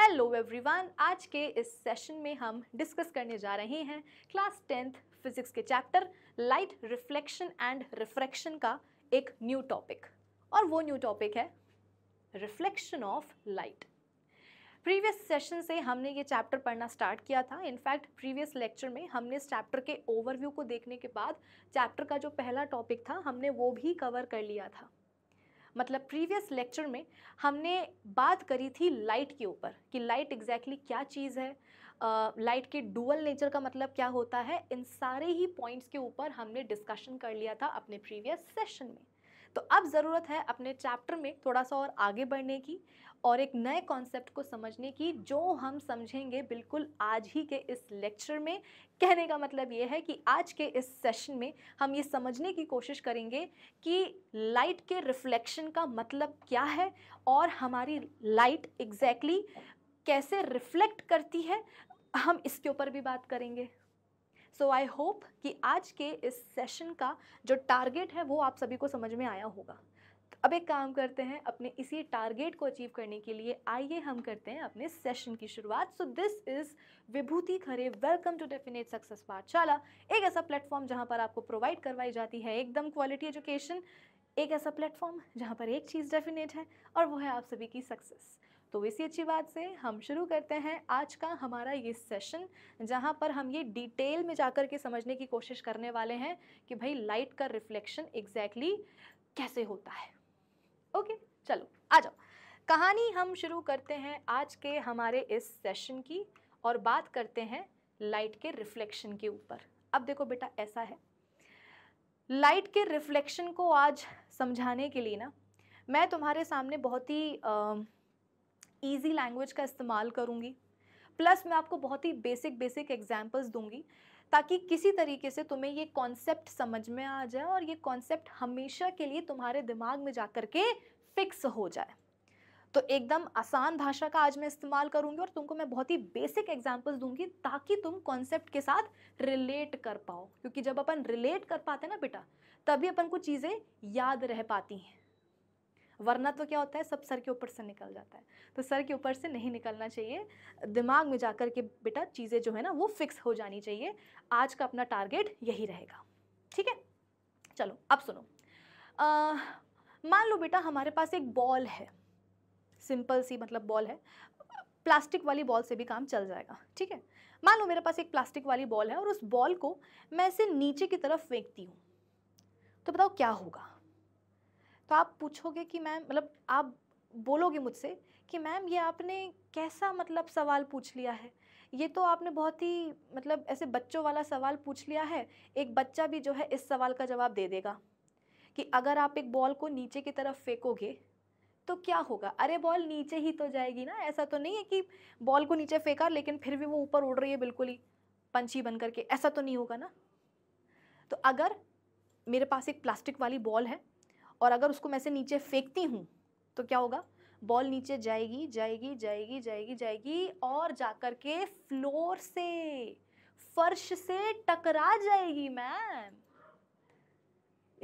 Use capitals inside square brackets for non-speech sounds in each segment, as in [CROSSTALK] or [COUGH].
Hello everyone आज के इस सेशन में हम डिस्कस करने जा रहे हैं क्लास टेंथ फिजिक्स के chapter light reflection and refraction का एक न्यू टॉपिक और वो न्यू टॉपिक है reflection of light previous session से हमने ये चैप्टर पढ़ना स्टार्ट किया था इनफैक्ट प्रीवियस लेक्चर में हमने इस चैप्टर के ओवरव्यू को देखने के बाद चैप्टर का जो पहला टॉपिक था हमने वो भी कवर कर लिया था मतलब प्रीवियस लेक्चर में हमने बात करी थी लाइट के ऊपर कि लाइट एग्जैक्टली exactly क्या चीज़ है लाइट uh, के डुअल नेचर का मतलब क्या होता है इन सारे ही पॉइंट्स के ऊपर हमने डिस्कशन कर लिया था अपने प्रीवियस सेशन में तो अब ज़रूरत है अपने चैप्टर में थोड़ा सा और आगे बढ़ने की और एक नए कॉन्सेप्ट को समझने की जो हम समझेंगे बिल्कुल आज ही के इस लेक्चर में कहने का मतलब ये है कि आज के इस सेशन में हम ये समझने की कोशिश करेंगे कि लाइट के रिफ्लेक्शन का मतलब क्या है और हमारी लाइट एग्जैक्टली exactly कैसे रिफ्लेक्ट करती है हम इसके ऊपर भी बात करेंगे सो आई होप कि आज के इस सेशन का जो टारगेट है वो आप सभी को समझ में आया होगा अब एक काम करते हैं अपने इसी टारगेट को अचीव करने के लिए आइए हम करते हैं अपने सेशन की शुरुआत so this is Vibhuti Khare welcome to definite success Pathshala एक ऐसा प्लेटफॉर्म जहां पर आपको प्रोवाइड करवाई जाती है एकदम क्वालिटी एजुकेशन एक ऐसा प्लेटफॉर्म जहां पर एक चीज़ डेफिनेट है और वो है आप सभी की सक्सेस तो इसी अच्छी बात से हम शुरू करते हैं आज का हमारा ये सेशन जहाँ पर हम ये डिटेल में जाकर के समझने की कोशिश करने वाले हैं कि भाई लाइट का रिफ्लेक्शन एग्जैक्टली exactly कैसे होता है ओके चलो आ जाओ कहानी हम शुरू करते हैं आज के हमारे इस सेशन की और बात करते हैं लाइट के रिफ्लेक्शन के ऊपर अब देखो बेटा ऐसा है लाइट के रिफ्लेक्शन को आज समझाने के लिए ना मैं तुम्हारे सामने बहुत ही ईजी लैंग्वेज का इस्तेमाल करूँगी प्लस मैं आपको बहुत ही बेसिक बेसिक एग्जाम्पल्स दूंगी ताकि किसी तरीके से तुम्हें ये कॉन्सेप्ट समझ में आ जाए और ये कॉन्सेप्ट हमेशा के लिए तुम्हारे दिमाग में जा कर के फिक्स हो जाए तो एकदम आसान भाषा का आज मैं इस्तेमाल करूंगी और तुमको मैं बहुत ही बेसिक एग्जांपल्स दूंगी ताकि तुम कॉन्सेप्ट के साथ रिलेट कर पाओ क्योंकि जब अपन रिलेट कर पाते हैं ना बेटा तभी अपन को चीज़ें याद रह पाती हैं वरना तो क्या होता है सब सर के ऊपर से निकल जाता है तो सर के ऊपर से नहीं निकलना चाहिए दिमाग में जाकर के बेटा चीज़ें जो है ना वो फिक्स हो जानी चाहिए आज का अपना टारगेट यही रहेगा ठीक है चलो अब सुनो मान लो बेटा हमारे पास एक बॉल है सिंपल सी मतलब बॉल है प्लास्टिक वाली बॉल से भी काम चल जाएगा ठीक है मान लो मेरे पास एक प्लास्टिक वाली बॉल है और उस बॉल को मैं इसे नीचे की तरफ फेंकती हूँ तो बताओ क्या होगा तो आप पूछोगे कि मैम मतलब आप बोलोगे मुझसे कि मैम ये आपने कैसा मतलब सवाल पूछ लिया है ये तो आपने बहुत ही मतलब ऐसे बच्चों वाला सवाल पूछ लिया है एक बच्चा भी जो है इस सवाल का जवाब दे देगा कि अगर आप एक बॉल को नीचे की तरफ फेंकोगे तो क्या होगा अरे बॉल नीचे ही तो जाएगी ना ऐसा तो नहीं है कि बॉल को नीचे फेंका लेकिन फिर भी वो ऊपर उड़ रही है बिल्कुल ही पंछी बन करके ऐसा तो नहीं होगा ना तो अगर मेरे पास एक प्लास्टिक वाली बॉल है और अगर उसको मैं से नीचे फेंकती हूँ तो क्या होगा बॉल नीचे जाएगी जाएगी जाएगी जाएगी जाएगी और जाकर के फ्लोर से फर्श से टकरा जाएगी मैम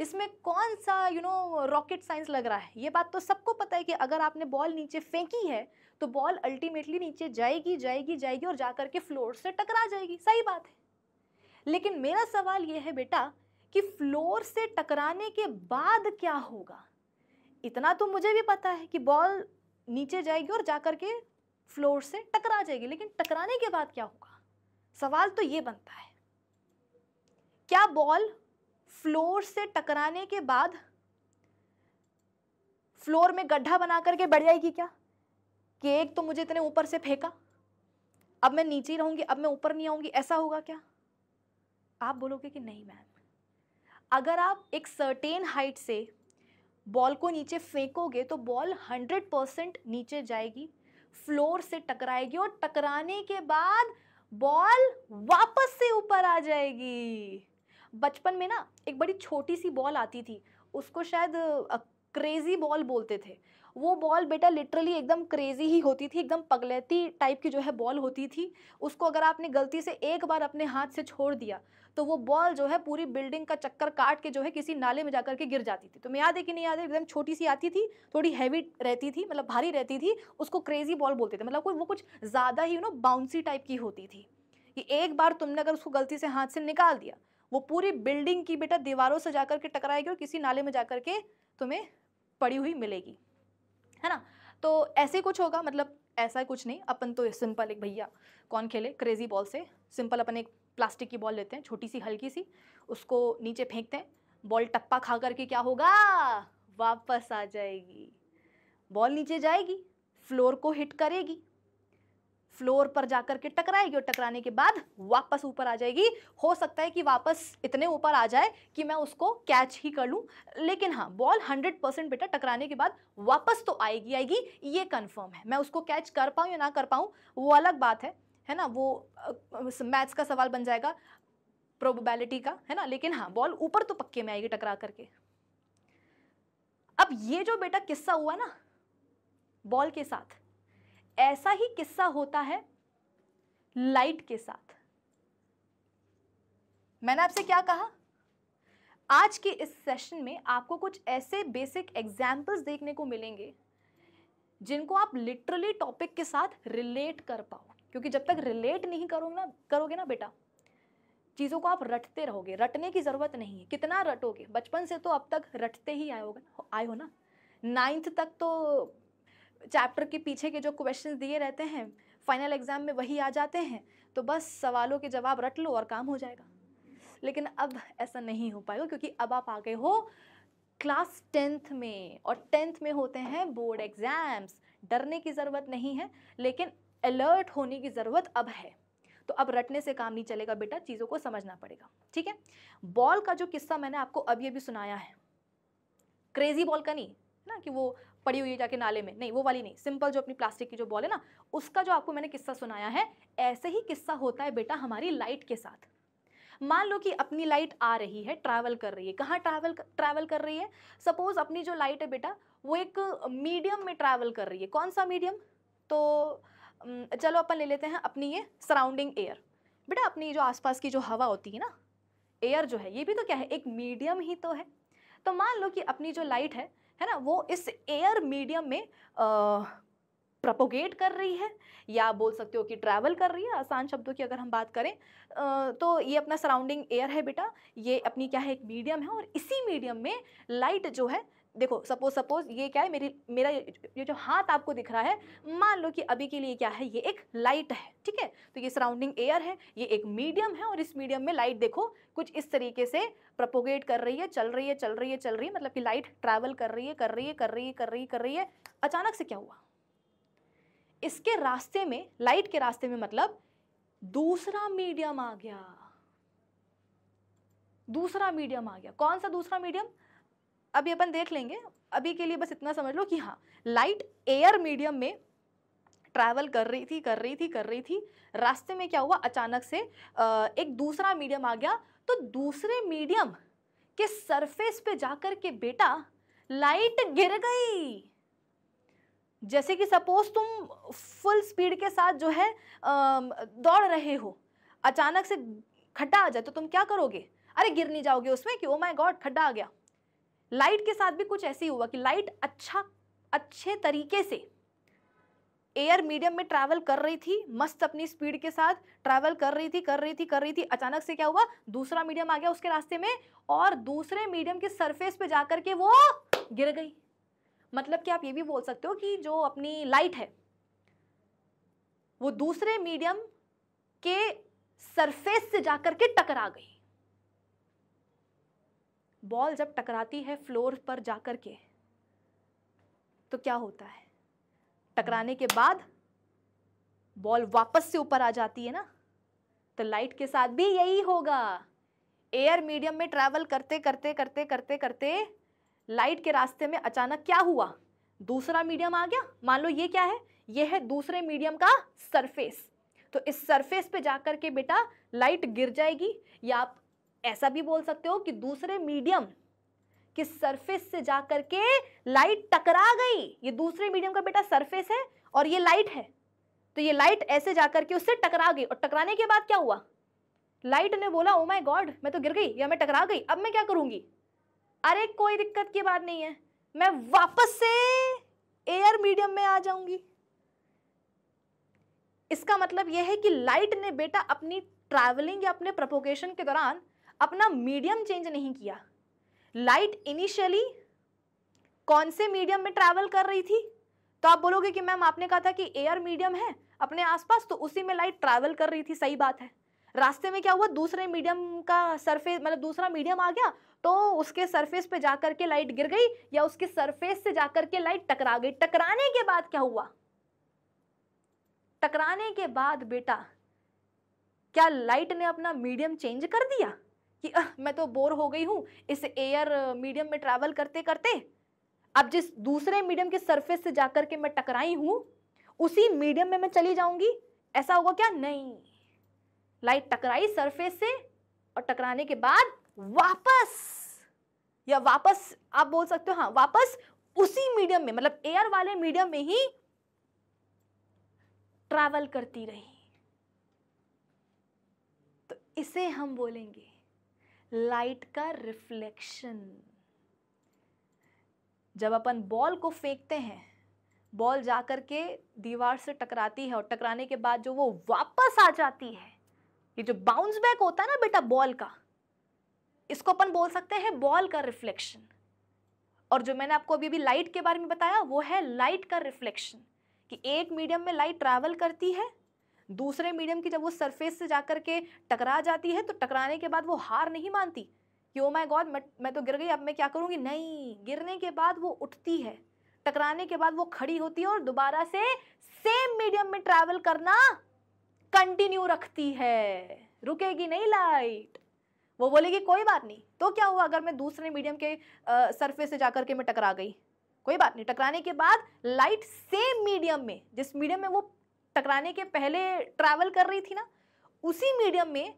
इसमें कौन सा यू नो रॉकेट साइंस लग रहा है ये बात तो सबको पता है कि अगर आपने बॉल नीचे फेंकी है तो बॉल अल्टीमेटली नीचे जाएगी जाएगी जाएगी और जा करके फ्लोर से टकरा जाएगी सही बात है लेकिन मेरा सवाल ये है बेटा कि फ्लोर से टकराने के बाद क्या होगा इतना तो मुझे भी पता है कि बॉल नीचे जाएगी और जाकर के फ्लोर से टकरा जाएगी लेकिन टकराने के बाद क्या होगा सवाल तो ये बनता है क्या बॉल फ्लोर से टकराने के बाद फ्लोर में गड्ढा बना करके बढ़ जाएगी क्या कि एक तो मुझे इतने ऊपर से फेंका अब मैं नीचे ही रहूंगी अब मैं ऊपर नहीं आऊंगी ऐसा होगा क्या आप बोलोगे कि नहीं मैम अगर आप एक सर्टेन हाइट से बॉल को नीचे फेंकोगे तो बॉल हंड्रेड परसेंट नीचे जाएगी फ्लोर से टकराएगी और टकराने के बाद बॉल वापस से ऊपर आ जाएगी बचपन में ना एक बड़ी छोटी सी बॉल आती थी उसको शायद क्रेज़ी बॉल बोलते थे वो बॉल बेटा लिटरली एकदम क्रेजी ही होती थी एकदम पगलैती टाइप की जो है बॉल होती थी उसको अगर आपने गलती से एक बार अपने हाथ से छोड़ दिया तो वो बॉल जो है पूरी बिल्डिंग का चक्कर काट के जो है किसी नाले में जाकर के गिर जाती थी तो मैं याद है कि नहीं याद है एकदम छोटी सी आती थी थोड़ी हैवी रहती थी मतलब भारी रहती थी उसको क्रेजी बॉल बोलते थे मतलब कोई वो कुछ ज़्यादा ही यू नो बाउंसी टाइप की होती थी कि एक बार तुमने अगर उसको गलती से हाथ से निकाल दिया वो पूरी बिल्डिंग की बेटा दीवारों से जाकर के टकराएगी और किसी नाले में जाकर के तुम्हें पड़ी हुई मिलेगी है ना तो ऐसे कुछ होगा मतलब ऐसा कुछ नहीं अपन तो सिंपल एक भैया कौन खेले क्रेजी बॉल से सिंपल अपन एक प्लास्टिक की बॉल लेते हैं छोटी सी हल्की सी उसको नीचे फेंकते हैं बॉल टप्पा खा करके क्या होगा वापस आ जाएगी बॉल नीचे जाएगी फ्लोर को हिट करेगी फ्लोर पर जाकर के टकराएगी और टकराने के बाद वापस ऊपर आ जाएगी हो सकता है कि वापस इतने ऊपर आ जाए कि मैं उसको कैच ही कर लूँ लेकिन हाँ बॉल हंड्रेड परसेंट बेटा टकराने के बाद वापस तो आएगी आएगी ये कन्फर्म है मैं उसको कैच कर पाऊँ या ना कर पाऊँ वो अलग बात है है ना वो मैथ्स का सवाल बन जाएगा प्रोबेबिलिटी का है ना लेकिन हाँ बॉल ऊपर तो पक्के में आएगी टकरा करके अब ये जो बेटा किस्सा हुआ ना बॉल के साथ ऐसा ही किस्सा होता है लाइट के साथ मैंने आपसे क्या कहा आज के इस सेशन में आपको कुछ ऐसे बेसिक एग्जाम्पल्स देखने को मिलेंगे जिनको आप लिटरली टॉपिक के साथ रिलेट कर पाओ क्योंकि जब तक रिलेट नहीं करोगे ना करोगे ना बेटा चीज़ों को आप रटते रहोगे रटने की ज़रूरत नहीं है कितना रटोगे बचपन से तो अब तक रटते ही आए होगा आए हो ना नाइन्थ तक तो चैप्टर के पीछे के जो क्वेश्चन दिए रहते हैं फाइनल एग्ज़ाम में वही आ जाते हैं तो बस सवालों के जवाब रट लो और काम हो जाएगा लेकिन अब ऐसा नहीं हो पाएगा क्योंकि अब आप आ गए हो क्लास टेंथ में और टेंथ में होते हैं बोर्ड एग्ज़ाम्स डरने की ज़रूरत नहीं है लेकिन अलर्ट होने की ज़रूरत अब है तो अब रटने से काम नहीं चलेगा बेटा चीज़ों को समझना पड़ेगा ठीक है बॉल का जो किस्सा मैंने आपको अभी अभी सुनाया है क्रेजी बॉल का नहीं है ना कि वो पड़ी हुई है जाके नाले में नहीं वो वाली नहीं सिंपल जो अपनी प्लास्टिक की जो बॉल है ना उसका जो आपको मैंने किस्सा सुनाया है ऐसे ही किस्सा होता है बेटा हमारी लाइट के साथ मान लो कि अपनी लाइट आ रही है ट्रैवल कर रही है कहाँ ट्रैवल ट्रैवल कर रही है सपोज अपनी जो लाइट है बेटा वो एक मीडियम में ट्रैवल कर रही है कौन सा मीडियम तो चलो अपन ले लेते हैं अपनी ये सराउंडिंग एयर बेटा अपनी जो आसपास की जो हवा होती है ना एयर जो है ये भी तो क्या है एक मीडियम ही तो है तो मान लो कि अपनी जो लाइट है है ना वो इस एयर मीडियम में प्रपोगेट कर रही है या बोल सकते हो कि ट्रैवल कर रही है आसान शब्दों की अगर हम बात करें तो ये अपना सराउंडिंग एयर है बेटा ये अपनी क्या है एक मीडियम है और इसी मीडियम में लाइट जो है देखो सपोज सपोज ये क्या है मेरी मेरा ये जो हाथ आपको दिख रहा है मान लो कि अभी के लिए क्या है ये एक लाइट है ठीक है तो ये सराउंडिंग एयर है ये एक मीडियम है और इस मीडियम में लाइट देखो कुछ इस तरीके से प्रपोगेट कर रही है चल रही है चल रही है चल रही है मतलब कि लाइट ट्रैवल कर रही है कर रही है कर रही है कर रही है कर रही है अचानक से क्या हुआ इसके रास्ते में लाइट के रास्ते में मतलब दूसरा मीडियम आ गया दूसरा मीडियम आ गया कौन सा दूसरा मीडियम अभी अपन देख लेंगे अभी के लिए बस इतना समझ लो कि हाँ लाइट एयर मीडियम में ट्रैवल कर रही थी कर रही थी कर रही थी रास्ते में क्या हुआ अचानक से एक दूसरा मीडियम आ गया तो दूसरे मीडियम के सरफेस पे जाकर के बेटा लाइट गिर गई जैसे कि सपोज तुम फुल स्पीड के साथ जो है दौड़ रहे हो अचानक से खड्डा आ जाए तो तुम क्या करोगे अरे गिर नहीं जाओगे उसमें कि ओ माय गॉड खड्डा आ गया लाइट के साथ भी कुछ ऐसे ही हुआ कि लाइट अच्छा अच्छे तरीके से एयर मीडियम में ट्रैवल कर रही थी मस्त अपनी स्पीड के साथ ट्रैवल कर रही थी कर रही थी कर रही थी अचानक से क्या हुआ दूसरा मीडियम आ गया उसके रास्ते में और दूसरे मीडियम के सरफेस पे जाकर के वो गिर गई मतलब कि आप ये भी बोल सकते हो कि जो अपनी लाइट है वो दूसरे मीडियम के सरफेस से जाकर के टकरा गई बॉल जब टकराती है फ्लोर पर जाकर के तो क्या होता है टकराने के बाद बॉल वापस से ऊपर आ जाती है ना तो लाइट के साथ भी यही होगा एयर मीडियम में ट्रैवल करते करते करते करते करते लाइट के रास्ते में अचानक क्या हुआ दूसरा मीडियम आ गया मान लो ये क्या है ये है दूसरे मीडियम का सरफेस तो इस सरफेस पे जाकर के बेटा लाइट गिर जाएगी या आप ऐसा भी बोल सकते हो कि दूसरे मीडियम कि सरफेस से जा करके लाइट टकरा गई ये दूसरे मीडियम का बेटा सरफेस है और ये लाइट है तो ये लाइट ऐसे जा करके उससे टकरा गई और टकराने के बाद क्या हुआ लाइट ने बोला ओ माय गॉड मैं तो गिर गई या मैं टकरा गई अब मैं क्या करूंगी अरे कोई दिक्कत की बात नहीं है मैं वापस से एयर मीडियम में आ जाऊंगी इसका मतलब यह है कि लाइट ने बेटा अपनी ट्रैवलिंग या अपने प्रपोकेशन के दौरान अपना मीडियम चेंज नहीं किया लाइट इनिशियली कौन से मीडियम में ट्रैवल कर रही थी तो आप बोलोगे कि मैम आपने कहा था कि एयर मीडियम है अपने आसपास तो उसी में लाइट ट्रैवल कर रही थी सही बात है रास्ते में क्या हुआ दूसरे मीडियम का सरफेस मतलब दूसरा मीडियम आ गया तो उसके सरफेस पे जाकर के लाइट गिर गई या उसके सरफेस से जाकर के लाइट टकरा गई टकराने के बाद क्या हुआ टकराने के बाद बेटा क्या लाइट ने अपना मीडियम चेंज कर दिया कि आ, मैं तो बोर हो गई हूँ इस एयर मीडियम में ट्रैवल करते करते अब जिस दूसरे मीडियम के सरफेस से जाकर के मैं टकराई हूँ उसी मीडियम में मैं चली जाऊंगी ऐसा होगा क्या नहीं लाइट टकराई सरफेस से और टकराने के बाद वापस या वापस आप बोल सकते हो हाँ वापस उसी मीडियम में मतलब एयर वाले मीडियम में ही ट्रैवल करती रही तो इसे हम बोलेंगे लाइट का रिफ्लेक्शन जब अपन बॉल को फेंकते हैं बॉल जा कर के दीवार से टकराती है और टकराने के बाद जो वो वापस आ जाती है ये जो बाउंस बैक होता है ना बेटा बॉल का इसको अपन बोल सकते हैं बॉल का रिफ्लेक्शन और जो मैंने आपको अभी भी लाइट के बारे में बताया वो है लाइट का रिफ्लेक्शन कि एक मीडियम में लाइट ट्रैवल करती है दूसरे मीडियम की जब वो सरफेस से जाकर के टकरा जाती है तो टकराने के बाद वो हार नहीं मानती कि ओ माय गॉड मैं मैं तो गिर गई अब मैं क्या करूँगी नहीं गिरने के बाद वो उठती है टकराने के बाद वो खड़ी होती है और दोबारा से सेम मीडियम में ट्रैवल करना कंटिन्यू रखती है रुकेगी नहीं लाइट वो बोलेगी कोई बात नहीं तो क्या हुआ अगर मैं दूसरे मीडियम के सरफेस से जाकर के मैं टकरा गई कोई बात नहीं टकराने के बाद लाइट सेम मीडियम में जिस मीडियम में वो टकराने के पहले ट्रैवल कर रही थी ना उसी मीडियम में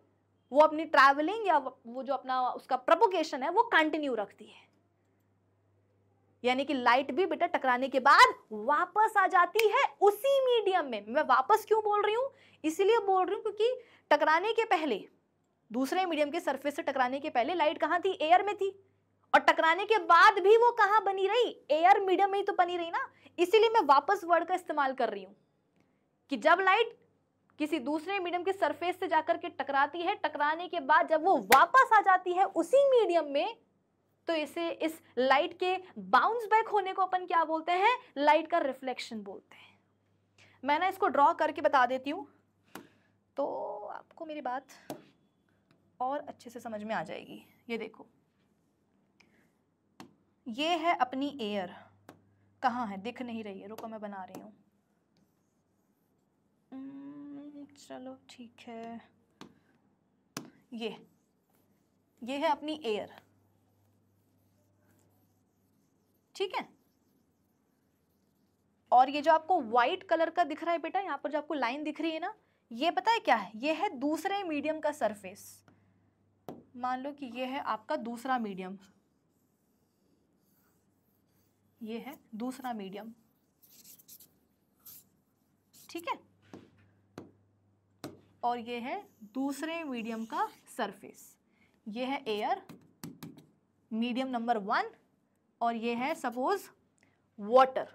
वो अपनी ट्रैवलिंग या वो जो अपना उसका प्रपोकेशन है वो कंटिन्यू रखती है यानी कि लाइट भी बेटा टकराने के बाद वापस आ जाती है उसी मीडियम में मैं वापस क्यों बोल रही हूँ इसलिए बोल रही हूँ क्योंकि टकराने के पहले दूसरे मीडियम के सरफेस से टकराने के पहले लाइट कहां थी एयर में थी और टकराने के बाद भी वो कहां बनी रही एयर मीडियम में ही तो बनी रही ना इसीलिए मैं वापस वर्ड का इस्तेमाल कर रही हूँ कि जब लाइट किसी दूसरे मीडियम के सरफेस से जाकर के टकराती है टकराने के बाद जब वो वापस आ जाती है उसी मीडियम में तो इसे इस लाइट के बाउंस बैक होने को अपन क्या बोलते हैं लाइट का रिफ्लेक्शन बोलते हैं मैं ना इसको ड्रॉ करके बता देती हूँ तो आपको मेरी बात और अच्छे से समझ में आ जाएगी ये देखो ये है अपनी एयर कहाँ है दिख नहीं रही है रुको मैं बना रही हूँ हम्म, चलो ठीक है ये ये है अपनी एयर ठीक है और ये जो आपको व्हाइट कलर का दिख रहा है बेटा यहाँ पर जो आपको लाइन दिख रही है ना ये पता है क्या है ये है दूसरे मीडियम का सरफेस मान लो कि ये है आपका दूसरा मीडियम ये है दूसरा मीडियम ठीक है और ये है दूसरे मीडियम का सरफेस ये है एयर मीडियम नंबर वन और ये है सपोज वाटर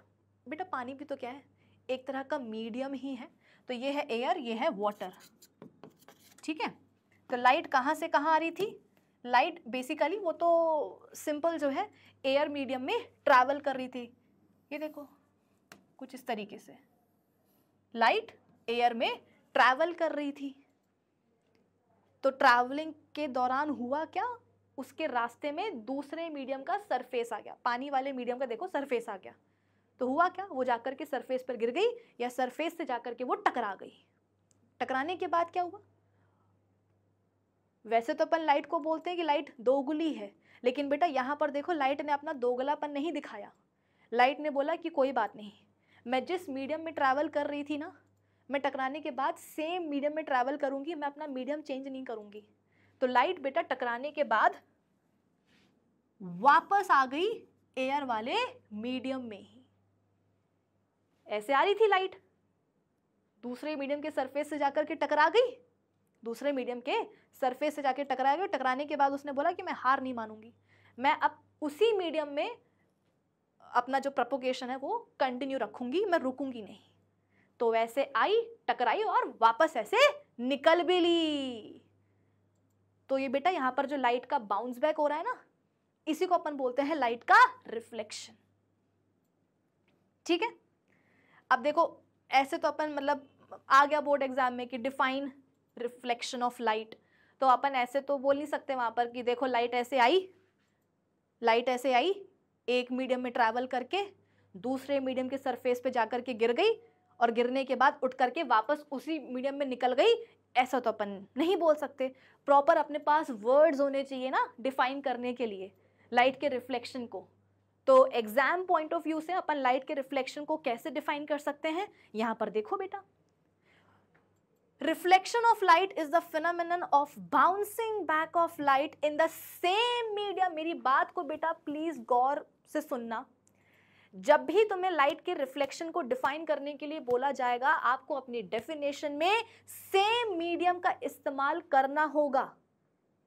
बेटा पानी भी तो क्या है एक तरह का मीडियम ही है तो ये है एयर ये है वाटर ठीक है तो लाइट कहाँ से कहाँ आ रही थी लाइट बेसिकली वो तो सिंपल जो है एयर मीडियम में ट्रैवल कर रही थी ये देखो कुछ इस तरीके से लाइट एयर में ट्रैवल कर रही थी तो ट्रैवलिंग के दौरान हुआ क्या उसके रास्ते में दूसरे मीडियम का सरफेस आ गया पानी वाले मीडियम का देखो सरफेस आ गया तो हुआ क्या वो जाकर के सरफेस पर गिर गई या सरफेस से जाकर के वो टकरा गई टकराने के बाद क्या हुआ वैसे तो अपन लाइट को बोलते हैं कि लाइट दोगुली है लेकिन बेटा यहाँ पर देखो लाइट ने अपना दोगलापन नहीं दिखाया लाइट ने बोला कि कोई बात नहीं मैं जिस मीडियम में ट्रैवल कर रही थी ना मैं टकराने के बाद सेम मीडियम में ट्रैवल करूंगी मैं अपना मीडियम चेंज नहीं करूंगी तो लाइट बेटा टकराने के बाद वापस आ गई एयर वाले मीडियम में ही ऐसे आ रही थी लाइट दूसरे मीडियम के सरफेस से जाकर के टकरा गई दूसरे मीडियम के सरफेस से जाकर टकरा गई टकराने के बाद उसने बोला कि मैं हार नहीं मानूंगी मैं अब उसी मीडियम में अपना जो प्रपोगेशन है वो कंटिन्यू रखूंगी मैं रुकूंगी नहीं तो वैसे आई टकराई और वापस ऐसे निकल भी ली तो ये बेटा यहां पर जो लाइट का बाउंस बैक हो रहा है ना इसी को अपन बोलते हैं लाइट का रिफ्लेक्शन ठीक है अब देखो ऐसे तो अपन मतलब आ गया बोर्ड एग्जाम में कि डिफाइन रिफ्लेक्शन ऑफ लाइट तो अपन ऐसे तो बोल नहीं सकते वहां पर कि देखो लाइट ऐसे आई लाइट ऐसे आई एक मीडियम में ट्रैवल करके दूसरे मीडियम के सरफेस पे जाकर के गिर गई और गिरने के बाद उठ करके वापस उसी मीडियम में निकल गई ऐसा तो अपन नहीं बोल सकते प्रॉपर अपने पास वर्ड्स होने चाहिए ना डिफाइन करने के लिए लाइट के रिफ्लेक्शन को तो एग्जाम पॉइंट ऑफ व्यू से अपन लाइट के रिफ्लेक्शन को कैसे डिफाइन कर सकते हैं यहाँ पर देखो बेटा reflection of light is the phenomenon of bouncing back of light in the same medium मेरी बात को बेटा प्लीज गौर से सुनना जब भी तुम्हें लाइट के रिफ्लेक्शन को डिफाइन करने के लिए बोला जाएगा आपको अपनी डेफिनेशन में सेम मीडियम का इस्तेमाल करना होगा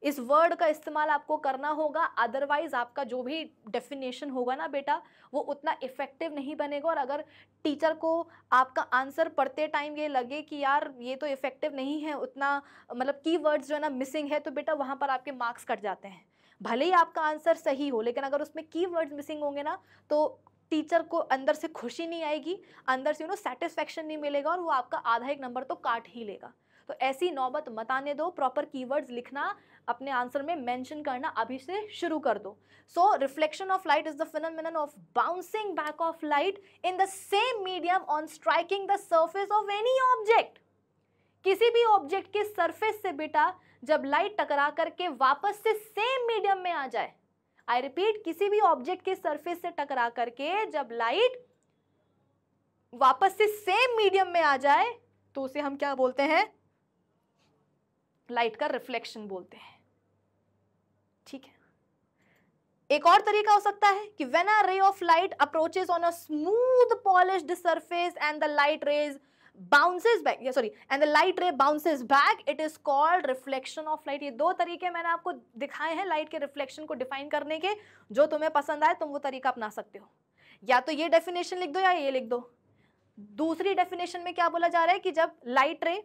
इस वर्ड का इस्तेमाल आपको करना होगा अदरवाइज आपका जो भी डेफिनेशन होगा ना बेटा वो उतना इफेक्टिव नहीं बनेगा और अगर टीचर को आपका आंसर पढ़ते टाइम ये लगे कि यार ये तो इफेक्टिव नहीं है उतना मतलब की वर्ड्स जो है ना मिसिंग है तो बेटा वहाँ पर आपके मार्क्स कट जाते हैं भले ही आपका आंसर सही हो लेकिन अगर उसमें की वर्ड्स मिसिंग होंगे ना तो टीचर को अंदर से खुशी नहीं आएगी अंदर से यू नो सेटिस्फेक्शन नहीं मिलेगा और वो आपका आधा एक नंबर तो काट ही लेगा तो ऐसी नौबत मत आने दो प्रॉपर कीवर्ड्स लिखना अपने आंसर में मेंशन करना अभी से शुरू कर दो so reflection of light is the phenomenon of bouncing back of light in the same medium on striking the surface of any object किसी भी ऑब्जेक्ट के सरफेस से बेटा जब लाइट टकरा करके वापस से सेम मीडियम में आ जाए आई रिपीट किसी भी ऑब्जेक्ट के सरफेस से टकरा करके जब लाइट वापस से सेम मीडियम में आ जाए तो उसे हम क्या बोलते हैं लाइट का रिफ्लेक्शन बोलते हैं ठीक है एक और तरीका हो सकता है कि when a ray of light approaches on a smooth polished surface and the light rays bounces back या sorry and the light ray bounces back it is called reflection of light ये दो तरीके मैंने आपको दिखाए हैं लाइट के reflection को डिफाइन करने के जो तुम्हें पसंद आए तुम वो तरीका अपना सकते हो या तो ये डेफिनेशन लिख दो या ये लिख दो दूसरी डेफिनेशन में क्या बोला जा रहा है कि जब लाइट रे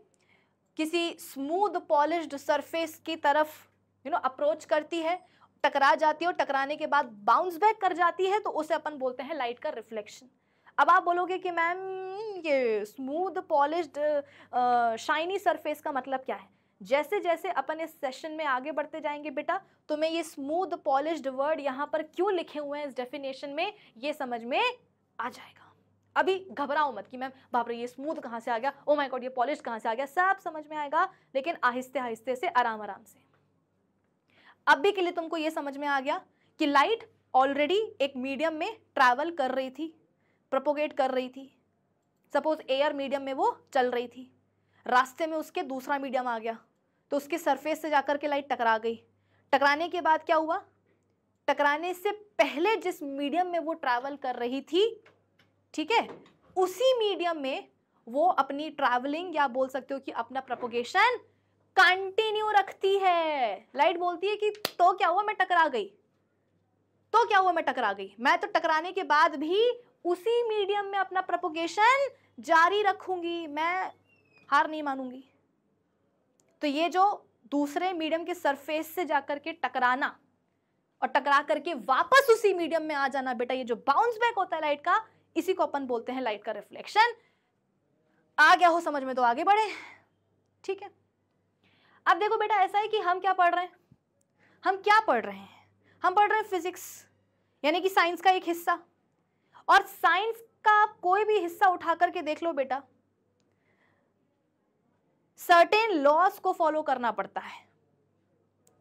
किसी स्मूथ पॉलिश्ड सरफेस की तरफ यू नो अप्रोच करती है टकरा जाती है और टकराने के बाद बाउंस बैक कर जाती है तो उसे अपन बोलते हैं लाइट का रिफ्लेक्शन अब आप बोलोगे कि मैम ये स्मूथ पॉलिश शाइनी सरफेस का मतलब क्या है जैसे जैसे अपन इस सेशन में आगे बढ़ते जाएंगे बेटा तुम्हें तो ये स्मूथ पॉलिश वर्ड यहाँ पर क्यों लिखे हुए हैं इस डेफिनेशन में ये समझ में आ जाएगा अभी घबराओ मत कि मैम बाप रे ये स्मूथ कहाँ से आ गया ओ माय गॉड ये पॉलिश कहाँ से आ गया सब समझ में आएगा लेकिन आहिस्ते आहिस्ते से आराम आराम से अभी के लिए तुमको ये समझ में आ गया कि लाइट ऑलरेडी एक मीडियम में ट्रैवल कर रही थी प्रपोगेट कर रही थी सपोज एयर मीडियम में वो चल रही थी रास्ते में उसके दूसरा मीडियम आ गया तो उसके सरफेस से जाकर के लाइट टकरा गई टकराने के बाद क्या हुआ टकराने से पहले जिस मीडियम में वो ट्रैवल कर रही थी ठीक है उसी मीडियम में वो अपनी ट्रैवलिंग या बोल सकते हो कि अपना प्रपोगेशन कंटिन्यू रखती है लाइट बोलती है कि तो क्या हुआ मैं टकरा गई तो क्या हुआ मैं टकरा गई मैं तो टकराने के बाद भी उसी मीडियम में अपना प्रपोगेशन जारी रखूंगी मैं हार नहीं मानूंगी तो ये जो दूसरे मीडियम के सरफेस से जाकर के टकराना और टकरा करके वापस उसी मीडियम में आ जाना बेटा ये जो बाउंस बैक होता है लाइट का इसी को अपन बोलते हैं लाइट का रिफ्लेक्शन आ गया हो समझ में तो आगे बढ़े ठीक है अब देखो बेटा ऐसा है कि हम क्या पढ़ रहे हैं हम क्या पढ़ रहे हैं हम पढ़ रहे हैं फिजिक्स यानी कि साइंस का एक हिस्सा और साइंस का आप कोई भी हिस्सा उठा करके देख लो बेटा सर्टेन लॉस को फॉलो करना पड़ता है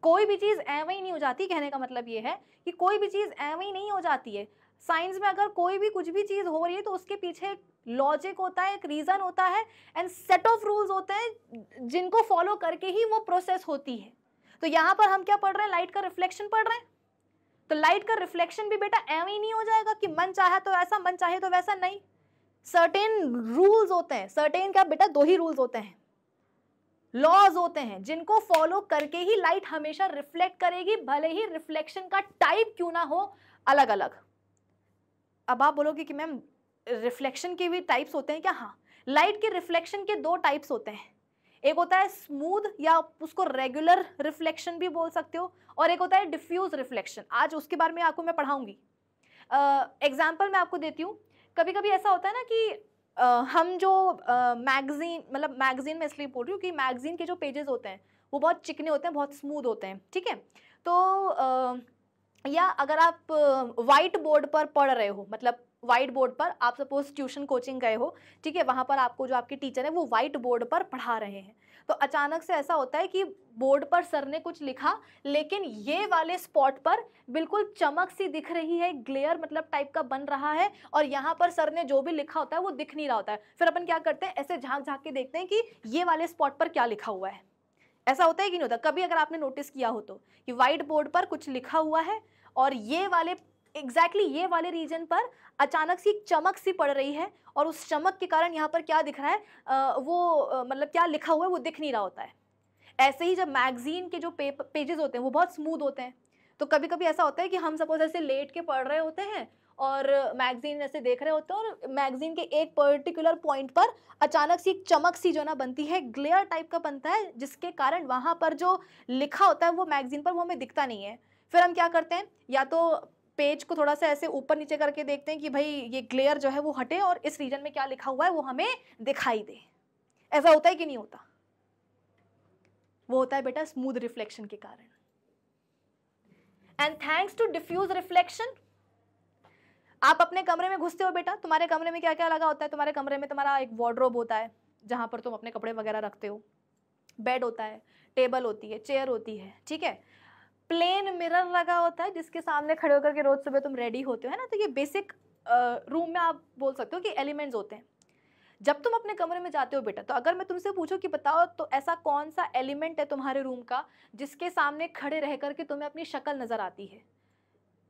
कोई भी चीज़ एवं ही नहीं हो जाती कहने का मतलब यह है कि कोई भी चीज़ एवं ही नहीं हो जाती है साइंस में अगर कोई भी कुछ भी चीज़ हो रही है तो उसके पीछे एक लॉजिक होता है एक रीज़न होता है एंड सेट ऑफ रूल्स होते हैं जिनको फॉलो करके ही वो प्रोसेस होती है तो यहां पर हम क्या पढ़ रहे हैं लाइट का रिफ्लेक्शन पढ़ रहे हैं तो लाइट का रिफ्लेक्शन भी बेटा एवं ही नहीं हो जाएगा कि मन चाहे तो ऐसा मन चाहे तो वैसा नहीं सर्टेन रूल्स होते हैं सर्टेन क्या बेटा दो ही रूल्स होते हैं लॉज होते हैं जिनको फॉलो करके ही लाइट हमेशा रिफ्लेक्ट करेगी भले ही रिफ्लेक्शन का टाइप क्यों ना हो अलग अलग अब आप बोलोगे कि मैम रिफ्लेक्शन के भी टाइप्स होते हैं क्या हाँ लाइट के रिफ्लेक्शन के दो टाइप्स होते हैं एक होता है स्मूथ या उसको रेगुलर रिफ्लेक्शन भी बोल सकते हो और एक होता है डिफ्यूज रिफ्लेक्शन आज उसके बारे में आपको मैं पढ़ाऊंगी एग्जाम्पल uh, मैं आपको देती हूँ कभी कभी ऐसा होता है ना कि uh, हम जो मैगजीन uh, मतलब मैगजीन में इसलिए बोल रही हूँ कि मैगजीन के जो पेजेस होते हैं वो बहुत चिकने होते हैं बहुत स्मूद होते हैं ठीक है तो uh, या अगर आप वाइट बोर्ड पर पढ़ रहे हो मतलब व्हाइट बोर्ड पर आप सपोज ट्यूशन कोचिंग गए हो ठीक है वहाँ पर आपको जो आपके टीचर हैं वो वाइट बोर्ड पर पढ़ा रहे हैं तो अचानक से ऐसा होता है कि बोर्ड पर सर ने कुछ लिखा लेकिन ये वाले स्पॉट पर बिल्कुल चमक सी दिख रही है ग्लेयर मतलब टाइप का बन रहा है और यहाँ पर सर ने जो भी लिखा होता है वो दिख नहीं रहा होता है फिर अपन क्या करते हैं ऐसे झांक झाँक के देखते हैं कि ये वाले स्पॉट पर क्या लिखा हुआ है ऐसा होता है कि नहीं होता कभी अगर आपने नोटिस किया हो तो कि व्हाइट बोर्ड पर कुछ लिखा हुआ है और ये वाले एग्जैक्टली exactly ये वाले रीजन पर अचानक सी एक चमक सी पड़ रही है और उस चमक के कारण यहाँ पर क्या दिख रहा है वो मतलब क्या लिखा हुआ है वो दिख नहीं रहा होता है ऐसे ही जब मैगज़ीन के जो पेजेस होते हैं वो बहुत स्मूथ होते हैं तो कभी कभी ऐसा होता है कि हम सपोज ऐसे लेट के पढ़ रहे होते हैं और मैगज़ीन ऐसे देख रहे होते हैं और मैगज़ीन के एक पर्टिकुलर पॉइंट पर अचानक सी एक चमक सी जो ना बनती है ग्लेयर टाइप का बनता है जिसके कारण वहाँ पर जो लिखा होता है वो मैगज़ीन पर वो हमें दिखता नहीं है फिर हम क्या करते हैं या तो पेज को थोड़ा सा ऐसे ऊपर नीचे करके देखते हैं कि भाई ये ग्लेयर जो है वो हटे और इस रीजन में क्या लिखा हुआ है वो हमें दिखाई दे ऐसा होता है कि नहीं होता वो होता है बेटा स्मूथ रिफ्लेक्शन के कारण and thanks to diffuse reflection आप अपने कमरे में घुसते हो बेटा तुम्हारे कमरे में क्या क्या लगा होता है तुम्हारे कमरे में तुम्हारा एक वार्ड्रोब होता है जहां पर तुम अपने कपड़े वगैरह रखते हो बेड होता है टेबल होती है चेयर होती है ठीक है प्लेन मिरर लगा होता है जिसके सामने खड़े होकर के रोज़ सुबह तुम रेडी होते हो है ना तो ये बेसिक रूम में आप बोल सकते हो कि एलिमेंट्स होते हैं जब तुम अपने कमरे में जाते हो बेटा तो अगर मैं तुमसे पूछूं कि बताओ तो ऐसा कौन सा एलिमेंट है तुम्हारे रूम का जिसके सामने खड़े रह करके तुम्हें अपनी शक्ल नज़र आती है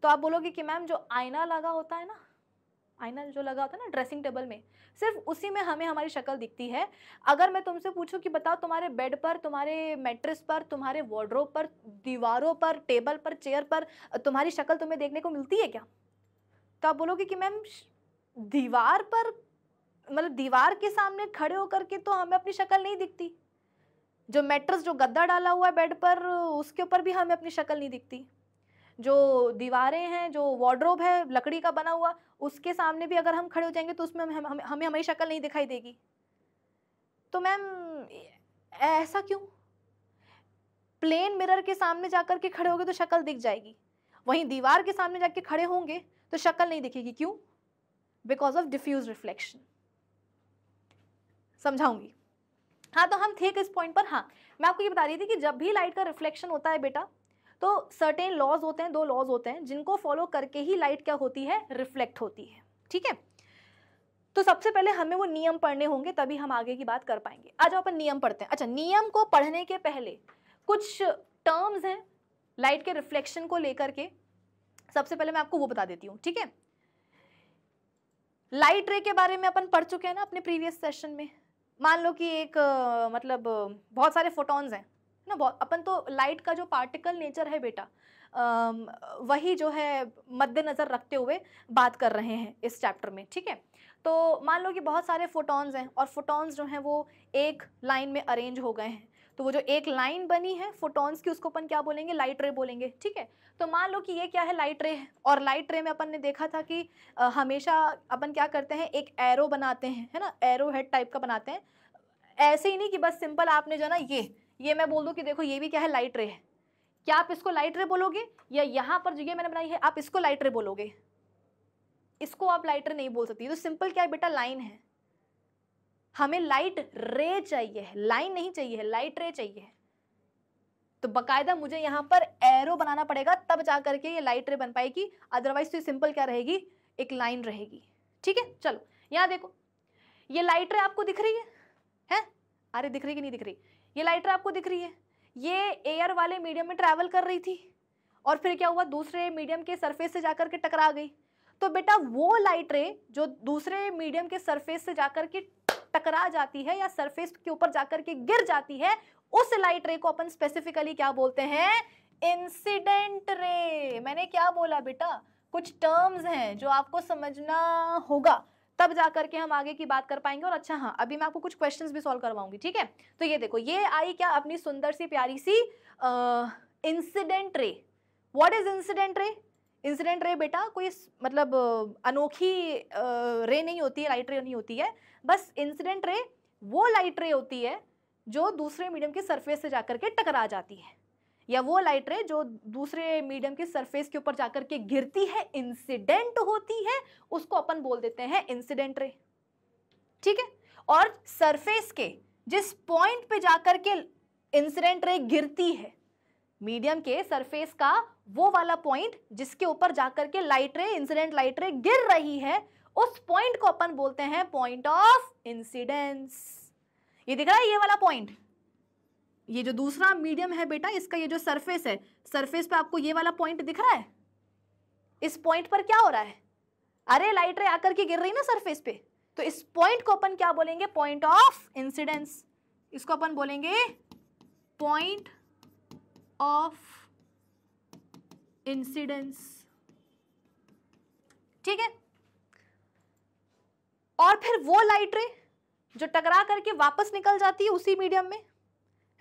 तो आप बोलोगे कि मैम जो आईना लगा होता है ना आईना जो लगा होता है ना ड्रेसिंग टेबल में सिर्फ उसी में हमें हमारी शक्ल दिखती है अगर मैं तुमसे पूछूं कि बताओ तुम्हारे बेड पर तुम्हारे मेट्रेस पर तुम्हारे वार्ड्रोब पर दीवारों पर टेबल पर चेयर पर तुम्हारी शक्ल तुम्हें देखने को मिलती है क्या तो आप बोलोगे कि मैम दीवार पर मतलब दीवार के सामने खड़े होकर के तो हमें अपनी शक्ल नहीं दिखती जो मेट्रस जो गद्दा डाला हुआ है बेड पर उसके ऊपर भी हमें अपनी शक्ल नहीं दिखती जो दीवारें हैं जो वार्ड्रोब है लकड़ी का बना हुआ उसके सामने भी अगर हम खड़े हो जाएंगे तो उसमें हम, हम, हमें हमारी शक्ल नहीं दिखाई देगी तो मैम ऐसा क्यों प्लेन मिरर के सामने जाकर के खड़े होगे तो शक्ल दिख जाएगी वहीं दीवार के सामने जाके खड़े होंगे तो शक्ल नहीं दिखेगी क्यों बिकॉज ऑफ डिफ्यूज रिफ्लेक्शन समझाऊंगी हाँ तो हम थे इस पॉइंट पर हाँ मैं आपको ये बता रही थी कि जब भी लाइट का रिफ्लेक्शन होता है बेटा तो सर्टेन लॉज होते हैं दो लॉज होते हैं जिनको फॉलो करके ही लाइट क्या होती है रिफ्लेक्ट होती है ठीक है तो सबसे पहले हमें वो नियम पढ़ने होंगे तभी हम आगे की बात कर पाएंगे आज अपन नियम पढ़ते हैं अच्छा नियम को पढ़ने के पहले कुछ टर्म्स हैं लाइट के रिफ्लेक्शन को लेकर के सबसे पहले मैं आपको वो बता देती हूँ ठीक है लाइट रे के बारे में अपन पढ़ चुके हैं ना अपने प्रीवियस सेशन में मान लो कि एक मतलब बहुत सारे फोटोन्स हैं ना बहुत अपन तो लाइट का जो पार्टिकल नेचर है बेटा वही जो है मद्देनज़र रखते हुए बात कर रहे हैं इस चैप्टर में ठीक है तो मान लो कि बहुत सारे फोटॉन्स हैं और फोटॉन्स जो हैं वो एक लाइन में अरेंज हो गए हैं तो वो जो एक लाइन बनी है फोटॉन्स की उसको अपन क्या बोलेंगे लाइट रे बोलेंगे ठीक है तो मान लो कि ये क्या है लाइट रे है और लाइट रे में अपन ने देखा था कि आ, हमेशा अपन क्या करते हैं एक एरो बनाते हैं है ना एरो हेड टाइप का बनाते हैं ऐसे ही नहीं कि बस सिंपल आपने जो ना ये ये मैं बोल दूँ कि देखो ये भी क्या है लाइट रे है क्या आप इसको लाइट रे बोलोगे या यहाँ पर जो ये मैंने बनाई है आप इसको लाइट रे बोलोगे इसको आप लाइट रे नहीं बोल सकती तो सिंपल क्या है बेटा लाइन है हमें लाइट रे चाहिए लाइन नहीं चाहिए लाइट रे चाहिए तो बकायदा मुझे यहाँ पर एरो बनाना पड़ेगा तब जा करके ये लाइट रे बन पाएगी अदरवाइज तो ये सिंपल क्या रहेगी एक लाइन रहेगी ठीक है चलो यहाँ देखो ये लाइट रे आपको दिख रही है हैं अरे दिख रही कि नहीं दिख रही ये लाइटर आपको दिख रही है ये एयर वाले मीडियम में ट्रैवल कर रही थी और फिर क्या हुआ दूसरे मीडियम के सरफेस से जाकर के टकरा गई तो बेटा वो लाइट रे जो दूसरे मीडियम के सरफेस से जाकर के टकरा जाती है या सरफेस के ऊपर जाकर के गिर जाती है उस लाइट रे को अपन स्पेसिफिकली क्या बोलते हैं इंसिडेंट रे मैंने क्या बोला बेटा कुछ टर्म्स हैं जो आपको समझना होगा तब जा करके हम आगे की बात कर पाएंगे और अच्छा हाँ अभी मैं आपको कुछ क्वेश्चन भी सॉल्व करवाऊंगी ठीक है तो ये देखो ये आई क्या अपनी सुंदर सी प्यारी सी incident ray what is incident ray incident ray बेटा कोई मतलब अनोखी रे नहीं होती है लाइट रे नहीं होती है बस इंसिडेंट रे वो लाइट रे होती है जो दूसरे मीडियम के सरफेस से जाकर के टकरा जाती है या वो लाइट रे जो दूसरे मीडियम के सरफेस के ऊपर जाकर के गिरती है इंसिडेंट होती है उसको अपन बोल देते हैं इंसिडेंट रे ठीक है और सरफेस के जिस पॉइंट पे जाकर के इंसिडेंट रे गिरती है मीडियम के सरफेस का वो वाला पॉइंट जिसके ऊपर जाकर के लाइट रे इंसिडेंट लाइट रे गिर रही है उस पॉइंट को अपन बोलते हैं पॉइंट ऑफ इंसिडेंस ये दिख रहा है ये वाला पॉइंट ये जो दूसरा मीडियम है बेटा इसका ये जो सरफेस है सरफेस पे आपको ये वाला पॉइंट दिख रहा है इस पॉइंट पर क्या हो रहा है अरे लाइट रे आकर के गिर रही ना सरफेस पे तो इस पॉइंट को अपन क्या बोलेंगे पॉइंट ऑफ इंसिडेंस इसको अपन बोलेंगे पॉइंट ऑफ इंसिडेंस ठीक है और फिर वो लाइट रे जो टकरा करके वापस निकल जाती है उसी मीडियम में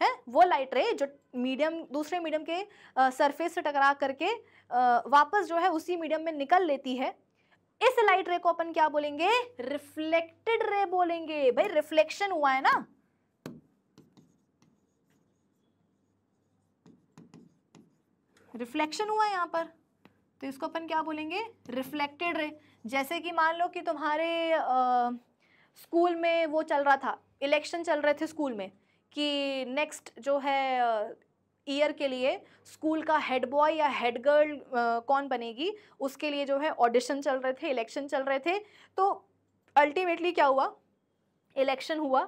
है वो लाइट रे जो मीडियम दूसरे मीडियम के सरफेस से टकरा करके आ, वापस जो है उसी मीडियम में निकल लेती है इस लाइट रे को अपन क्या बोलेंगे रिफ्लेक्टेड रे बोलेंगे भाई रिफ्लेक्शन हुआ है ना रिफ्लेक्शन हुआ है यहां पर तो इसको अपन क्या बोलेंगे रिफ्लेक्टेड रे जैसे कि मान लो कि तुम्हारे आ, स्कूल में वो चल रहा था इलेक्शन चल रहे थे स्कूल में कि नेक्स्ट जो है ईयर uh, के लिए स्कूल का हेड बॉय या हेड गर्ल uh, कौन बनेगी उसके लिए जो है ऑडिशन चल रहे थे इलेक्शन चल रहे थे तो अल्टीमेटली क्या हुआ इलेक्शन हुआ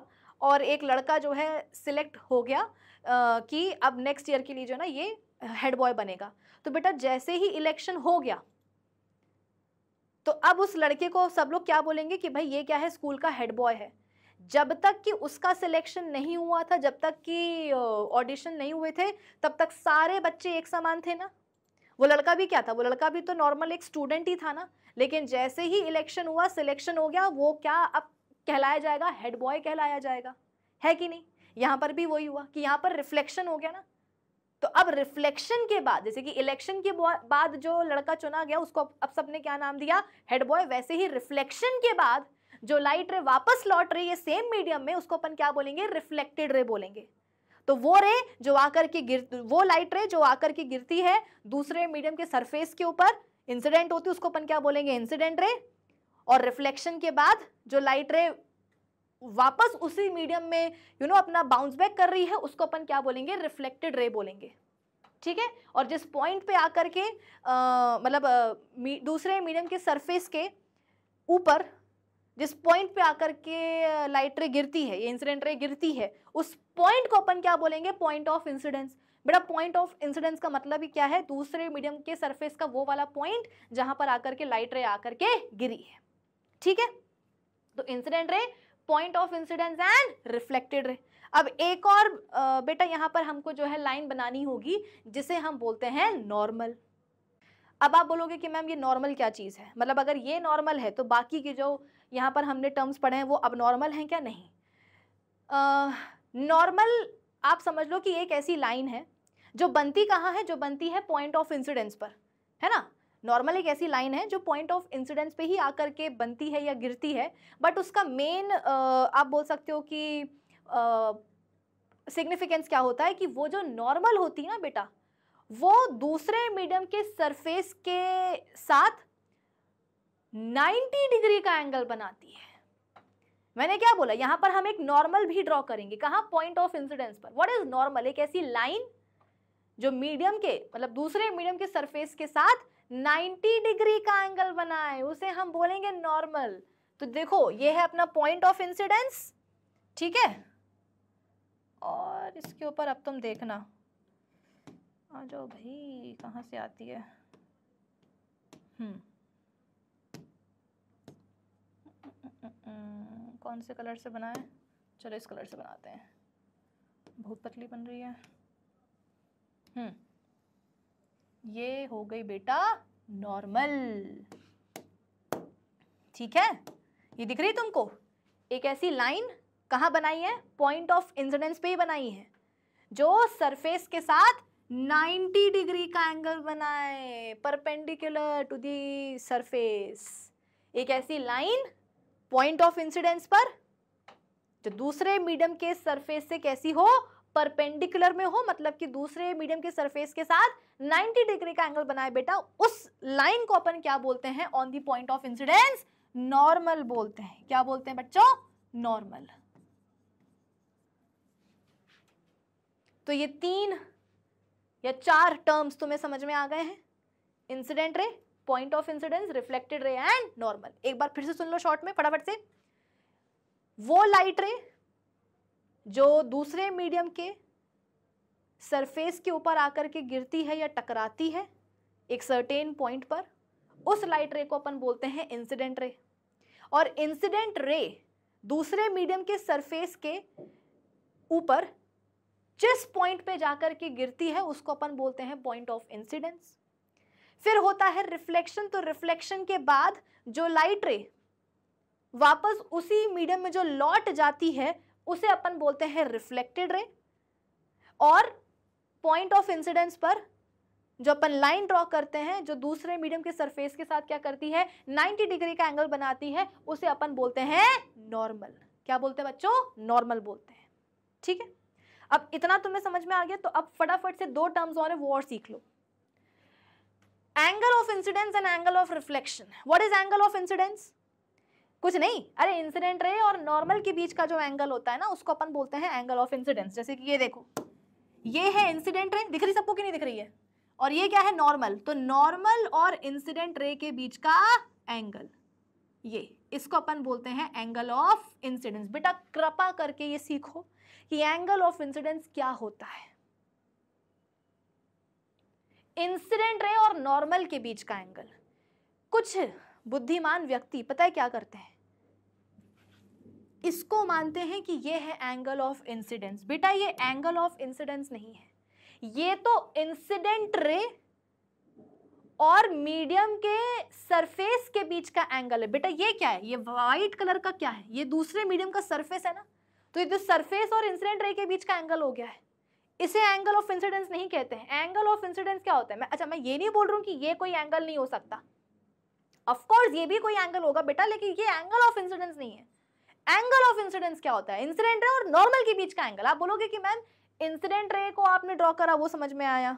और एक लड़का जो है सिलेक्ट हो गया आ, uh, कि अब नेक्स्ट ईयर के लिए जो है ना ये हेड बॉय बनेगा तो बेटा जैसे ही इलेक्शन हो गया तो अब उस लड़के को सब लोग क्या बोलेंगे कि भाई ये क्या है स्कूल का हेड बॉय है जब तक कि उसका सिलेक्शन नहीं हुआ था जब तक कि ऑडिशन नहीं हुए थे तब तक सारे बच्चे एक समान थे ना वो लड़का भी क्या था वो लड़का भी तो नॉर्मल एक स्टूडेंट ही था ना लेकिन जैसे ही इलेक्शन हुआ सिलेक्शन हो गया वो क्या अब कहलाया जाएगा हेड बॉय कहलाया जाएगा है कि नहीं यहाँ पर भी वही हुआ कि यहाँ पर रिफ्लेक्शन हो गया ना तो अब रिफ्लेक्शन के बाद जैसे कि इलेक्शन के बाद जो लड़का चुना गया उसको अब सबने क्या नाम दिया हेड बॉय वैसे ही रिफ्लेक्शन के बाद जो लाइट रे वापस लौट रही है सेम मीडियम में उसको अपन क्या बोलेंगे रिफ्लेक्टेड रे बोलेंगे तो वो रे जो आकर के गिर वो लाइट रे जो आकर के गिरती है दूसरे मीडियम के सरफेस के ऊपर इंसिडेंट होती है उसको अपन क्या बोलेंगे इंसिडेंट रे और रिफ्लेक्शन के बाद जो लाइट रे वापस उसी मीडियम में यू you नो know, अपना बाउंस बैक कर रही है उसको अपन क्या बोलेंगे रिफ्लेक्टेड रे बोलेंगे ठीक है और जिस पॉइंट पे आकर के मतलब दूसरे मीडियम के सरफेस के ऊपर जिस पॉइंट पे आकर के लाइट रे गिरती है ये इंसिडेंट रे गिरती है उस पॉइंट को अपन क्या बोलेंगे पॉइंट ऑफ इंसिडेंस बेटा पॉइंट ऑफ इंसिडेंस का मतलब ही क्या है दूसरे मीडियम के सरफेस का वो वाला पॉइंट जहां पर आकर के लाइट रे आकर के गिरी है ठीक है तो incident ray point of incidence and reflected ray अब एक और बेटा यहाँ पर हमको जो है लाइन बनानी होगी जिसे हम बोलते हैं नॉर्मल अब आप बोलोगे कि मैम ये नॉर्मल क्या चीज़ है मतलब अगर ये नॉर्मल है तो बाकी के जो यहाँ पर हमने टर्म्स पढ़े हैं वो अब नॉर्मल हैं क्या नहीं नॉर्मल आप समझ लो कि एक ऐसी लाइन है जो बनती कहाँ है जो बनती है पॉइंट ऑफ इंसिडेंस पर है ना नॉर्मल एक ऐसी लाइन है जो पॉइंट ऑफ इंसिडेंस पे ही आकर के बनती है या गिरती है बट उसका मेन आप बोल सकते हो कि सिग्निफिकेंस क्या होता है कि वो जो नॉर्मल होती है ना बेटा वो दूसरे मीडियम के सरफेस के साथ 90 डिग्री का एंगल बनाती है मैंने क्या बोला यहां पर हम एक नॉर्मल भी ड्रॉ करेंगे कहा पॉइंट ऑफ इंसिडेंस पर व्हाट इज नॉर्मल एक ऐसी लाइन जो मीडियम के मतलब दूसरे मीडियम के सरफेस के साथ 90 डिग्री का एंगल बनाए उसे हम बोलेंगे नॉर्मल तो देखो ये है अपना पॉइंट ऑफ इंसिडेंस ठीक है और इसके ऊपर अब तुम देखना आ जाओ भाई कहाँ से आती है हम्म कौन से कलर से बनाएं चलो इस कलर से बनाते हैं बहुत पतली बन रही है हम्म। ये हो गई बेटा नॉर्मल ठीक है ये दिख रही तुमको एक ऐसी लाइन कहाँ बनाई है पॉइंट ऑफ इंसिडेंस पे ही बनाई है जो सरफेस के साथ 90 डिग्री का एंगल बनाए परपेंडिकुलर टू दी सरफेस एक ऐसी लाइन पॉइंट ऑफ इंसिडेंस पर जो दूसरे मीडियम के सरफेस से कैसी हो परपेंडिकुलर में हो मतलब कि दूसरे मीडियम के सरफेस के साथ 90 डिग्री का एंगल बनाए बेटा उस लाइन को अपन क्या बोलते हैं on the point of incidence normal बोलते हैं क्या बोलते हैं बच्चों नॉर्मल तो ये तीन या चार टर्म्स तुम्हें समझ में आ गए हैं incident ray point of incidence reflected ray and normal एक बार फिर से सुन लो शॉर्ट में फटाफट से वो लाइट रे जो दूसरे मीडियम के सरफेस के ऊपर आकर के गिरती है या टकराती है एक सर्टेन पॉइंट पर उस लाइट रे को अपन बोलते हैं इंसिडेंट रे और इंसिडेंट रे दूसरे मीडियम के सरफेस के ऊपर जिस पॉइंट पे जाकर के गिरती है उसको अपन बोलते हैं पॉइंट ऑफ इंसिडेंस फिर होता है रिफ्लेक्शन तो रिफ्लेक्शन के बाद जो लाइट रे वापस उसी मीडियम में जो लौट जाती है उसे अपन बोलते हैं रिफ्लेक्टेड रे और पॉइंट ऑफ इंसिडेंस पर जो अपन लाइन ड्रॉ करते हैं जो दूसरे मीडियम के सरफेस के साथ क्या करती है 90 डिग्री का एंगल बनाती है उसे अपन बोलते हैं नॉर्मल क्या बोलते हैं बच्चों नॉर्मल बोलते हैं ठीक है अब इतना तुम्हें समझ में आ गया तो अब फटाफट से दो टर्म्स और है वो और सीख लो angle of incidence and angle of reflection what is angle of incidence कुछ नहीं अरे इंसिडेंट रे और नॉर्मल के बीच का जो एंगल होता है ना उसको अपन बोलते हैं एंगल ऑफ इंसिडेंस जैसे कि ये देखो ये है इंसिडेंट रे दिख रही सबको कि नहीं दिख रही है और ये क्या है नॉर्मल तो नॉर्मल और इंसिडेंट रे के बीच का एंगल ये इसको अपन बोलते हैं एंगल ऑफ इंसिडेंस बेटा कृपा करके ये सीखो कि एंगल ऑफ इंसिडेंस क्या होता है इंसिडेंट रे और नॉर्मल के बीच का एंगल कुछ बुद्धिमान व्यक्ति पता है क्या करते हैं इसको मानते हैं कि ये है एंगल ऑफ इंसिडेंस बेटा ये एंगल ऑफ इंसिडेंस नहीं है ये तो इंसिडेंट रे और मीडियम के सरफेस के बीच का एंगल है बेटा ये क्या है ये वाइट कलर का क्या है ये दूसरे मीडियम का सरफेस है ना तो ये तो सरफेस और इंसिडेंट रे के बीच का एंगल हो गया है इसे एंगल ऑफ इंसिडेंस नहीं कहते हैं एंगल ऑफ इंसिडेंस क्या होता है मैं अच्छा मैं ये नहीं बोल रहा हूँ कि ये कोई एंगल नहीं हो सकता ऑफकोर्स ये भी कोई एंगल होगा बेटा लेकिन ये एंगल ऑफ इंसिडेंस नहीं है एंगल ऑफ इंसिडेंस क्या होता है इंसिडेंट रे और नॉर्मल के बीच का एंगल आप बोलोगे कि मैम इंसिडेंट रे को आपने ड्रॉ करा वो समझ में आया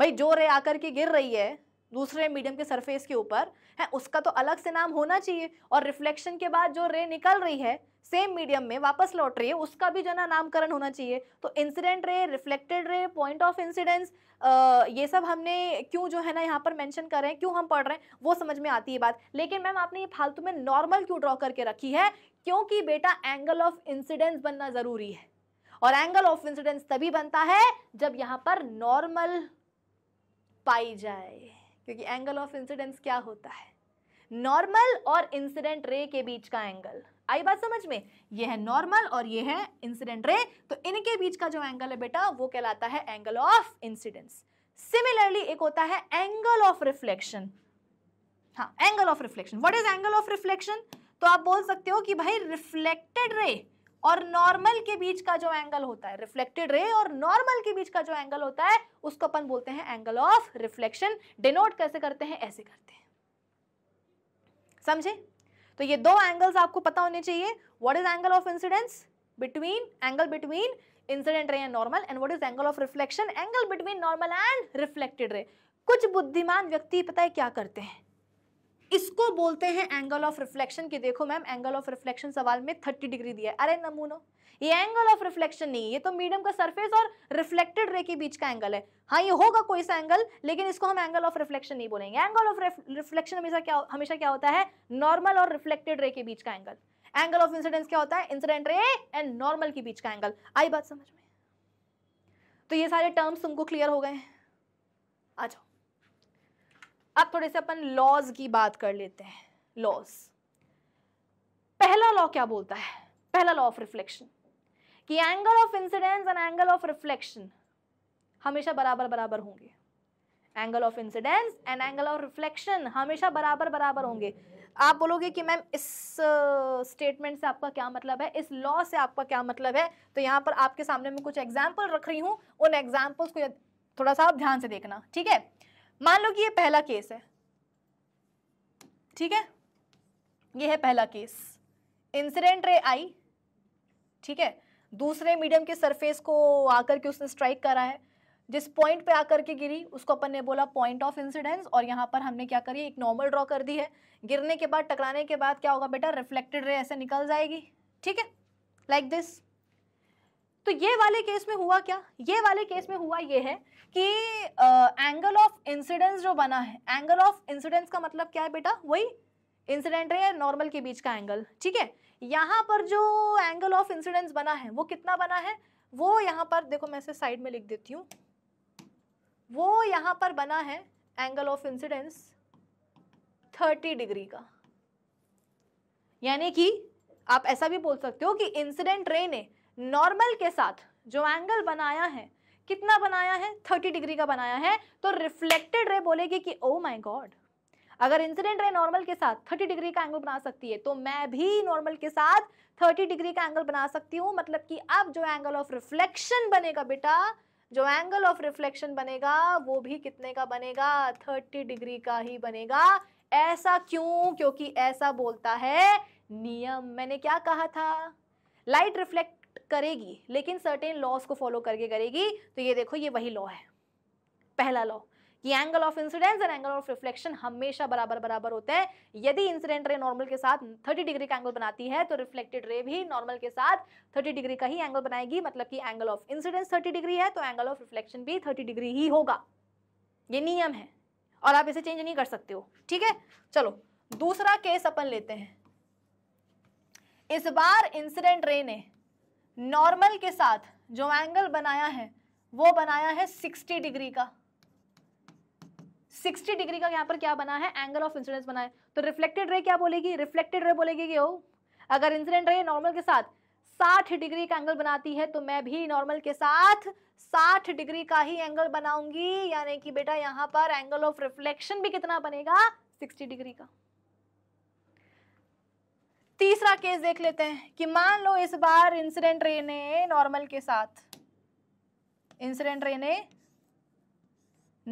भाई जो रे आकर के गिर रही है दूसरे मीडियम के सरफेस के ऊपर है उसका तो अलग से नाम होना चाहिए और रिफ्लेक्शन के बाद जो रे निकल रही है सेम मीडियम में वापस लौट रही है उसका भी जो ना नामकरण होना चाहिए तो इंसिडेंट रे reflected ray point of incidence ये सब हमने क्यों जो है ना यहाँ पर मेंशन कर रहे हैं क्यों हम पढ़ रहे हैं वो समझ में आती है बात लेकिन मैम आपने ये फालतू में नॉर्मल क्यों ड्रॉ करके रखी है क्योंकि बेटा एंगल ऑफ इंसिडेंस बनना ज़रूरी है और एंगल ऑफ इंसिडेंस तभी बनता है जब यहाँ पर नॉर्मल पाई जाए क्योंकि एंगल ऑफ इंसिडेंस क्या होता है नॉर्मल और इंसिडेंट रे के बीच का एंगल आई बात समझ में ये है नॉर्मल और ये है इंसिडेंट रे तो इनके बीच का जो एंगल है बेटा वो कहलाता है एंगल ऑफ इंसिडेंस सिमिलरली एक होता है एंगल ऑफ रिफ्लेक्शन हाँ angle of reflection what is angle of reflection तो आप बोल सकते हो कि भाई रिफ्लेक्टेड रे और नॉर्मल के बीच का जो एंगल होता है रिफ्लेक्टेड रे और नॉर्मल के बीच का जो एंगल होता है उसको अपन बोलते हैं एंगल ऑफ रिफ्लेक्शन डिनोट कैसे करते हैं ऐसे करते हैं समझे तो ये दो एंगल्स आपको पता होने चाहिए what is angle of incidence between angle between incident ray and normal and what is angle of reflection angle between normal and reflected ray कुछ बुद्धिमान व्यक्ति पता है क्या करते हैं इसको बोलते हैं एंगल ऑफ रिफ्लेक्शन कि देखो मैम एंगल ऑफ रिफ्लेक्शन सवाल में थर्टी डिग्री दिया है अरे नमूनो ये एंगल ऑफ रिफ्लेक्शन नहीं है ये तो मीडियम का सरफेस और रिफ्लेक्टेड रे के बीच का एंगल है हाँ ये होगा कोई सा एंगल लेकिन इसको हम एंगल ऑफ रिफ्लेक्शन नहीं बोलेंगे एंगल ऑफ रिफ्लेक्शन हमेशा क्या हमेशा क्या होता है नॉर्मल और रिफ्लेक्टेड रे के बीच का एंगल एंगल ऑफ इंसिडेंस क्या होता है इंसिडेंट रे एंड नॉर्मल के बीच का एंगल आई बात समझ में तो ये सारे टर्म्स तुमको क्लियर हो गए हैं आ जाओ अब थोड़े से अपन लॉज की बात कर लेते हैं लॉज पहला लॉ क्या बोलता है पहला लॉ ऑफ रिफ्लेक्शन कि angle of incidence and angle of reflection हमेशा बराबर बराबर होंगे angle of incidence and angle of reflection हमेशा बराबर बराबर होंगे आप बोलोगे कि मैम इस स्टेटमेंट uh, से आपका क्या मतलब है इस लॉ से आपका क्या मतलब है तो यहाँ पर आपके सामने मैं कुछ एग्जाम्पल रख रही हूँ उन एग्जाम्पल्स को थोड़ा सा आप ध्यान से देखना ठीक है मान लो कि ये पहला केस है ठीक है ये है पहला केस इंसिडेंट रे आई ठीक है दूसरे मीडियम के सरफेस को आकर के उसने स्ट्राइक करा है जिस पॉइंट पे आकर के गिरी उसको अपन ने बोला पॉइंट ऑफ इंसिडेंस और यहाँ पर हमने क्या करी एक नॉर्मल ड्रॉ कर दी है गिरने के बाद टकराने के बाद क्या होगा बेटा रिफ्लेक्टेड रे ऐसे निकल जाएगी ठीक है लाइक दिस तो ये वाले केस में हुआ क्या ये वाले केस में हुआ ये है कि एंगल ऑफ इंसिडेंस जो बना है एंगल ऑफ इंसिडेंस का मतलब क्या है बेटा वही इंसिडेंट रे नॉर्मल के बीच का एंगल ठीक है यहाँ पर जो एंगल ऑफ इंसिडेंस बना है वो कितना बना है वो यहाँ पर देखो मैं इसे साइड में लिख देती हूँ वो यहाँ पर बना है angle of incidence thirty degree का यानी कि आप ऐसा भी बोल सकते हो कि इंसिडेंट रे ने नॉर्मल के साथ जो एंगल बनाया है कितना बनाया है थर्टी डिग्री का बनाया है तो रिफ्लेक्टेड रे बोलेगी कि ओ माय गॉड अगर इंसिडेंट रे नॉर्मल के साथ 30 डिग्री का एंगल बना सकती है तो मैं भी नॉर्मल के साथ 30 डिग्री का एंगल बना सकती हूँ मतलब कि अब जो एंगल ऑफ रिफ्लेक्शन बनेगा बेटा जो एंगल ऑफ रिफ्लेक्शन बनेगा वो भी कितने का बनेगा 30 डिग्री का ही बनेगा ऐसा क्यों क्योंकि ऐसा बोलता है नियम मैंने क्या कहा था लाइट रिफ्लेक्ट करेगी लेकिन सर्टेन लॉज को फॉलो करके करेगी तो ये देखो ये वही लॉ है पहला लॉ कि एंगल ऑफ इंसिडेंस और एंगल ऑफ रिफ्लेक्शन हमेशा बराबर बराबर होते हैं यदि इंसिडेंट रे नॉर्मल के साथ 30 डिग्री का एंगल बनाती है तो रिफ्लेक्टेड रे भी नॉर्मल के साथ 30 डिग्री का ही एंगल बनाएगी मतलब कि एंगल ऑफ इंसिडेंस 30 डिग्री है तो एंगल ऑफ रिफ्लेक्शन भी 30 डिग्री ही होगा ये नियम है और आप इसे चेंज नहीं कर सकते हो ठीक है चलो दूसरा केस अपन लेते हैं इस बार इंसिडेंट रे ने नॉर्मल के साथ जो एंगल बनाया है वो बनाया है 60 डिग्री का 60 डिग्री का यहाँ पर क्या बना है एंगल ऑफ इंसिडेंस बना है तो रिफ्लेक्टेड रे क्या बोलेगी रिफ्लेक्टेड रे बोलेगी कि ओ अगर इंसिडेंट रे नॉर्मल के साथ 60 डिग्री का एंगल बनाती है तो मैं भी नॉर्मल के साथ 60 डिग्री का ही एंगल बनाऊंगी यानी कि बेटा यहाँ पर एंगल ऑफ रिफ्लेक्शन भी कितना बनेगा 60 डिग्री का तीसरा केस देख लेते हैं कि मान लो इस बार इंसिडेंट रे ने नॉर्मल के साथ इंसिडेंट रे ने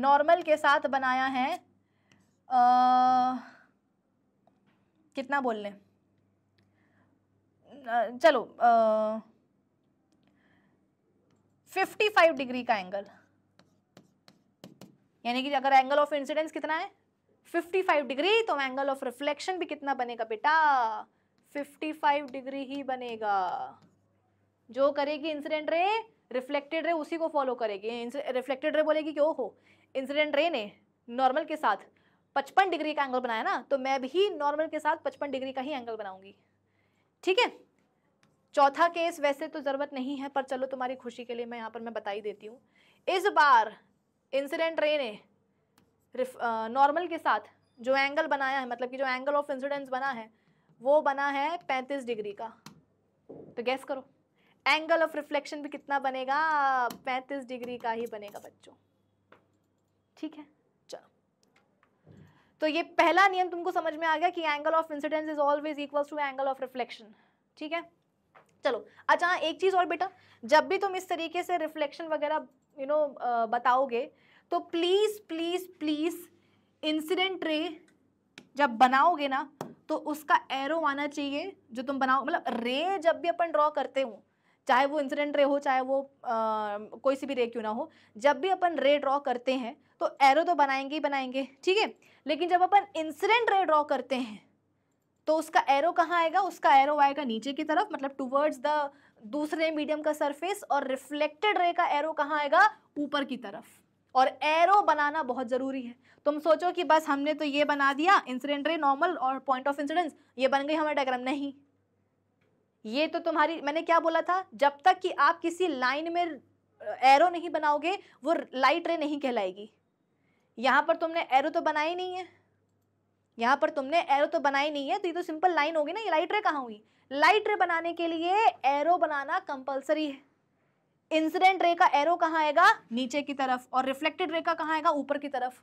नॉर्मल के साथ बनाया है आ, कितना बोल लें चलो फिफ्टी फाइव डिग्री का एंगल यानी कि अगर एंगल ऑफ इंसिडेंस कितना है 55 डिग्री तो एंगल ऑफ रिफ्लेक्शन भी कितना बनेगा बेटा 55 डिग्री ही बनेगा जो करेगी इंसिडेंट रे रिफ्लेक्टेड रे उसी को फॉलो करेगी रिफ्लेक्टेड रे बोलेगी कि ओहो इंसिडेंट रे ने नॉर्मल के साथ 55 डिग्री का एंगल बनाया ना तो मैं भी नॉर्मल के साथ 55 डिग्री का ही एंगल बनाऊंगी ठीक है चौथा केस वैसे तो ज़रूरत नहीं है पर चलो तुम्हारी खुशी के लिए मैं यहाँ पर मैं बताई देती हूँ इस बार इंसिडेंट रे ने नॉर्मल के साथ जो एंगल बनाया है मतलब कि जो एंगल ऑफ इंसिडेंस बना है वो बना है पैंतीस डिग्री का तो गैस करो एंगल ऑफ रिफ्लेक्शन भी कितना बनेगा पैंतीस डिग्री का ही बनेगा बच्चों ठीक है चलो तो ये पहला नियम तुमको समझ में आ गया कि angle of incidence is always equal to angle of reflection ठीक है चलो अच्छा एक चीज़ और बेटा जब भी तुम इस तरीके से रिफ्लेक्शन वगैरह यू नो बताओगे तो please please please incident ray जब बनाओगे ना तो उसका एरो आना चाहिए जो तुम बनाओ मतलब रे जब भी अपन ड्रॉ करते हो चाहे वो इंसिडेंट रे हो चाहे वो आ, कोई सी भी रे क्यों ना हो जब भी अपन रे ड्रॉ करते हैं तो एरो तो बनाएंगे ही बनाएंगे ठीक है लेकिन जब अपन इंसिडेंट रे ड्रॉ करते हैं तो उसका एरो कहाँ आएगा उसका एरो आएगा नीचे की तरफ मतलब टूवर्ड्स द दूसरे मीडियम का सरफेस और रिफ्लेक्टेड रे का एरो कहाँ आएगा ऊपर की तरफ और एरो बनाना बहुत ज़रूरी है तुम सोचो कि बस हमने तो ये बना दिया इंसिडेंट रे नॉर्मल और पॉइंट ऑफ इंसिडेंस ये बन गई हमारे डायग्राम नहीं ये तो तुम्हारी मैंने क्या बोला था जब तक कि आप किसी लाइन में एरो uh, नहीं बनाओगे वो लाइट रे नहीं कहलाएगी यहाँ पर तुमने एरो तो बनाई नहीं है यहाँ पर तुमने एरो तो बनाई नहीं है तो ये तो सिंपल लाइन होगी ना ये लाइट रे कहाँ होगी लाइट रे बनाने के लिए एरो बनाना कंपलसरी है इंसिडेंट रे का एरो कहां आएगा नीचे की तरफ और रिफ्लेक्टेड रे का कहां आएगा ऊपर की तरफ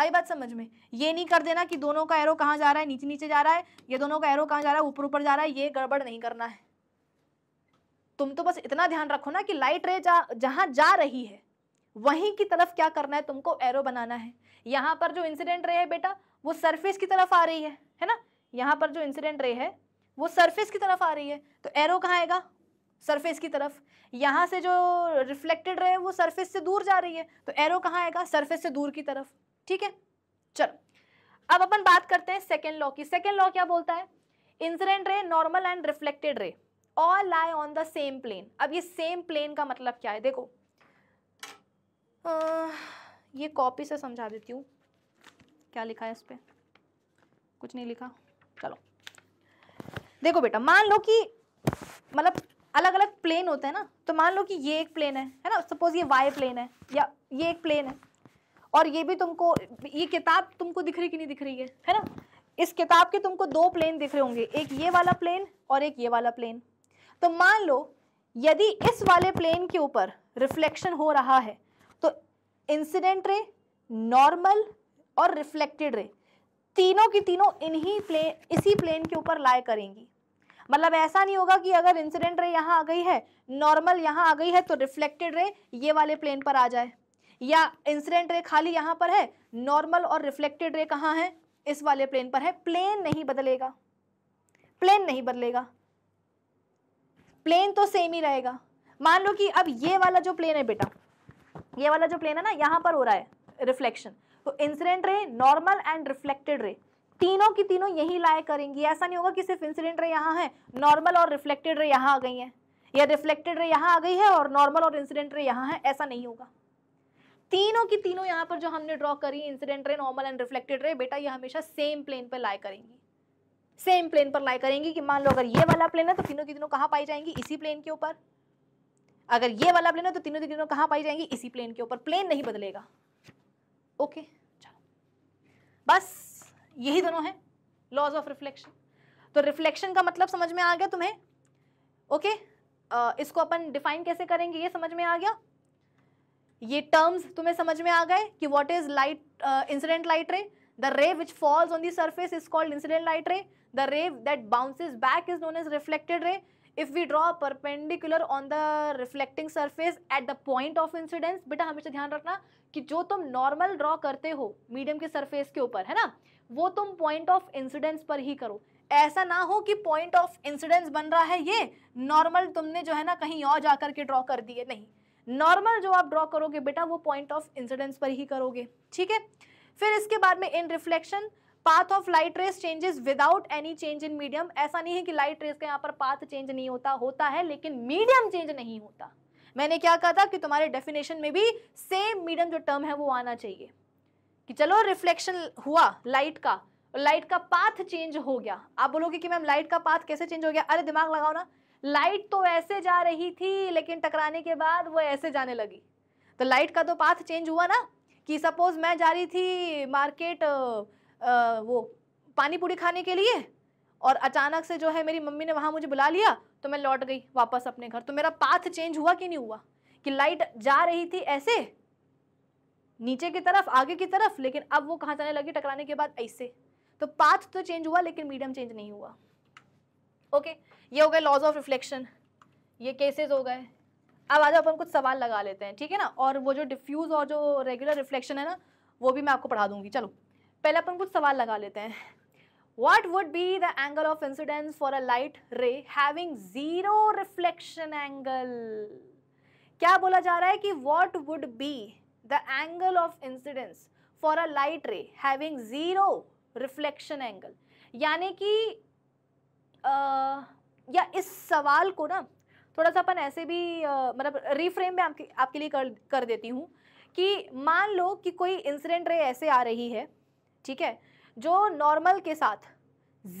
आई बात समझ में ये नहीं कर देना कि दोनों का एरो कहां जा रहा है नीचे नीचे जा रहा है ये दोनों का एरो कहां जा रहा है ऊपर ऊपर जा रहा है ये गड़बड़ नहीं करना है तुम तो बस इतना ध्यान रखो ना कि लाइट रे जा जहां जा रही है वहीं की तरफ क्या करना है तुमको एरो बनाना है यहां पर जो इंसिडेंट रे है बेटा वो सरफेस की तरफ आ रही है है ना यहाँ पर जो इंसिडेंट रे है वो सरफेस की तरफ आ रही है तो एरो कहां आएगा सरफेस की तरफ यहाँ से जो रिफ्लेक्टेड रे वो सरफेस से दूर जा रही है तो एरो कहाँ आएगा सरफेस से दूर की तरफ ठीक है चलो अब अपन बात करते हैं सेकेंड लॉ की सेकेंड लॉ क्या बोलता है incident ray normal and reflected ray all lie on the same plane अब ये सेम प्लेन का मतलब क्या है देखो आ, ये कॉपी से समझा देती हूँ क्या लिखा है इस पर कुछ नहीं लिखा चलो देखो बेटा मान लो कि मतलब अलग अलग प्लेन होते हैं ना तो मान लो कि ये एक प्लेन है है ना सपोज ये वाई प्लेन है या ये एक प्लेन है और ये भी तुमको ये किताब तुमको दिख रही कि नहीं दिख रही है है ना इस किताब के तुमको दो प्लेन दिख रहे होंगे एक ये वाला प्लेन और एक ये वाला प्लेन तो मान लो यदि इस वाले प्लेन के ऊपर रिफ्लेक्शन हो रहा है तो इंसिडेंट रे नॉर्मल और रिफ्लेक्टेड रे तीनों की तीनों इन्हीं प्लेन इसी प्लेन के ऊपर लाए करेंगी मतलब ऐसा नहीं होगा कि अगर इंसिडेंट रे यहाँ आ गई है नॉर्मल यहाँ आ गई है तो रिफ्लेक्टेड रे ये वाले प्लेन पर आ जाए या इंसिडेंट रे खाली यहाँ पर है नॉर्मल और रिफ्लेक्टेड रे कहाँ है इस वाले प्लेन पर है प्लेन नहीं बदलेगा प्लेन नहीं बदलेगा प्लेन तो सेम ही रहेगा मान लो कि अब ये वाला जो प्लेन है बेटा ये वाला जो प्लेन है ना यहाँ पर हो रहा है रिफ्लेक्शन तो incident ray normal and reflected रे तीनों की तीनों यही लाए करेंगी ऐसा नहीं होगा कि सिर्फ इंसिडेंट रे यहाँ है नॉर्मल और रिफ्लेक्टेड रे यहाँ आ गई है या रिफ्लेक्टेड रे यहाँ आ गई है और नॉर्मल और इंसिडेंट रे यहाँ है ऐसा नहीं होगा तीनों की तीनों यहाँ पर जो हमने ड्रॉ करी incident ray normal and reflected रे बेटा ये हमेशा सेम प्लेन पर लाए करेंगी सेम प्लेन पर लाए करेंगी कि मान लो अगर ये वाला प्लेन है तो तीनों की तीनों कहाँ पाई जाएंगी इसी प्लेन के ऊपर अगर ये वाला प्लेन है तो तीनों की तीनों कहाँ पाई जाएंगी इसी प्लेन के ऊपर प्लेन नहीं बदलेगा ओके चलो बस यही दोनों हैं लॉज ऑफ रिफ्लेक्शन तो रिफ्लेक्शन का मतलब समझ में आ गया तुम्हें ओके okay? इसको अपन डिफाइन कैसे करेंगे ये समझ में आ गया ये टर्म्स तुम्हें समझ में आ गए कि what is light incident light ray the ray which falls on the surface is called incident light ray the ray that bounces back is known as reflected ray if we draw perpendicular on the reflecting surface at the point of incidence बेटा हमेशा ध्यान रखना कि जो तुम normal draw करते हो medium के सर्फेस के ऊपर है ना वो तुम पॉइंट ऑफ इंसिडेंस पर ही करो ऐसा ना हो कि पॉइंट ऑफ इंसिडेंस बन रहा है ये नॉर्मल तुमने जो है ना कहीं और जा करके ड्रॉ कर दिए नहीं नॉर्मल जो आप ड्रॉ करोगे बेटा वो पॉइंट ऑफ इंसिडेंस पर ही करोगे ठीक है फिर इसके बाद में in reflection path of light rays changes without any change in medium ऐसा नहीं है कि लाइट रेस का यहाँ पर पाथ चेंज नहीं होता होता है लेकिन मीडियम चेंज नहीं होता मैंने क्या कहा था कि तुम्हारे डेफिनेशन में भी सेम मीडियम जो टर्म है वो आना चाहिए कि चलो रिफ्लेक्शन हुआ लाइट का और लाइट का पाथ चेंज हो गया आप बोलोगे कि मैम लाइट का पाथ कैसे चेंज हो गया अरे दिमाग लगाओ ना लाइट तो ऐसे जा रही थी लेकिन टकराने के बाद वो ऐसे जाने लगी तो लाइट का तो पाथ चेंज हुआ ना कि सपोज मैं जा रही थी मार्केट आ, वो पानी पूरी खाने के लिए और अचानक से जो है मेरी मम्मी ने वहाँ मुझे बुला लिया तो मैं लौट गई वापस अपने घर तो मेरा पाथ चेंज हुआ कि नहीं हुआ कि लाइट जा रही थी ऐसे नीचे की तरफ आगे की तरफ लेकिन अब वो कहाँ जाने लगी टकराने के बाद ऐसे तो पाथ तो चेंज हुआ लेकिन मीडियम चेंज नहीं हुआ ओके ये हो गए लॉज ऑफ रिफ्लेक्शन ये केसेस हो गए अब आज अपन कुछ सवाल लगा लेते हैं ठीक है ना और वो जो डिफ्यूज़ और जो रेगुलर रिफ्लेक्शन है ना वो भी मैं आपको पढ़ा दूंगी चलो पहले अपन कुछ सवाल लगा लेते हैं what would be the angle of incidence for a light ray having zero reflection angle क्या बोला जा रहा है कि what would be the angle of incidence for a light ray having zero reflection angle यानी कि आ, या इस सवाल को ना थोड़ा सा अपन ऐसे भी आ, मतलब रीफ्रेम में आपके आपके लिए कर कर देती हूँ कि मान लो कि कोई इंसिडेंट रे ऐसे आ रही है ठीक है जो नॉर्मल के साथ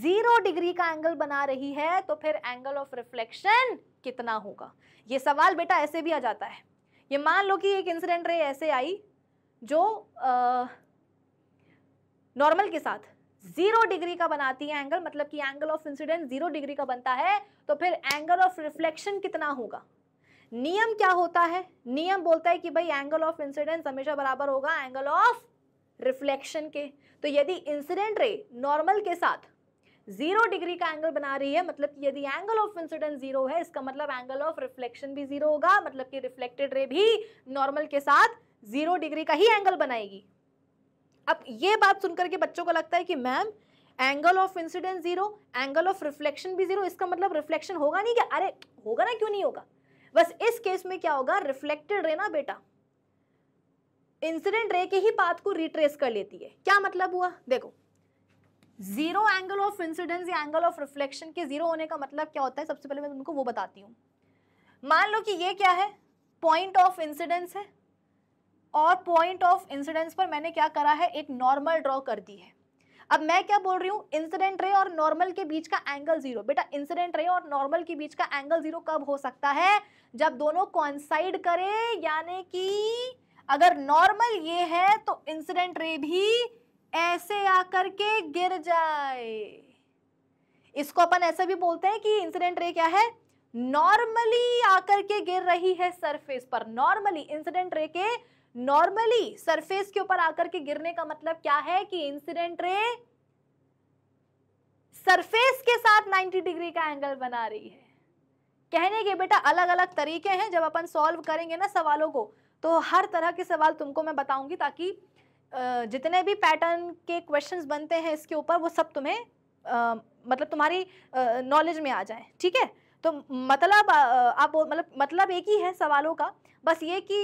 ज़ीरो डिग्री का एंगल बना रही है तो फिर एंगल ऑफ रिफ्लेक्शन कितना होगा ये सवाल बेटा ऐसे भी आ जाता है ये मान लो कि एक इंसिडेंट रे ऐसे आई जो नॉर्मल के साथ जीरो डिग्री का बनाती है एंगल मतलब कि angle of incident zero degree का बनता है तो फिर एंगल ऑफ रिफ्लेक्शन कितना होगा नियम क्या होता है नियम बोलता है कि भाई एंगल ऑफ इंसिडेंस हमेशा बराबर होगा एंगल ऑफ रिफ्लेक्शन के तो यदि इंसिडेंट रे नॉर्मल के साथ जीरो डिग्री का एंगल बना रही है मतलब कि यदि एंगल ऑफ इंसिडेंट जीरो है इसका मतलब एंगल ऑफ रिफ्लेक्शन भी जीरो होगा मतलब कि रिफ्लेक्टेड रे भी नॉर्मल के साथ जीरो डिग्री का ही एंगल बनाएगी अब ये बात सुनकर के बच्चों को लगता है कि ma'am angle of incident zero angle of reflection भी जीरो इसका मतलब रिफ्लेक्शन होगा नहीं क्या अरे होगा ना क्यों नहीं होगा बस इस केस में क्या होगा रिफ्लेक्टेड रे ना बेटा इंसिडेंट रे के ही पाथ को रिट्रेस कर लेती है क्या मतलब हुआ देखो जीरो एंगल ऑफ इंसिडेंस या एंगल ऑफ रिफ्लेक्शन के जीरो होने का मतलब क्या होता है सबसे पहले मैं तुमको वो बताती हूँ मान लो कि ये क्या है पॉइंट ऑफ इंसिडेंस है और पॉइंट ऑफ इंसिडेंस पर मैंने क्या करा है एक नॉर्मल ड्रॉ कर दी है अब मैं क्या बोल रही हूँ इंसिडेंट रे और नॉर्मल के बीच का एंगल जीरो बेटा इंसिडेंट रे और नॉर्मल के बीच का एंगल जीरो कब हो सकता है जब दोनों कॉन्साइड करें यानी कि अगर नॉर्मल ये है तो इंसिडेंट रे भी ऐसे आकर के गिर जाए इसको अपन ऐसे भी बोलते हैं कि इंसिडेंट रे क्या है नॉर्मली आकर के गिर रही है सरफेस पर नॉर्मली इंसिडेंट रे के नॉर्मली सरफेस के ऊपर आकर के गिरने का मतलब क्या है कि इंसिडेंट रे सरफेस के साथ 90 डिग्री का एंगल बना रही है कहने के बेटा अलग अलग तरीके हैं जब अपन सॉल्व करेंगे ना सवालों को तो हर तरह के सवाल तुमको मैं बताऊंगी ताकि जितने भी पैटर्न के क्वेश्चंस बनते हैं इसके ऊपर वो सब तुम्हें आ, मतलब तुम्हारी नॉलेज में आ जाए ठीक है तो मतलब आप मतलब मतलब एक ही है सवालों का बस ये कि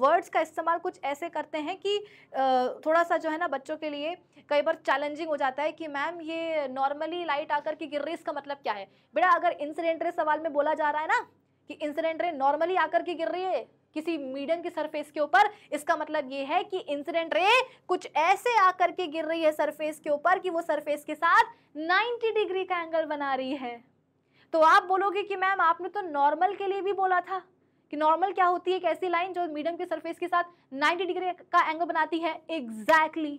वर्ड्स का इस्तेमाल कुछ ऐसे करते हैं कि थोड़ा सा जो है ना बच्चों के लिए कई बार चैलेंजिंग हो जाता है कि मैम ये नॉर्मली लाइट आकर के गिर रही इसका मतलब क्या है बेटा अगर इंसिडेंट रे सवाल में बोला जा रहा है ना कि इंसिडेंट रे नॉर्मली आकर के गिर रही है किसी मीडियम की सरफेस के ऊपर इसका मतलब ये है कि इंसिडेंट रे कुछ ऐसे आकर के गिर रही है सरफेस के ऊपर कि वो सरफेस के साथ 90 डिग्री का एंगल बना रही है तो आप बोलोगे कि मैम आपने तो नॉर्मल के लिए भी बोला था कि नॉर्मल क्या होती है एक ऐसी लाइन जो मीडियम के सरफेस के साथ 90 डिग्री का एंगल बनाती है एग्जैक्टली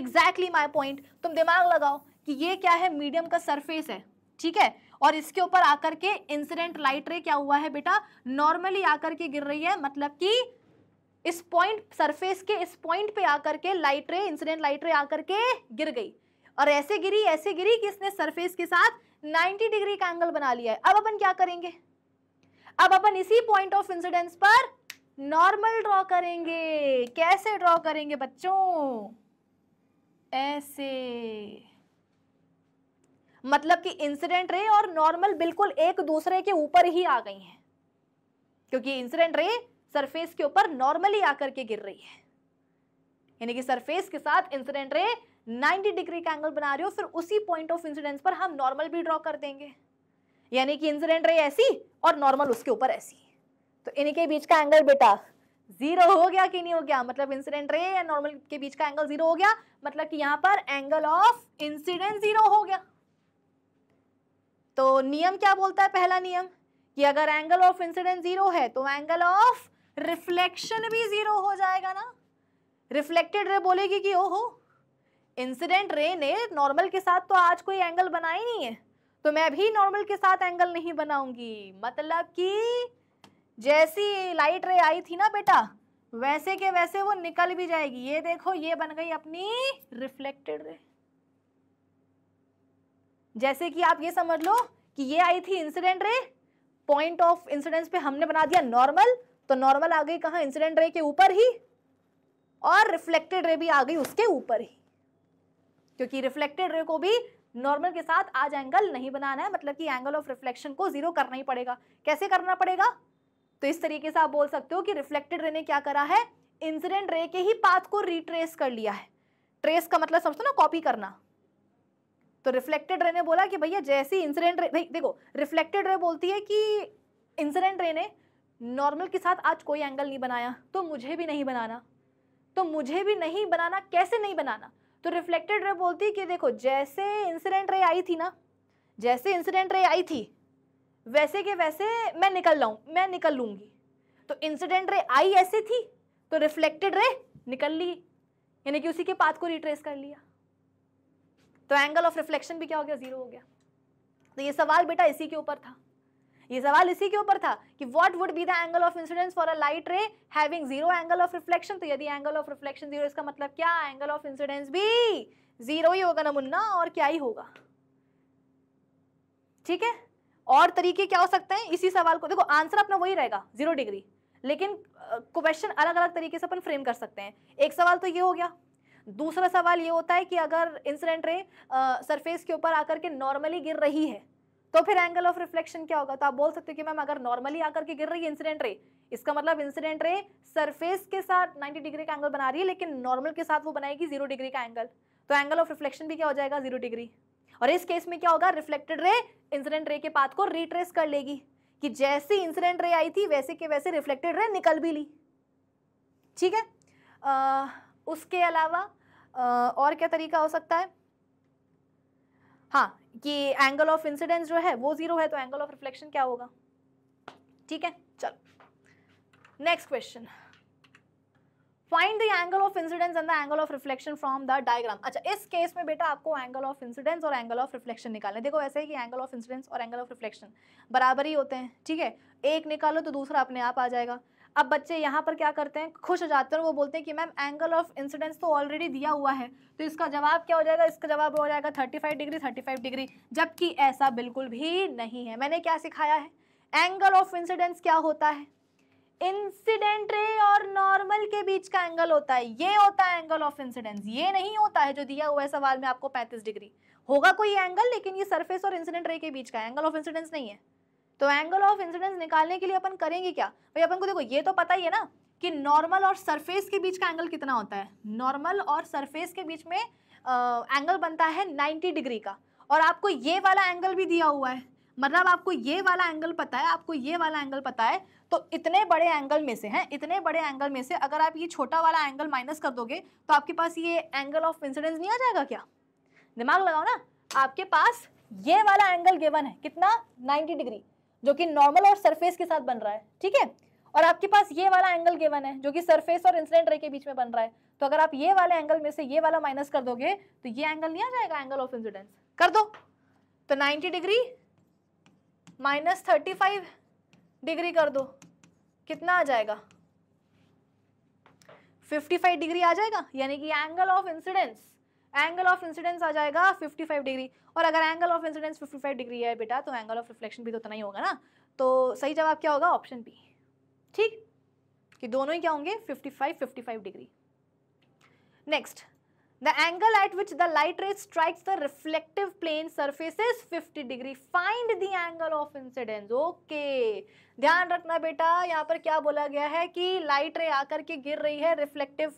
एग्जैक्टली माई पॉइंट तुम दिमाग लगाओ कि ये क्या है मीडियम का सरफेस है ठीक है और इसके ऊपर आकर के इंसिडेंट लाइट रे क्या हुआ है बेटा नॉर्मली आकर के गिर रही है मतलब कि इस पॉइंट सरफेस के इस पॉइंट पे आकर के लाइट रे इंसिडेंट लाइट रे आकर के गिर गई और ऐसे गिरी ऐसे गिरी कि इसने सरफेस के साथ 90 डिग्री का एंगल बना लिया है अब अपन क्या करेंगे अब अपन इसी पॉइंट ऑफ इंसिडेंस पर नॉर्मल ड्रॉ करेंगे कैसे ड्रॉ करेंगे बच्चों ऐसे मतलब कि इंसिडेंट रे और नॉर्मल बिल्कुल एक दूसरे के ऊपर ही आ गई हैं क्योंकि इंसिडेंट रे सरफेस के ऊपर नॉर्मली आकर के गिर रही है यानी कि सरफेस के साथ इंसिडेंट रे 90 डिग्री का एंगल बना रही हो फिर उसी पॉइंट ऑफ इंसिडेंस पर हम नॉर्मल भी ड्रॉ कर देंगे यानी कि इंसिडेंट रे ऐसी और नॉर्मल उसके ऊपर ऐसी तो इनके बीच का एंगल बेटा जीरो हो गया कि नहीं हो गया मतलब इंसिडेंट रे या नॉर्मल के बीच का एंगल जीरो हो गया मतलब कि यहाँ पर एंगल ऑफ इंसिडेंट जीरो हो गया तो नियम क्या बोलता है पहला नियम कि अगर एंगल ऑफ इंसिडेंट जीरो है तो एंगल ऑफ रिफ्लेक्शन भी जीरो हो जाएगा ना रिफ्लेक्टेड रे बोलेगी कि ओहो इंसिडेंट रे ने नॉर्मल के साथ तो आज कोई एंगल बना ही नहीं है तो मैं भी नॉर्मल के साथ एंगल नहीं बनाऊंगी मतलब कि जैसी लाइट रे आई थी ना बेटा वैसे के वैसे वो निकल भी जाएगी ये देखो ये बन गई अपनी रिफ्लेक्टेड रे जैसे कि आप ये समझ लो कि ये आई थी incident ray point of incidence पे हमने बना दिया नॉर्मल तो नॉर्मल आ गई कहा इंसिडेंट रे के ऊपर ही और रिफ्लेक्टेड रे भी आ गई उसके ऊपर ही क्योंकि रिफ्लेक्टेड रे को भी नॉर्मल के साथ आज एंगल नहीं बनाना है मतलब कि एंगल ऑफ रिफ्लेक्शन को जीरो करना ही पड़ेगा कैसे करना पड़ेगा तो इस तरीके से आप बोल सकते हो कि रिफ्लेक्टेड रे ने क्या करा है इंसिडेंट रे के ही पाथ को रिट्रेस कर लिया है ट्रेस का मतलब समझते ना कॉपी करना तो रिफ्लेक्टेड रे ने बोला कि भैया जैसी इंसिडेंट रे भाई देखो रिफ्लेक्टेड रे बोलती है कि इंसिडेंट रे ने नॉर्मल के साथ आज कोई एंगल नहीं बनाया तो मुझे भी नहीं बनाना तो मुझे भी नहीं बनाना कैसे नहीं बनाना तो रिफ्लेक्टेड रे बोलती कि देखो जैसे इंसिडेंट रे आई थी ना जैसे इंसिडेंट रे आई थी वैसे के वैसे मैं निकल लाऊँ मैं निकल लूँगी तो इंसिडेंट रे आई ऐसे थी तो रिफ्लेक्टेड रे निकल ली यानी कि उसी के पाथ को रिट्रेस कर लिया तो एंगल ऑफ रिफ्लेक्शन भी क्या हो गया जीरो हो गया तो ये सवाल बेटा इसी के ऊपर था ये सवाल इसी के ऊपर था कि what would be the angle of incidence for a light ray having zero angle of reflection तो यदि एंगल ऑफ रिफ्लेक्शन जीरो इसका मतलब क्या एंगल ऑफ इंसिडेंस भी जीरो ही होगा ना मुन्ना और क्या ही होगा ठीक है और तरीके क्या हो सकते हैं इसी सवाल को देखो आंसर अपना वही रहेगा जीरो डिग्री लेकिन क्वेश्चन अलग अलग तरीके से अपन फ्रेम कर सकते हैं एक सवाल तो ये हो गया दूसरा सवाल ये होता है कि अगर इंसिडेंट रे सरफेस के ऊपर आकर के नॉर्मली गिर रही है तो फिर एंगल ऑफ रिफ्लेक्शन क्या होगा तो आप बोल सकते हो कि मैम अगर नॉर्मली आकर के गिर रही है इंसिडेंट रे इसका मतलब इंसिडेंट रे सरफेस के साथ 90 डिग्री का एंगल बना रही है लेकिन नॉर्मल के साथ वो बनाएगी जीरो डिग्री का एंगल तो एंगल ऑफ रिफ्लेक्शन भी क्या हो जाएगा जीरो डिग्री और इस केस में क्या होगा रिफ्लेक्टेड रे इंसिडेंट रे के पाथ को रिट्रेस कर लेगी कि जैसी इंसिडेंट रे आई थी वैसे के वैसे रिफ्लेक्टेड रे निकल भी ली ठीक है उसके अलावा और क्या तरीका हो सकता है हाँ कि एंगल ऑफ इंसिडेंस जो है वो ज़ीरो है तो एंगल ऑफ रिफ्लेक्शन क्या होगा ठीक है चलो next question find the angle of incidence and the angle of reflection from the diagram अच्छा इस केस में बेटा आपको एंगल ऑफ इंसिडेंस और एंगल ऑफ रिफ्लेक्शन निकालने देखो ऐसे ही कि एंगल ऑफ इंसिडेंस और एंगल ऑफ रिफ्लेक्शन बराबर ही होते हैं ठीक है एक निकालो तो दूसरा अपने आप आ जाएगा अब बच्चे यहाँ पर क्या करते हैं खुश हो जाते हैं वो बोलते हैं कि मैम एंगल ऑफ इंसिडेंस तो ऑलरेडी दिया हुआ है तो इसका जवाब क्या हो जाएगा इसका जवाब हो जाएगा thirty five degree thirty five degree जबकि ऐसा बिल्कुल भी नहीं है मैंने क्या सिखाया है एंगल ऑफ इंसिडेंस क्या होता है इंसिडेंट रे और नॉर्मल के बीच का एंगल होता है ये होता है एंगल ऑफ इंसिडेंस ये नहीं होता है जो दिया हुआ है सवाल में आपको पैंतीस डिग्री होगा कोई एंगल लेकिन ये सरफेस और इंसिडेंट रे के बीच का एंगल ऑफ इंसिडेंस नहीं है तो एंगल ऑफ इंसिडेंस निकालने के लिए अपन करेंगे क्या भाई अपन को देखो ये तो पता ही है ना कि नॉर्मल और सरफेस के बीच का एंगल कितना होता है नॉर्मल और सरफेस के बीच में आ, एंगल बनता है 90 डिग्री का और आपको ये वाला एंगल भी दिया हुआ है मतलब आपको ये वाला एंगल पता है आपको ये वाला एंगल पता है तो इतने बड़े एंगल में से हैं इतने बड़े एंगल में से अगर आप ये छोटा वाला एंगल माइनस कर दोगे तो आपके पास ये एंगल ऑफ इंसिडेंस नहीं आ जाएगा क्या दिमाग लगाओ ना आपके पास ये वाला एंगल गिवन है कितना नाइन्टी डिग्री जो कि नॉर्मल और सरफेस के साथ बन रहा है ठीक है और आपके पास ये वाला एंगल गिवन है जो कि सरफेस और इंसिडेंट रे के बीच में बन रहा है तो अगर आप ये वाले एंगल में से ये वाला माइनस कर दोगे तो ये एंगल नहीं आ जाएगा एंगल ऑफ इंसिडेंस कर दो तो 90 डिग्री माइनस थर्टी डिग्री कर दो कितना आ जाएगा 55 डिग्री आ जाएगा यानी कि angle of incidence angle of incidence आ जाएगा 55 डिग्री और अगर एंगल ऑफ इंसिडेंस 55 डिग्री है बेटा तो एंगल ऑफ रिफ्लेक्शन भी तो उतना ही होगा ना तो सही जवाब क्या होगा ऑप्शन बी ठीक कि दोनों ही क्या होंगे 55 55 degree next the angle at which the light rays strikes the reflective plane surface is fifty degree find the angle of incidence okay ध्यान रखना बेटा यहाँ पर क्या बोला गया है कि लाइट रे आकर के गिर रही है रिफ्लेक्टिव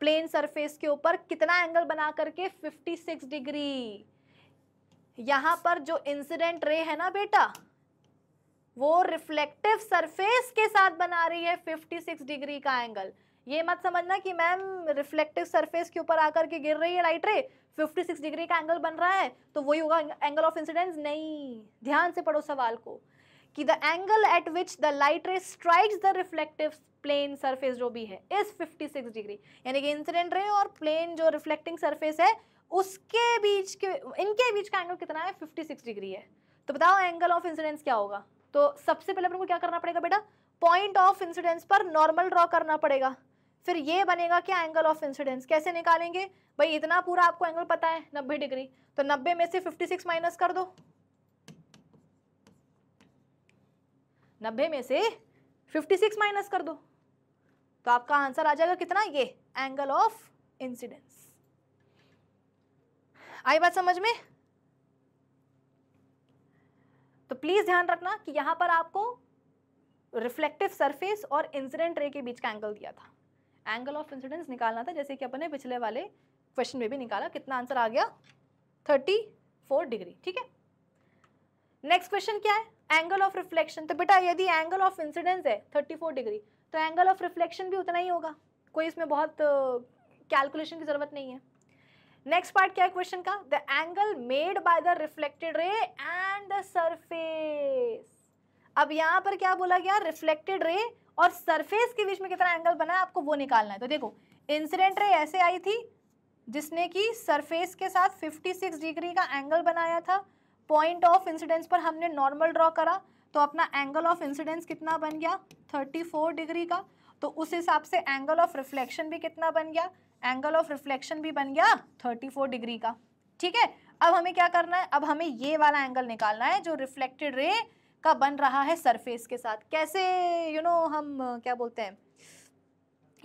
प्लेन सरफेस के ऊपर कितना एंगल बना करके 56 डिग्री यहाँ पर जो इंसिडेंट रे है ना बेटा वो रिफ्लेक्टिव सरफेस के साथ बना रही है 56 डिग्री का एंगल ये मत समझना कि मैम रिफ्लेक्टिव सरफेस के ऊपर आकर के गिर रही है लाइट रे 56 डिग्री का एंगल बन रहा है तो वही होगा एंगल ऑफ इंसिडेंस नहीं ध्यान से पढ़ो सवाल को कि the angle at which the light ray strikes the reflective plane surface जो भी है इज 56 डिग्री यानी कि इंसिडेंट रे और प्लेन जो रिफ्लेक्टिंग सरफेस है उसके बीच के इनके बीच का एंगल कितना है 56 डिग्री है तो बताओ एंगल ऑफ इंसिडेंस क्या होगा तो सबसे पहले अपने को क्या करना पड़ेगा बेटा पॉइंट ऑफ इंसिडेंस पर नॉर्मल ड्रॉ करना पड़ेगा फिर ये बनेगा क्या एंगल ऑफ इंसिडेंस कैसे निकालेंगे भाई इतना पूरा आपको एंगल पता है नब्बे डिग्री तो नब्बे में से फिफ्टी सिक्स माइनस कर दो नब्बे में से फिफ्टी सिक्स माइनस कर दो तो आपका आंसर आ जाएगा कितना ये एंगल ऑफ इंसिडेंस आई बात समझ में तो प्लीज ध्यान रखना कि यहां पर आपको रिफ्लेक्टिव सरफेस और इंसिडेंट रे के बीच का एंगल दिया था एंगल ऑफ इंसिडेंस निकालना था जैसे कि अपने पिछले वाले क्वेश्चन में भी निकाला कितना आंसर आ गया थर्टी फोर डिग्री ठीक है नेक्स्ट क्वेश्चन क्या है एंगल ऑफ रिफ्लेक्शन तो बेटा यदि एंगल ऑफ इंसिडेंस है 34 डिग्री तो एंगल ऑफ रिफ्लेक्शन भी उतना ही होगा कोई इसमें बहुत कैलकुलेशन uh, की ज़रूरत नहीं है नेक्स्ट पार्ट क्या है क्वेश्चन का the angle made by the reflected ray and the surface अब यहाँ पर क्या बोला गया रिफ्लेक्टेड रे और सरफेस के बीच में कितना एंगल बना है आपको वो निकालना है तो देखो इंसिडेंट रे ऐसे आई थी जिसने कि सरफेस के साथ 56 डिग्री का एंगल बनाया था पॉइंट ऑफ इंसिडेंस पर हमने नॉर्मल ड्रॉ करा तो अपना एंगल ऑफ इंसिडेंस कितना बन गया 34 डिग्री का तो उस हिसाब से एंगल ऑफ रिफ्लेक्शन भी कितना बन गया एंगल ऑफ रिफ्लेक्शन भी बन गया 34 डिग्री का ठीक है अब हमें क्या करना है अब हमें ये वाला एंगल निकालना है जो रिफ्लेक्टेड रे का बन रहा है सरफेस के साथ कैसे यू you नो know, हम क्या बोलते हैं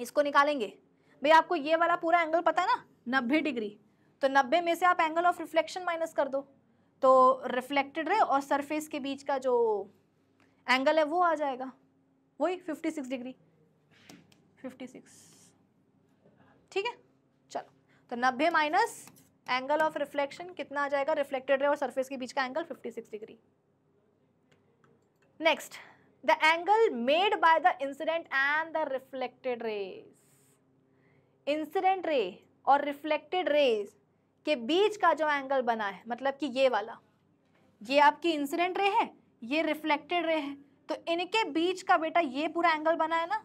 इसको निकालेंगे भैया आपको ये वाला पूरा एंगल पता है ना नब्बे डिग्री तो नब्बे में से आप एंगल ऑफ रिफ्लेक्शन माइनस कर दो तो रिफ्लेक्टेड रे और सरफेस के बीच का जो एंगल है वो आ जाएगा वही fifty six degree fifty six ठीक है चलो तो नब्बे माइनस एंगल ऑफ रिफ्लेक्शन कितना आ जाएगा रिफ्लेक्टेड रे और सरफेस के बीच का angle 56 degree next the angle made by the incident and the reflected rays incident ray और रिफ्लेक्टेड रेज के बीच का जो एंगल बना है मतलब कि ये वाला ये आपकी इंसिडेंट रे है ये रिफ्लेक्टेड रे है तो इनके बीच का बेटा ये पूरा एंगल बना है ना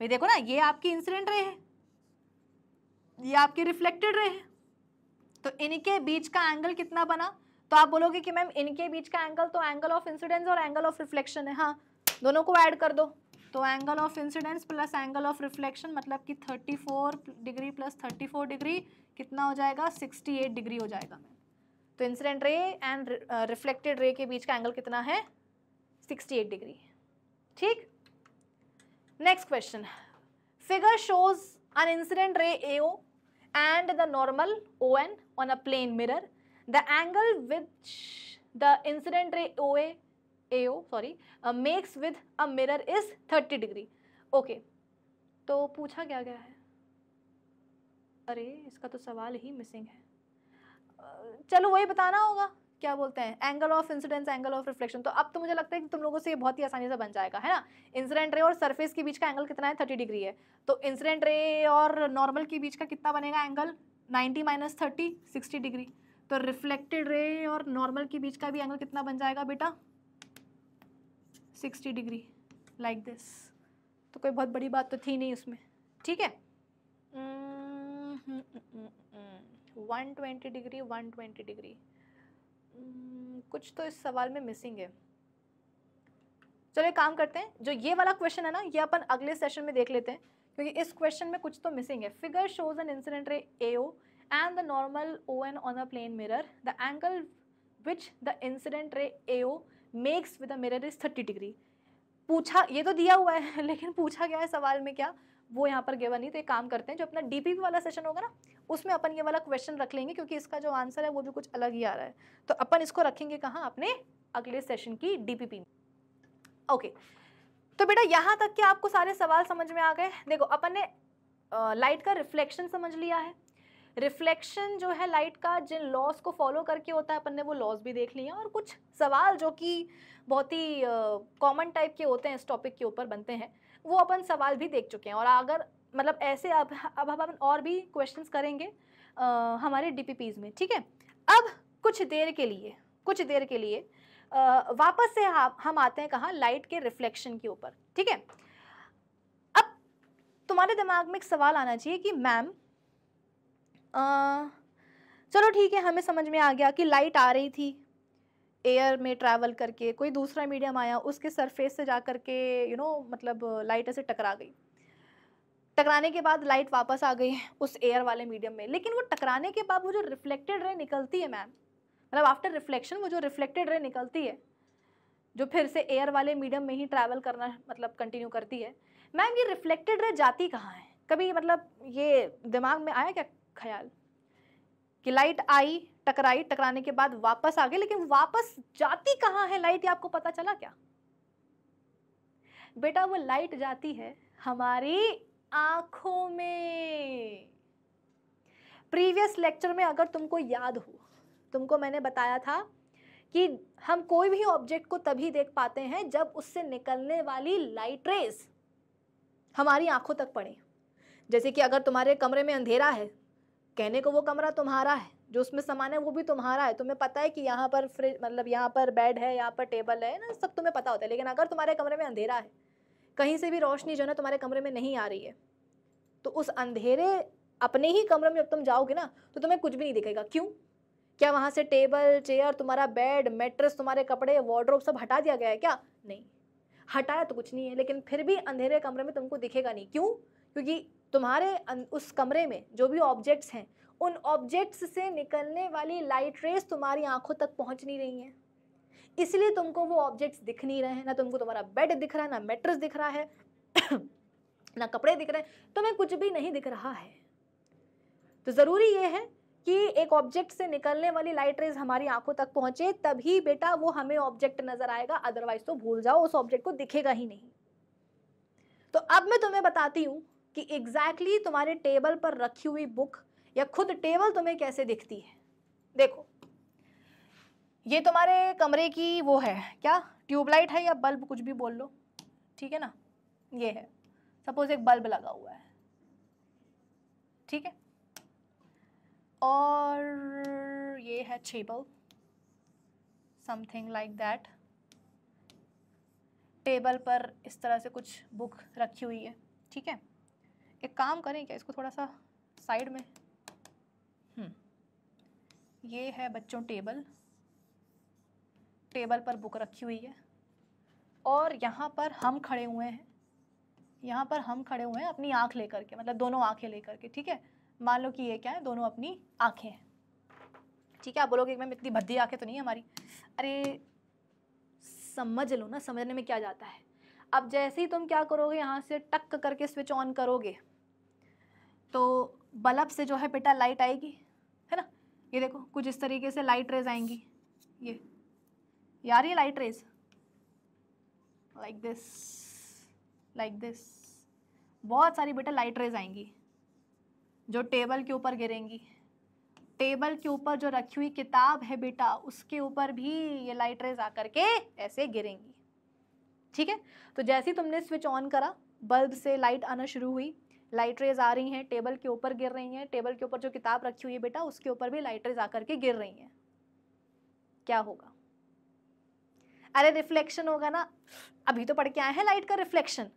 भाई देखो ना ये आपकी इंसिडेंट रे है ये आपकी रिफ्लेक्टेड रे है तो इनके बीच का एंगल कितना बना तो आप बोलोगे कि मैम इनके बीच का एंगल तो एंगल ऑफ इंसिडेंस और एंगल ऑफ रिफ्लेक्शन है हाँ दोनों को ऐड कर दो तो angle of incidence plus angle of reflection मतलब कि 34 डिग्री प्लस 34 डिग्री कितना हो जाएगा 68 डिग्री हो जाएगा मैम तो इंसिडेंट रे एंड रिफ्लेक्टेड रे के बीच का एंगल कितना है 68 डिग्री ठीक next question figure shows an incident and the normal O N on on plane mirror the angle which the the ray O A A O sorry makes with a mirror is thirty degree okay तो पूछा क्या गया है अरे इसका तो सवाल ही missing है चलो वही बताना होगा क्या बोलते हैं angle of incidence angle of reflection तो अब तो मुझे लगता है कि तुम लोगों से ये बहुत ही आसानी से बन जाएगा है ना इंसिडेंट रे और सरफेस के बीच का एंगल कितना है थर्टी डिग्री है तो इंसिडेंट रे और नॉर्मल के बीच का कितना बनेगा angle ninety minus thirty sixty degree तो रिफ्लेक्टेड रे और नॉर्मल के बीच का भी एंगल कितना बन जाएगा बेटा सिक्सटी डिग्री लाइक दिस तो कोई बहुत बड़ी बात तो थी नहीं उसमें ठीक है one mm-hmm, twenty mm-hmm, mm-hmm. Degree one twenty degree mm, कुछ तो इस सवाल में मिसिंग है चलो एक काम करते हैं जो ये वाला क्वेश्चन है ना ये अपन अगले सेशन में देख लेते हैं क्योंकि इस क्वेश्चन में कुछ तो मिसिंग है figure shows an incident ray A O and the normal O N on a plane mirror the angle which the incident ray A O makes with a mirror is thirty degree पूछा ये तो दिया हुआ है [LAUGHS] लेकिन पूछा गया है सवाल में क्या वो यहाँ पर गेवन नहीं तो एक काम करते हैं जो अपना पी वाला सेशन होगा ना उसमें अपन ये वाला क्वेश्चन रख लेंगे क्योंकि इसका जो आंसर है वो भी कुछ अलग ही आ रहा है तो अपन इसको रखेंगे कहाँ अपने अगले सेशन की डीपीपी में ओके तो बेटा यहाँ तक कि आपको सारे सवाल समझ में आ गए देखो अपन ने लाइट का रिफ्लेक्शन समझ लिया है रिफ्लेक्शन जो है लाइट का जिन लॉस को फॉलो करके होता है अपन ने वो लॉस भी देख लिया और कुछ सवाल जो कि बहुत ही कॉमन टाइप के होते हैं इस टॉपिक के ऊपर बनते हैं वो अपन सवाल भी देख चुके हैं और अगर मतलब ऐसे अब अब हम अपन और भी क्वेश्चंस करेंगे आ, हमारे डी में ठीक है अब कुछ देर के लिए कुछ देर के लिए आ, वापस से हाँ, हम आते हैं कहाँ लाइट के रिफ्लेक्शन के ऊपर ठीक है अब तुम्हारे दिमाग में एक सवाल आना चाहिए कि मैम चलो ठीक है हमें समझ में आ गया कि लाइट आ रही थी एयर में ट्रैवल करके कोई दूसरा मीडियम आया उसके सरफेस से जा कर के यू नो मतलब लाइट ऐसे टकरा गई टकराने के बाद लाइट वापस आ गई उस एयर वाले मीडियम में लेकिन वो टकराने के बाद वो जो रिफ्लेक्टेड रे निकलती है मैम मतलब आफ्टर रिफ्लेक्शन वो जो रिफ्लेक्टेड रे निकलती है जो फिर से एयर वाले मीडियम में ही ट्रैवल करना मतलब कंटिन्यू करती है मैम ये रिफ्लेक्टेड रे जाती कहाँ है कभी मतलब ये दिमाग में आया क्या ख्याल कि लाइट आई टकराई टकराने के बाद वापस आ गई लेकिन वापस जाती कहां है लाइट ये आपको पता चला क्या बेटा वो लाइट जाती है हमारी आंखों में प्रीवियस लेक्चर में अगर तुमको याद हो तुमको मैंने बताया था कि हम कोई भी ऑब्जेक्ट को तभी देख पाते हैं जब उससे निकलने वाली लाइट रेस हमारी आंखों तक पड़े जैसे कि अगर तुम्हारे कमरे में अंधेरा है कहने को वो कमरा तुम्हारा है जो उसमें सामान है वो भी तुम्हारा है तुम्हें पता है कि यहाँ पर फ्रिज मतलब यहाँ पर बेड है यहाँ पर टेबल है ना सब तुम्हें पता होता है लेकिन अगर तुम्हारे कमरे में अंधेरा है कहीं से भी रोशनी जो है ना तुम्हारे कमरे में नहीं आ रही है तो उस अंधेरे अपने ही कमरे में जब तुम जाओगे ना तो तुम्हें कुछ भी नहीं दिखेगा क्यों क्या वहाँ से टेबल चेयर तुम्हारा बेड मेट्रेस तुम्हारे कपड़े वार्ड्रोब सब हटा दिया गया है क्या नहीं हटाया तो कुछ नहीं है लेकिन फिर भी अंधेरे कमरे में तुमको दिखेगा नहीं क्यों क्योंकि तुम्हारे अं, उस कमरे में जो भी ऑब्जेक्ट्स हैं उन ऑब्जेक्ट्स से निकलने वाली लाइट रेस तुम्हारी आंखों तक पहुंच नहीं रही हैं इसलिए तुमको वो ऑब्जेक्ट्स दिख नहीं रहे हैं ना तुमको तुम्हारा बेड दिख रहा है ना मेट्रस दिख रहा है [COUGHS] ना कपड़े दिख रहे हैं तुम्हें कुछ भी नहीं दिख रहा है तो ज़रूरी ये है कि एक ऑब्जेक्ट से निकलने वाली लाइट रेज हमारी आंखों तक पहुंचे तभी बेटा वो हमें ऑब्जेक्ट नजर आएगा अदरवाइज तो भूल जाओ उस ऑब्जेक्ट को दिखेगा ही नहीं तो अब मैं तुम्हें बताती हूँ कि एग्जैक्टली exactly तुम्हारे टेबल पर रखी हुई बुक या खुद टेबल तुम्हें कैसे दिखती है देखो ये तुम्हारे कमरे की वो है क्या ट्यूबलाइट है या बल्ब कुछ भी बोल लो ठीक है ना ये है सपोज एक बल्ब लगा हुआ है ठीक है और ये है table something like that table पर इस तरह से कुछ बुक रखी हुई है ठीक है एक काम करें क्या इसको थोड़ा सा साइड में हम्म। ये है बच्चों टेबल टेबल पर बुक रखी हुई है और यहाँ पर हम खड़े हुए हैं यहाँ पर हम खड़े हुए हैं अपनी आँख लेकर के मतलब दोनों आँखें लेकर के ठीक है मान लो कि ये क्या है दोनों अपनी आँखें हैं ठीक है आप बोलोगे मैम इतनी भद्दी आँखें तो नहीं है हमारी अरे समझ लो ना समझने में क्या जाता है अब जैसे ही तुम क्या करोगे यहाँ से टक करके स्विच ऑन करोगे तो बल्ब से जो है बेटा लाइट आएगी है ना ये देखो कुछ इस तरीके से लाइट रेज आएंगी ये यार ये light rays like this like this बहुत सारी बेटा लाइट रेज आएंगी जो टेबल के ऊपर गिरेंगी टेबल के ऊपर जो रखी हुई किताब है बेटा उसके ऊपर भी ये लाइट रेज आकर के ऐसे गिरेंगी ठीक है तो जैसे ही तुमने स्विच ऑन करा बल्ब से लाइट आना शुरू हुई लाइट रेज आ रही हैं टेबल के ऊपर गिर रही हैं टेबल के ऊपर जो किताब रखी हुई है बेटा उसके ऊपर भी लाइट रेज आकर के गिर रही हैं क्या होगा अरे रिफ्लेक्शन होगा ना अभी तो पढ़ के आए हैं लाइट का रिफ्लेक्शन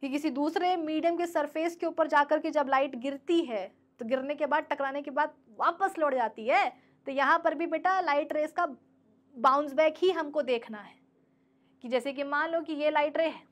कि किसी दूसरे मीडियम के सरफेस के ऊपर जाकर के जब लाइट गिरती है तो गिरने के बाद टकराने के बाद वापस लौट जाती है तो यहाँ पर भी बेटा लाइट रेस का बाउंस बैक ही हमको देखना है कि जैसे कि मान लो कि ये लाइट रे है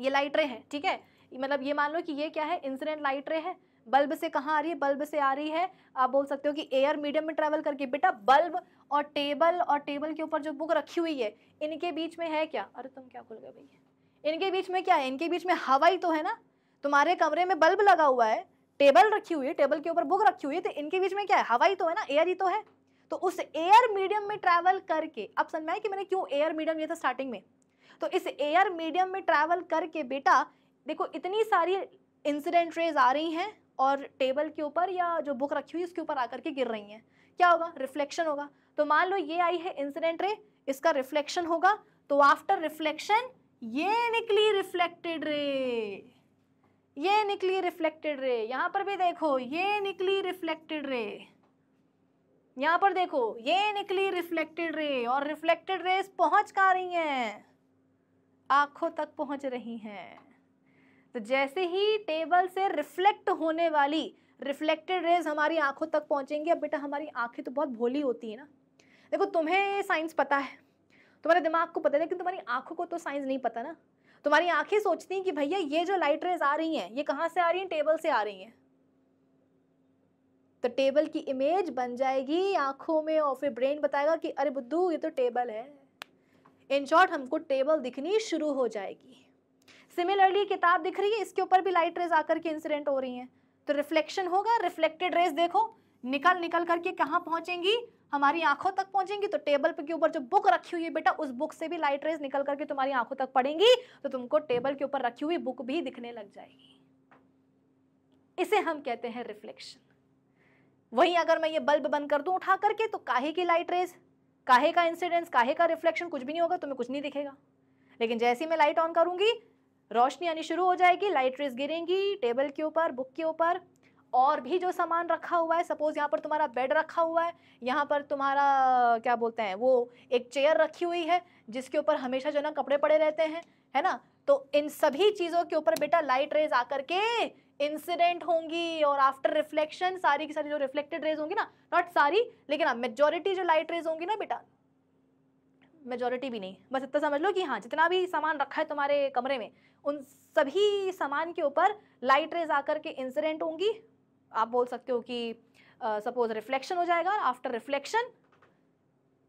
ये लाइट रे है ठीक है मतलब ये मान लो कि ये क्या है इंसिडेंट लाइट रे है बल्ब से कहाँ आ रही है बल्ब से आ रही है आप बोल सकते हो कि एयर मीडियम में ट्रेवल करके बेटा बल्ब और टेबल और टेबल के ऊपर जो बुक रखी हुई है इनके बीच में है क्या अरे तुम क्या खुल गए भैया इनके बीच में क्या है इनके बीच में हवाई तो है ना तुम्हारे कमरे में बल्ब लगा हुआ है टेबल रखी हुई है टेबल के ऊपर बुक रखी हुई है तो इनके बीच में क्या है हवाई तो है ना एयर ही तो है तो उस एयर मीडियम में ट्रैवल करके अब समझ में कि मैंने क्यों एयर मीडियम लिया था स्टार्टिंग में तो इस एयर मीडियम में ट्रैवल करके बेटा देखो इतनी सारी इंसिडेंट रेज आ रही हैं और टेबल के ऊपर या जो बुक रखी हुई उसके ऊपर आकर के गिर रही हैं क्या होगा रिफ्लेक्शन होगा तो मान लो ये आई है इंसिडेंट रे इसका रिफ्लेक्शन होगा तो आफ्टर रिफ्लेक्शन ये निकली रिफ्लेक्टेड रे ये निकली रिफ्लेक्टेड रे यहाँ पर भी देखो ये निकली रिफ्लेक्टेड रे यहाँ पर देखो ये निकली रिफ्लेक्टेड रे और रिफ्लेक्टेड रेस पहुंच का रही हैं आंखों तक पहुंच रही हैं तो जैसे ही टेबल से रिफ्लेक्ट होने वाली रिफ्लेक्टेड रेज हमारी आंखों तक पहुंचेंगी अब बेटा हमारी आंखें तो बहुत भोली होती है ना देखो तुम्हें साइंस पता है तुम्हारे दिमाग को पता है लेकिन तुम्हारी आंखों को तो साइंस नहीं पता ना तुम्हारी आंखें सोचती हैं कि भैया ये जो लाइट रेज आ रही हैं ये कहाँ से आ रही हैं टेबल से आ रही हैं तो टेबल की इमेज बन जाएगी आंखों में और फिर ब्रेन बताएगा कि अरे बुद्धू ये तो टेबल है इन शॉर्ट हमको टेबल दिखनी शुरू हो जाएगी सिमिलरली किताब दिख रही है इसके ऊपर भी लाइट रेज आकर के इंसिडेंट हो रही है तो रिफ्लेक्शन होगा रिफ्लेक्टेड रेज देखो निकल निकल करके कहाँ पहुंचेंगी हमारी आंखों तक पहुंचेंगी तो टेबल पे के ऊपर जो बुक रखी हुई है बेटा उस बुक से भी लाइट रेज निकल करके तुम्हारी आंखों तक पड़ेंगी तो तुमको टेबल के ऊपर रखी हुई बुक भी दिखने लग जाएगी इसे हम कहते हैं रिफ्लेक्शन वहीं अगर मैं ये बल्ब बंद कर दूं उठा करके तो काहे की लाइट रेज काहे का इंसिडेंस काहे का रिफ्लेक्शन कुछ भी नहीं होगा तुम्हें कुछ नहीं दिखेगा लेकिन जैसे ही मैं लाइट ऑन करूंगी रोशनी आनी शुरू हो जाएगी लाइट रेस गिरेंगी टेबल के ऊपर बुक के ऊपर और भी जो सामान रखा हुआ है सपोज यहाँ पर तुम्हारा बेड रखा हुआ है यहाँ पर तुम्हारा क्या बोलते हैं वो एक चेयर रखी हुई है जिसके ऊपर हमेशा जो ना कपड़े पड़े रहते हैं है ना तो इन सभी चीज़ों के ऊपर बेटा लाइट रेज आकर के इंसिडेंट होंगी और आफ्टर रिफ्लेक्शन सारी की सारी जो रिफ्लेक्टेड रेज होंगी ना नॉट सारी लेकिन मेजोरिटी हाँ, जो लाइट रेज होंगी ना बेटा मेजोरिटी भी नहीं बस इतना समझ लो कि हाँ जितना भी सामान रखा है तुम्हारे कमरे में उन सभी सामान के ऊपर लाइट रेज आकर के इंसिडेंट होंगी आप बोल सकते हो कि सपोज uh, रिफ्लेक्शन हो जाएगा आफ्टर रिफ्लेक्शन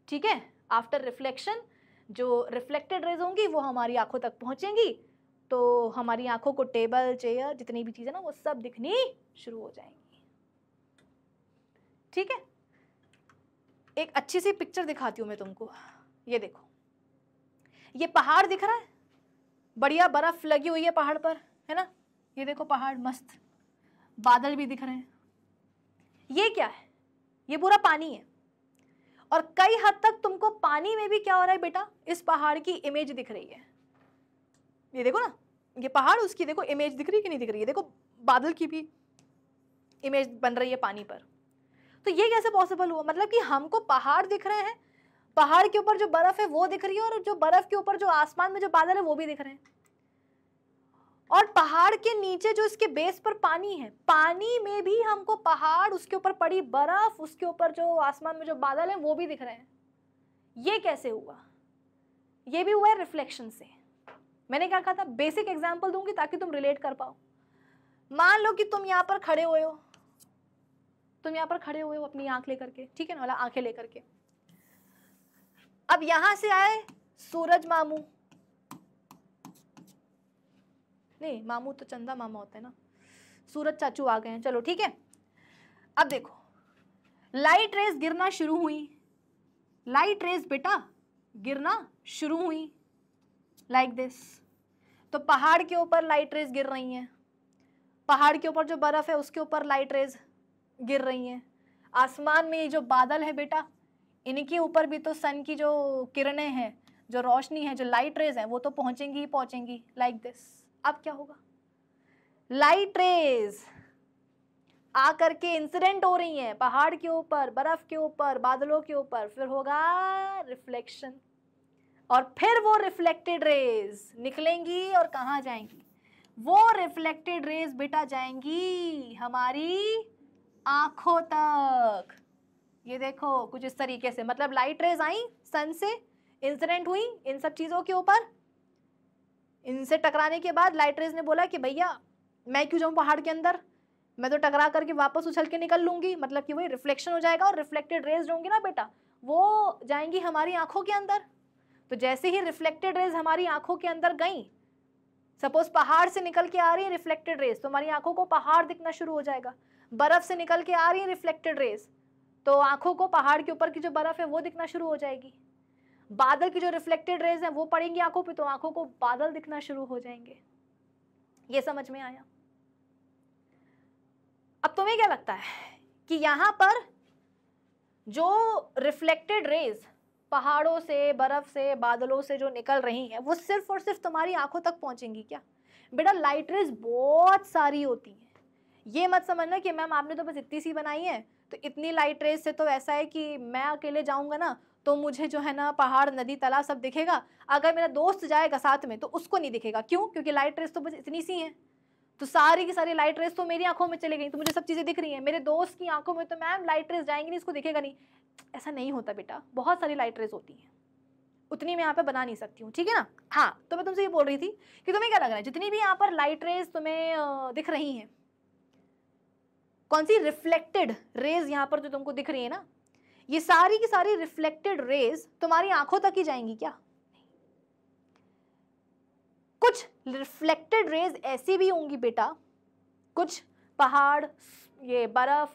ठीक है आफ्टर रिफ्लेक्शन जो रिफ्लेक्टेड रेज होंगी वो हमारी आंखों तक पहुंचेंगी तो हमारी आंखों को टेबल चेयर जितनी भी चीज़ें ना वो सब दिखनी शुरू हो जाएंगी ठीक है एक अच्छी सी पिक्चर दिखाती हूँ मैं तुमको ये देखो ये पहाड़ दिख रहा है बढ़िया बर्फ लगी हुई है पहाड़ पर है ना ये देखो पहाड़ मस्त बादल भी दिख रहे हैं ये क्या है ये पूरा पानी है और कई हद तक तुमको पानी में भी क्या हो रहा है बेटा इस पहाड़ की इमेज दिख रही है ये देखो ना ये पहाड़ उसकी देखो इमेज दिख रही है कि नहीं दिख रही है देखो बादल की भी इमेज बन रही है पानी पर तो ये कैसे पॉसिबल हुआ मतलब कि हमको पहाड़ दिख रहे हैं पहाड़ के ऊपर जो बर्फ है वो दिख रही है और जो बर्फ के ऊपर जो आसमान में जो बादल है वो भी दिख रहे हैं और पहाड़ के नीचे जो इसके बेस पर पानी है पानी में भी हमको पहाड़ उसके ऊपर पड़ी बर्फ उसके ऊपर जो आसमान में जो बादल है वो भी दिख रहे हैं ये कैसे हुआ ये भी हुआ है रिफ्लेक्शन से मैंने क्या कहा था बेसिक एग्जाम्पल दूंगी ताकि तुम रिलेट कर पाओ मान लो कि तुम यहाँ पर खड़े हुए हो तुम यहाँ पर खड़े हुए हो अपनी आंख लेकर के ठीक है ना वाला आंखें लेकर के अब यहां से आए सूरज मामू नहीं मामू तो चंदा मामा होता है ना सूरज चाचू आ गए हैं चलो ठीक है अब देखो लाइट रेस गिरना शुरू हुई लाइट रेस बेटा गिरना शुरू हुई लाइक like दिस तो पहाड़ के ऊपर लाइट रेस गिर रही हैं पहाड़ के ऊपर जो बर्फ़ है उसके ऊपर लाइट रेस गिर रही हैं आसमान में ये जो बादल है बेटा इनके ऊपर भी तो सन की जो किरणें हैं जो रोशनी है जो लाइट रेज हैं वो तो पहुंचेंगी ही पहुंचेंगी लाइक दिस अब क्या होगा लाइट रेज आ करके इंसिडेंट हो रही है पहाड़ के ऊपर बर्फ के ऊपर बादलों के ऊपर फिर होगा रिफ्लेक्शन और फिर वो रिफ्लेक्टेड रेज निकलेंगी और कहाँ जाएंगी वो रिफ्लेक्टेड रेज बेटा जाएंगी हमारी आंखों तक ये देखो कुछ इस तरीके से मतलब लाइट रेज आई सन से इंसिडेंट हुई इन सब चीज़ों के ऊपर इनसे टकराने के बाद लाइट रेज ने बोला कि भैया मैं क्यों जाऊँ पहाड़ के अंदर मैं तो टकरा करके वापस उछल के निकल लूँगी मतलब कि वही रिफ्लेक्शन हो जाएगा और रिफ्लेक्टेड रेज होंगी ना बेटा वो जाएंगी हमारी आँखों के अंदर तो जैसे ही रिफ्लेक्टेड रेज हमारी आँखों के अंदर गई सपोज पहाड़ से निकल के आ रही है रिफ्लेक्टेड रेज तो हमारी आंखों को पहाड़ दिखना शुरू हो जाएगा बर्फ से निकल के आ रही है रिफ्लेक्टेड रेज तो आंखों को पहाड़ के ऊपर की जो बर्फ है वो दिखना शुरू हो जाएगी बादल की जो रिफ्लेक्टेड रेज है वो पड़ेंगी आंखों पे तो आंखों को बादल दिखना शुरू हो जाएंगे ये समझ में आया अब तुम्हें क्या लगता है कि यहाँ पर जो रिफ्लेक्टेड रेज पहाड़ों से बर्फ से बादलों से जो निकल रही हैं वो सिर्फ और सिर्फ तुम्हारी आंखों तक पहुंचेंगी क्या बेटा लाइट रेज बहुत सारी होती हैं ये मत समझना कि मैम आपने तो बस इतनी सी बनाई है तो इतनी लाइट रेस से तो ऐसा है कि मैं अकेले जाऊँगा ना तो मुझे जो है ना पहाड़ नदी तालाब सब दिखेगा अगर मेरा दोस्त जाएगा साथ में तो उसको नहीं दिखेगा क्यों क्योंकि लाइट रेस तो बस इतनी सी है तो सारी की सारी लाइट रेस तो मेरी आंखों में चली गई तो मुझे सब चीज़ें दिख रही हैं मेरे दोस्त की आंखों में तो मैम लाइट रेस जाएंगी नहीं इसको दिखेगा नहीं ऐसा नहीं होता बेटा बहुत सारी लाइट रेस होती हैं उतनी मैं यहाँ पर बना नहीं सकती हूँ ठीक है ना हाँ तो मैं तुमसे ये बोल रही थी कि तुम्हें क्या लग रहा है जितनी भी यहाँ पर लाइट रेस तुम्हें दिख रही हैं कौन सी रिफ्लेक्टेड रेज यहाँ पर जो तुमको दिख रही है ना ये सारी की सारी रिफ्लेक्टेड रेज तुम्हारी आंखों तक ही जाएंगी क्या कुछ रिफ्लेक्टेड रेज ऐसी भी होंगी बेटा कुछ पहाड़ ये बर्फ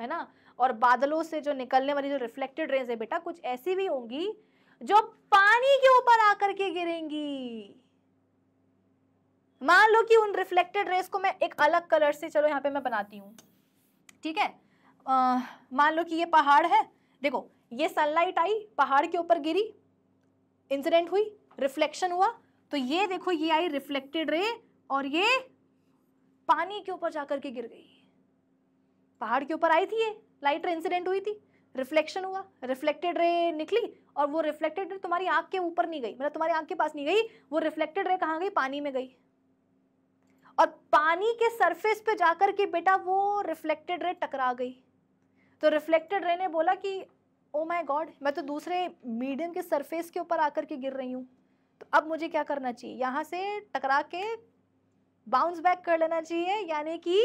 है ना और बादलों से जो निकलने वाली जो रिफ्लेक्टेड रेज है बेटा कुछ ऐसी भी होंगी जो पानी के ऊपर आकर के गिरेंगी मान लो कि उन रिफ्लेक्टेड रेस को मैं एक अलग कलर से चलो यहाँ पे मैं बनाती हूँ ठीक है मान लो कि ये पहाड़ है देखो ये सनलाइट आई पहाड़ के ऊपर गिरी इंसिडेंट हुई रिफ्लेक्शन हुआ तो ये देखो ये आई रिफ्लेक्टेड रे और ये पानी के ऊपर जाकर के गिर गई पहाड़ के ऊपर आई थी ये लाइट रे इंसिडेंट हुई थी रिफ्लेक्शन हुआ रिफ्लेक्टेड रे निकली और वो रिफ्लेक्टेड रे तुम्हारी आँख के ऊपर नहीं गई मतलब तुम्हारी आंख के पास नहीं गई वो रिफ्लेक्टेड रे कहाँ गई पानी में गई और पानी के सरफेस पे जाकर के बेटा वो रिफ्लेक्टेड रे टकरा गई तो रिफ्लेक्टेड रे ने बोला कि ओ माय गॉड मैं तो दूसरे मीडियम के सरफेस के ऊपर आकर के गिर रही हूँ तो अब मुझे क्या करना चाहिए यहाँ से टकरा के बाउंस बैक कर लेना चाहिए यानी कि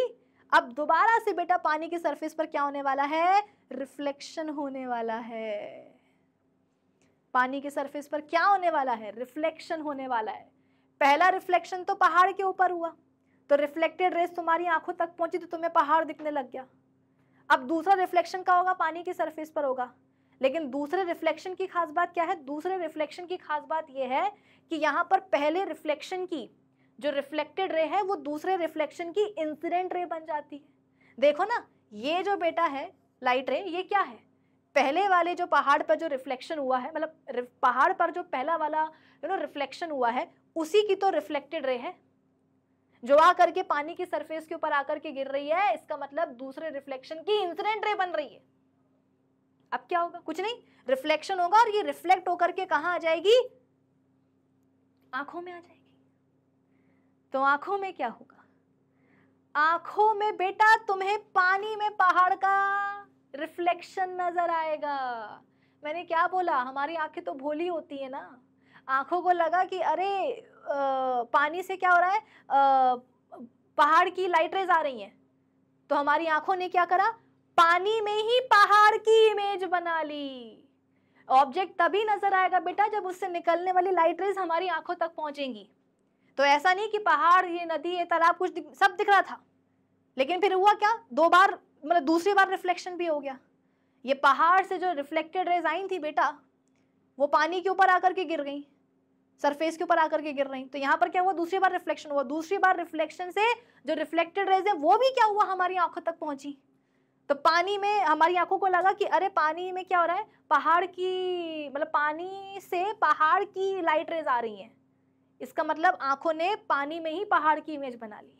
अब दोबारा से बेटा पानी के सरफेस पर क्या होने वाला है रिफ्लेक्शन होने वाला है पानी के सरफेस पर क्या होने वाला है रिफ्लेक्शन होने वाला है पहला रिफ्लेक्शन तो पहाड़ के ऊपर हुआ तो रिफ्लेक्टेड रेस तुम्हारी आंखों तक पहुंची तो तुम्हें पहाड़ दिखने लग गया अब दूसरा रिफ्लेक्शन का होगा पानी की सरफेस पर होगा लेकिन दूसरे रिफ्लेक्शन की खास बात क्या है दूसरे रिफ्लेक्शन की खास बात यह है कि यहाँ पर पहले रिफ्लेक्शन की जो रिफ्लेक्टेड रे है वो दूसरे रिफ्लेक्शन की इंसिडेंट रे बन जाती है देखो ना ये जो बेटा है लाइट रे ये क्या है पहले वाले जो पहाड़ पर जो रिफ्लेक्शन हुआ है मतलब पहाड़ पर जो पहला वाला यू नो रिफ्लेक्शन हुआ है उसी की तो रिफ्लेक्टेड रे है जो आकर के पानी की सरफेस के ऊपर आकर के गिर रही है इसका मतलब दूसरे रिफ्लेक्शन की इंसिडेंट रे बन रही है अब क्या होगा कुछ नहीं रिफ्लेक्शन होगा और ये रिफ्लेक्ट होकर के कहा आ जाएगी आंखों में आ जाएगी तो आंखों में क्या होगा आंखों में बेटा तुम्हें पानी में पहाड़ का रिफ्लेक्शन नजर आएगा मैंने क्या बोला हमारी आंखें तो भोली होती है ना आंखों को लगा कि अरे आ, पानी से क्या हो रहा है आ, पहाड़ की लाइट रेज आ रही हैं तो हमारी आंखों ने क्या करा पानी में ही पहाड़ की इमेज बना ली ऑब्जेक्ट तभी नजर आएगा बेटा जब उससे निकलने वाली लाइट रेज हमारी आंखों तक पहुंचेंगी तो ऐसा नहीं कि पहाड़ ये नदी ये तालाब कुछ दिख, सब दिख रहा था लेकिन फिर हुआ क्या दो बार मतलब दूसरी बार रिफ्लेक्शन भी हो गया ये पहाड़ से जो रिफ्लेक्टेड रेज आई थी बेटा वो पानी के ऊपर आकर के गिर गई सरफेस के ऊपर आकर के गिर रही तो यहाँ पर क्या हुआ दूसरी बार रिफ्लेक्शन हुआ दूसरी बार रिफ्लेक्शन से जो रिफ्लेक्टेड रेज है वो भी क्या हुआ हमारी आंखों तक पहुंची तो पानी में हमारी आंखों को लगा कि अरे पानी में क्या हो रहा है पहाड़ की मतलब पानी से पहाड़ की लाइट रेज आ रही है इसका मतलब आंखों ने पानी में ही पहाड़ की इमेज बना ली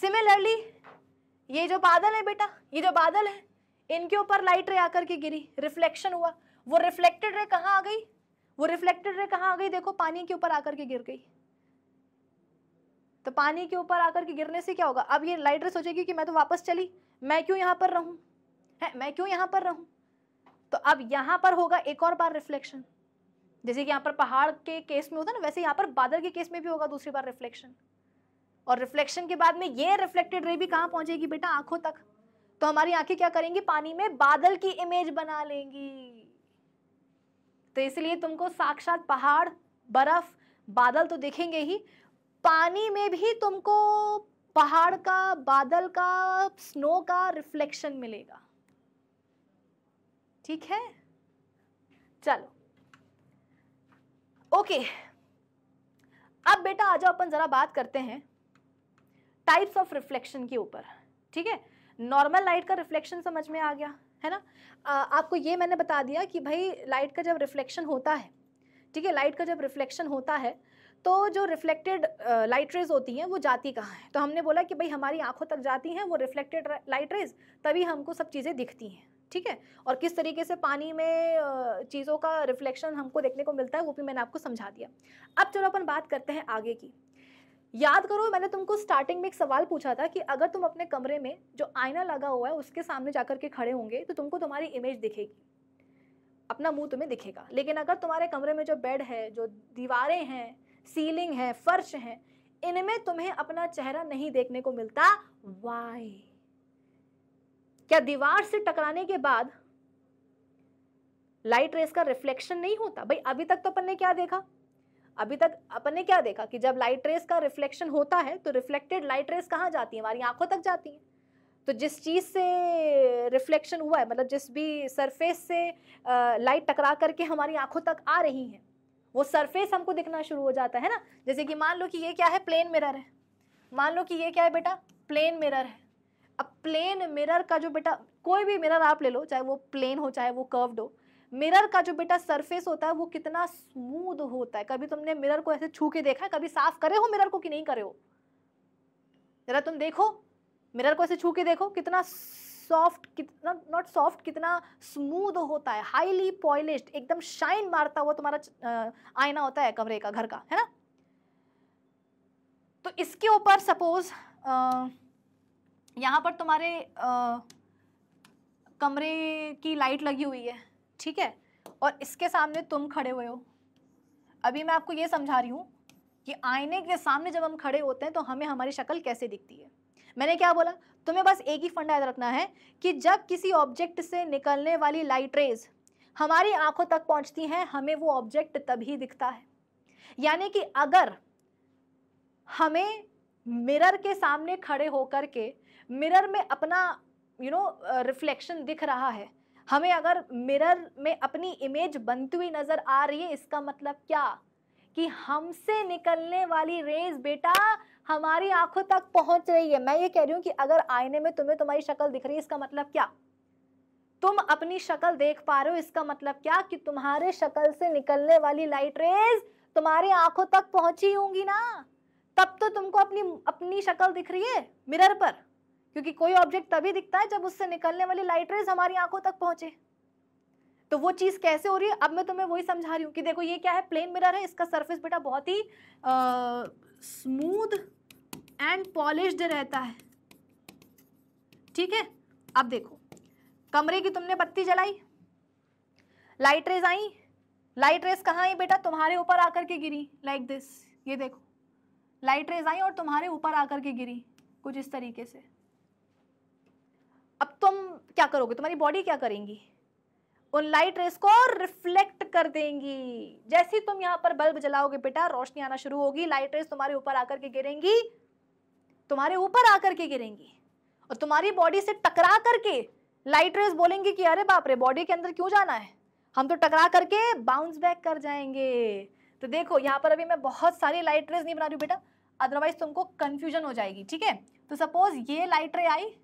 सिमिलरली ये जो बादल है बेटा ये जो बादल है इनके ऊपर लाइट रे आकर के गिरी रिफ्लेक्शन हुआ वो रिफ्लेक्टेड रे कहाँ आ गई वो रिफ्लेक्टेड रे कहाँ आ गई देखो पानी के ऊपर आकर के गिर गई तो पानी के ऊपर आकर के गिरने से क्या होगा अब ये लाइट रे सोचेगी कि मैं तो वापस चली मैं क्यों यहाँ पर रहूँ है मैं क्यों यहाँ पर रहूँ तो अब यहाँ पर होगा एक और बार रिफ्लेक्शन जैसे कि यहाँ पर पहाड़ के केस में होता है ना वैसे यहाँ पर बादल के केस में भी होगा दूसरी बार रिफ्लेक्शन और रिफ्लेक्शन के बाद में ये रिफ्लेक्टेड रे भी कहाँ पहुंचेगी बेटा आंखों तक तो हमारी आंखें क्या करेंगी पानी में बादल की इमेज बना लेंगी तो इसलिए तुमको साक्षात पहाड़ बर्फ बादल तो देखेंगे ही पानी में भी तुमको पहाड़ का बादल का स्नो का रिफ्लेक्शन मिलेगा ठीक है चलो ओके अब बेटा आ जाओ अपन जरा बात करते हैं टाइप्स ऑफ रिफ्लेक्शन के ऊपर ठीक है नॉर्मल लाइट का रिफ्लेक्शन समझ में आ गया है ना आ, आपको ये मैंने बता दिया कि भाई लाइट का जब रिफ्लेक्शन होता है ठीक है लाइट का जब रिफ्लेक्शन होता है तो जो रिफ्लेक्टेड लाइट रेज होती हैं वो जाती कहाँ हैं तो हमने बोला कि भाई हमारी आंखों तक जाती हैं वो रिफ्लेक्टेड लाइट रेज तभी हमको सब चीज़ें दिखती हैं ठीक है और किस तरीके से पानी में चीज़ों का रिफ्लेक्शन हमको देखने को मिलता है वो भी मैंने आपको समझा दिया अब चलो अपन बात करते हैं आगे की याद करो मैंने तुमको स्टार्टिंग में एक सवाल पूछा था कि अगर तुम अपने कमरे में जो आईना लगा हुआ है उसके सामने जाकर के खड़े होंगे तो तुमको तुम्हारी इमेज दिखेगी अपना मुंह तुम्हें दिखेगा लेकिन अगर तुम्हारे कमरे में जो बेड है जो दीवारें हैं सीलिंग है फर्श है इनमें तुम्हें अपना चेहरा नहीं देखने को मिलता वाई क्या दीवार से टकराने के बाद लाइट रेस का रिफ्लेक्शन नहीं होता भाई अभी तक तो अपन ने क्या देखा अभी तक अपन ने क्या देखा कि जब लाइट रेस का रिफ्लेक्शन होता है तो रिफ्लेक्टेड लाइट रेस कहाँ जाती है हमारी आंखों तक जाती हैं तो जिस चीज़ से रिफ्लेक्शन हुआ है मतलब जिस भी सरफेस से लाइट टकरा करके हमारी आंखों तक आ रही है वो सरफेस हमको दिखना शुरू हो जाता है ना जैसे कि मान लो कि ये क्या है प्लेन मिरर है मान लो कि ये क्या है बेटा प्लेन मिरर है अब प्लेन मिरर का जो बेटा कोई भी मिरर आप ले लो चाहे वो प्लेन हो चाहे वो कर्व्ड हो मिरर का जो बेटा सरफेस होता है वो कितना स्मूद होता है कभी तुमने मिरर को ऐसे छू के देखा है कभी साफ करे हो मिरर को कि नहीं करे हो जरा तुम देखो मिरर को ऐसे छू के देखो कितना सॉफ्ट कितना नॉट सॉफ्ट कितना स्मूद होता है हाईली पॉलिश्ड एकदम शाइन मारता हुआ तुम्हारा आईना होता है कमरे का घर का है ना तो इसके ऊपर सपोज यहाँ पर तुम्हारे आ, कमरे की लाइट लगी हुई है ठीक है और इसके सामने तुम खड़े हुए हो अभी मैं आपको ये समझा रही हूँ कि आईने के सामने जब हम खड़े होते हैं तो हमें हमारी शक्ल कैसे दिखती है मैंने क्या बोला तुम्हें बस एक ही फंडा याद रखना है कि जब किसी ऑब्जेक्ट से निकलने वाली लाइट रेज हमारी आंखों तक पहुंचती हैं हमें वो ऑब्जेक्ट तभी दिखता है यानी कि अगर हमें मिरर के सामने खड़े होकर के मिरर में अपना यू नो रिफ्लेक्शन दिख रहा है हमें अगर मिरर में अपनी इमेज बनती हुई नज़र आ रही है इसका मतलब क्या कि हमसे निकलने वाली रेज बेटा हमारी आंखों तक पहुंच रही है मैं ये कह रही हूं कि अगर आईने में तुम्हें तुम्हारी शक्ल दिख रही है इसका मतलब क्या तुम अपनी शक्ल देख पा रहे हो इसका मतलब क्या कि तुम्हारे शक्ल से निकलने वाली लाइट रेज तुम्हारी आंखों तक पहुंची होंगी ना तब तो तुमको अपनी अपनी शक्ल दिख रही है मिरर पर क्योंकि कोई ऑब्जेक्ट तभी दिखता है जब उससे निकलने वाली लाइट रेज हमारी आंखों तक पहुंचे तो वो चीज़ कैसे हो रही है अब मैं तुम्हें वही समझा रही हूँ कि देखो ये क्या है प्लेन मिरर है इसका सरफेस बेटा बहुत ही स्मूथ एंड पॉलिश्ड रहता है ठीक है अब देखो कमरे की तुमने बत्ती जलाई लाइट रेज आई लाइट रेस कहाँ आई बेटा तुम्हारे ऊपर आकर के गिरी लाइक like दिस ये देखो लाइट रेज आई और तुम्हारे ऊपर आकर के गिरी कुछ इस तरीके से अब तुम क्या करोगे तुम्हारी बॉडी क्या करेंगी उन लाइट रेस को रिफ्लेक्ट कर देंगी जैसे ही तुम यहाँ पर बल्ब जलाओगे बेटा रोशनी आना शुरू होगी लाइट रेस तुम्हारे ऊपर आकर के गिरेंगी तुम्हारे ऊपर आकर के गिरेंगी और तुम्हारी बॉडी से टकरा करके लाइट रेस बोलेंगी कि अरे बाप रे बॉडी के अंदर क्यों जाना है हम तो टकरा करके बाउंस बैक कर जाएंगे तो देखो यहाँ पर अभी मैं बहुत सारी लाइट रेस नहीं बना रही हूँ बेटा अदरवाइज तुमको कन्फ्यूजन हो जाएगी ठीक है तो सपोज ये लाइट रे आई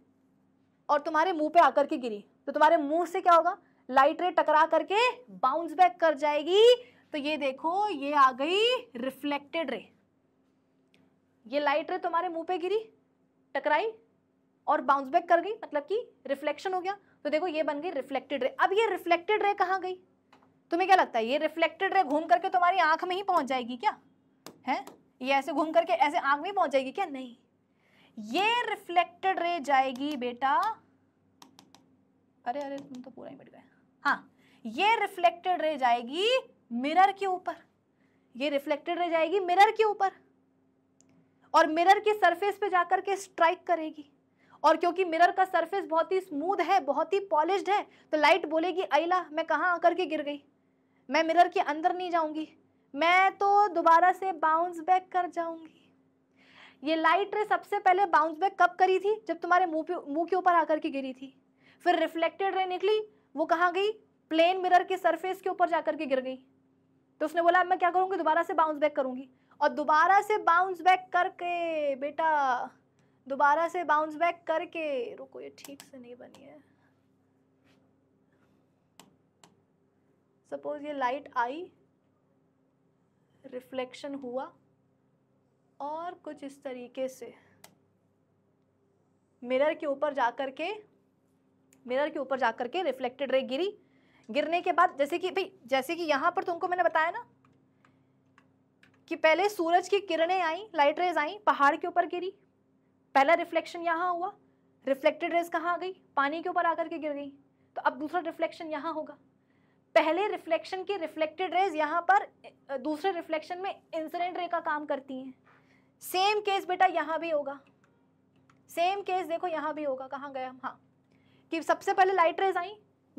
और तुम्हारे मुंह पे आकर के गिरी तो तुम्हारे मुंह से क्या होगा लाइट रे टकरा करके बाउंस बैक कर जाएगी तो ये देखो ये आ गई रिफ्लेक्टेड रे ये लाइट रे तुम्हारे मुंह पे गिरी टकराई और बाउंस बैक कर गई मतलब कि रिफ्लेक्शन हो गया तो देखो ये बन गई रिफ्लेक्टेड रे अब ये रिफ्लेक्टेड रे कहाँ गई तुम्हें क्या लगता है ये रिफ्लेक्टेड रे घूम करके तुम्हारी आंख में ही पहुंच जाएगी क्या है ये ऐसे घूम करके ऐसे आंख में ही पहुंच जाएगी क्या नहीं ये रिफ्लेक्टेड रे जाएगी बेटा अरे अरे तुम तो पूरा ही मिट गए हाँ ये रिफ्लेक्टेड रह जाएगी मिरर के ऊपर ये रिफ्लेक्टेड रह जाएगी मिरर के ऊपर और मिरर की सरफेस पे जाकर के स्ट्राइक करेगी और क्योंकि मिरर का सरफेस बहुत ही स्मूथ है बहुत ही पॉलिश्ड है तो लाइट बोलेगी अला मैं कहाँ आकर के गिर गई मैं मिरर के अंदर नहीं जाऊंगी मैं तो दोबारा से बाउंस बैक कर जाऊंगी ये लाइट रे सबसे पहले बाउंस बैक कब करी थी जब तुम्हारे मुंह मुंह के ऊपर आकर के गिरी थी फिर रिफ्लेक्टेड रे निकली वो कहाँ गई प्लेन मिरर के सरफेस के ऊपर जाकर के गिर गई तो उसने बोला मैं क्या करूँगी दोबारा से बाउंस बैक करूँगी और दोबारा से बाउंस बैक करके बेटा दोबारा से बाउंस बैक करके रुको ये ठीक से नहीं बनी है सपोज ये लाइट आई रिफ्लेक्शन हुआ और कुछ इस तरीके से मिरर के ऊपर जाकर के मिरर के ऊपर जाकर के रिफ्लेक्टेड रे गिरी गिरने के बाद जैसे कि भाई जैसे कि यहाँ पर तुमको मैंने बताया ना कि पहले सूरज की किरणें आई लाइट रेज आई पहाड़ के ऊपर गिरी पहला रिफ्लेक्शन यहाँ हुआ रिफ्लेक्टेड रेज कहाँ आ गई पानी के ऊपर आकर के गिर गई तो अब दूसरा रिफ्लेक्शन यहाँ होगा पहले रिफ्लेक्शन की रिफ्लेक्टेड रेज यहाँ पर दूसरे रिफ्लेक्शन में इंसिडेंट रे का काम करती हैं सेम केस बेटा यहाँ भी होगा सेम केस देखो यहाँ भी होगा कहाँ गए हाँ कि सबसे पहले लाइट रेज आई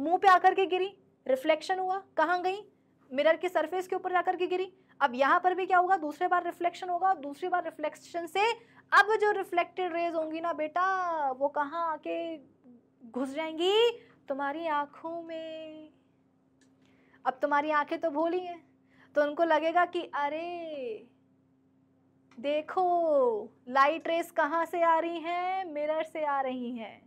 मुंह पे आकर के गिरी रिफ्लेक्शन हुआ कहाँ गई मिरर के सरफेस के ऊपर जाकर के गिरी अब यहाँ पर भी क्या होगा दूसरे बार रिफ्लेक्शन होगा और दूसरी बार रिफ्लेक्शन से अब जो रिफ्लेक्टेड रेज होंगी ना बेटा वो कहाँ आके घुस जाएंगी तुम्हारी आंखों में अब तुम्हारी आंखें तो भोली हैं तो उनको लगेगा कि अरे देखो लाइट रेस कहाँ से आ रही हैं मिरर से आ रही हैं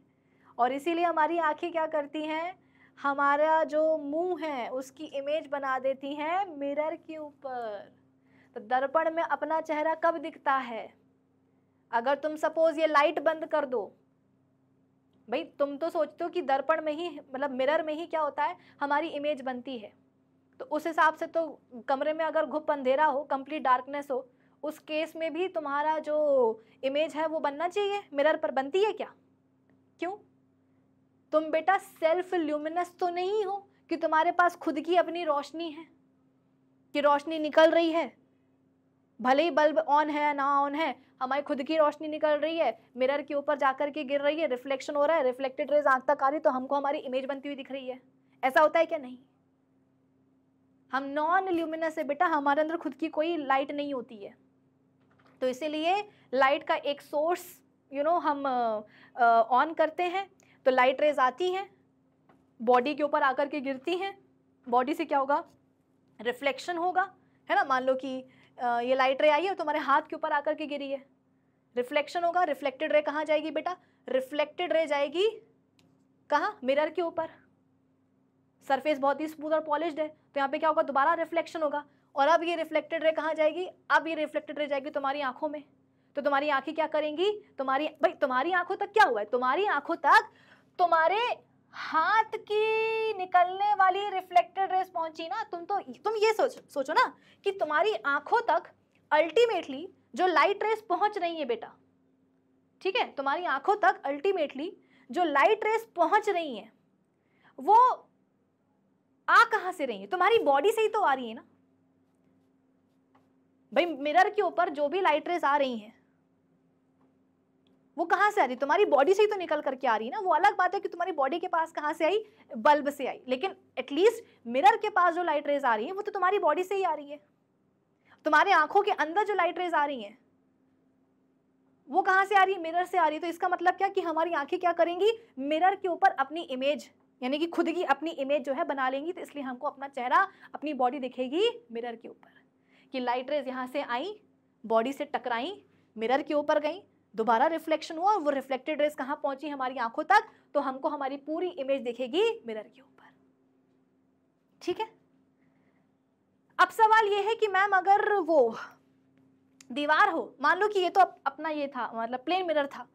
और इसीलिए हमारी आँखें क्या करती हैं हमारा जो मुंह है उसकी इमेज बना देती हैं मिरर के ऊपर तो दर्पण में अपना चेहरा कब दिखता है अगर तुम सपोज ये लाइट बंद कर दो भाई तुम तो सोचते हो कि दर्पण में ही मतलब मिरर में ही क्या होता है हमारी इमेज बनती है तो उस हिसाब से तो कमरे में अगर घुप अंधेरा हो कंप्लीट डार्कनेस हो उस केस में भी तुम्हारा जो इमेज है वो बनना चाहिए मिरर पर बनती है क्या क्यों तुम बेटा सेल्फ ल्यूमिनस तो नहीं हो कि तुम्हारे पास खुद की अपनी रोशनी है कि रोशनी निकल रही है भले ही बल्ब ऑन है ना ऑन है हमारी खुद की रोशनी निकल रही है मिरर के ऊपर जाकर के गिर रही है रिफ्लेक्शन हो रहा है रिफ्लेक्टेड रेज आंख तक आ रही तो हमको हमारी इमेज बनती हुई दिख रही है ऐसा होता है क्या नहीं हम नॉन ल्यूमिनस है बेटा हमारे अंदर खुद की कोई लाइट नहीं होती है तो इसीलिए लाइट का एक source you you know know, हम ऑन करते हैं तो लाइट रेज आती हैं बॉडी के ऊपर आकर के गिरती हैं बॉडी से क्या होगा रिफ्लेक्शन होगा है ना मान लो कि ये लाइट रे आई है तुम्हारे हाथ के ऊपर आकर के गिरी है रिफ्लेक्शन होगा रिफ्लेक्टेड रे कहाँ जाएगी बेटा रिफ्लेक्टेड रे जाएगी कहाँ मिरर के ऊपर सरफेस बहुत ही स्मूथ और पॉलिश है तो यहाँ पे क्या होगा दोबारा रिफ्लेक्शन होगा और अब ये रिफ्लेक्टेड रे कहाँ जाएगी अब ये रिफ्लेक्टेड रे जाएगी तुम्हारी आंखों में तो तुम्हारी आंखें क्या करेंगी तुम्हारी भाई तुम्हारी आंखों तक क्या हुआ है तुम्हारी आंखों तक तुम्हारे हाथ की निकलने वाली रिफ्लेक्टेड रेस पहुंची ना तुम तो तुम ये सोच सोचो ना कि तुम्हारी आंखों तक अल्टीमेटली जो लाइट रेस पहुंच रही है बेटा ठीक है तुम्हारी आंखों तक अल्टीमेटली जो लाइट रेस पहुंच रही है वो आ कहां से रही है तुम्हारी बॉडी से ही तो आ रही है ना भाई मिरर के ऊपर जो भी लाइट रेस आ रही है वो कहाँ से आ रही तुम्हारी बॉडी से ही तो निकल करके आ रही है ना वो अलग बात है कि तुम्हारी बॉडी के पास कहाँ से आई बल्ब से आई लेकिन एटलीस्ट मिरर के पास जो लाइट रेज आ रही है वो तो तुम्हारी बॉडी से ही आ रही है तुम्हारे आंखों के अंदर जो लाइट रेज आ रही है वो कहाँ से आ रही है मिरर से आ रही है तो इसका मतलब क्या कि हमारी आंखें क्या करेंगी मिरर के ऊपर अपनी इमेज यानी कि खुद की अपनी इमेज जो है बना लेंगी तो इसलिए हमको अपना चेहरा अपनी बॉडी दिखेगी मिरर के ऊपर कि लाइट रेज यहाँ से आई बॉडी से टकराई मिरर के ऊपर गई दोबारा रिफ्लेक्शन हुआ और वो रिफ्लेक्टेड रेस कहाँ पहुंची हमारी आंखों तक तो हमको हमारी पूरी इमेज दिखेगी मिरर के ऊपर ठीक है अब सवाल ये है कि मैम अगर वो दीवार हो मान लो कि ये तो अप, अपना ये था मतलब प्लेन मिरर था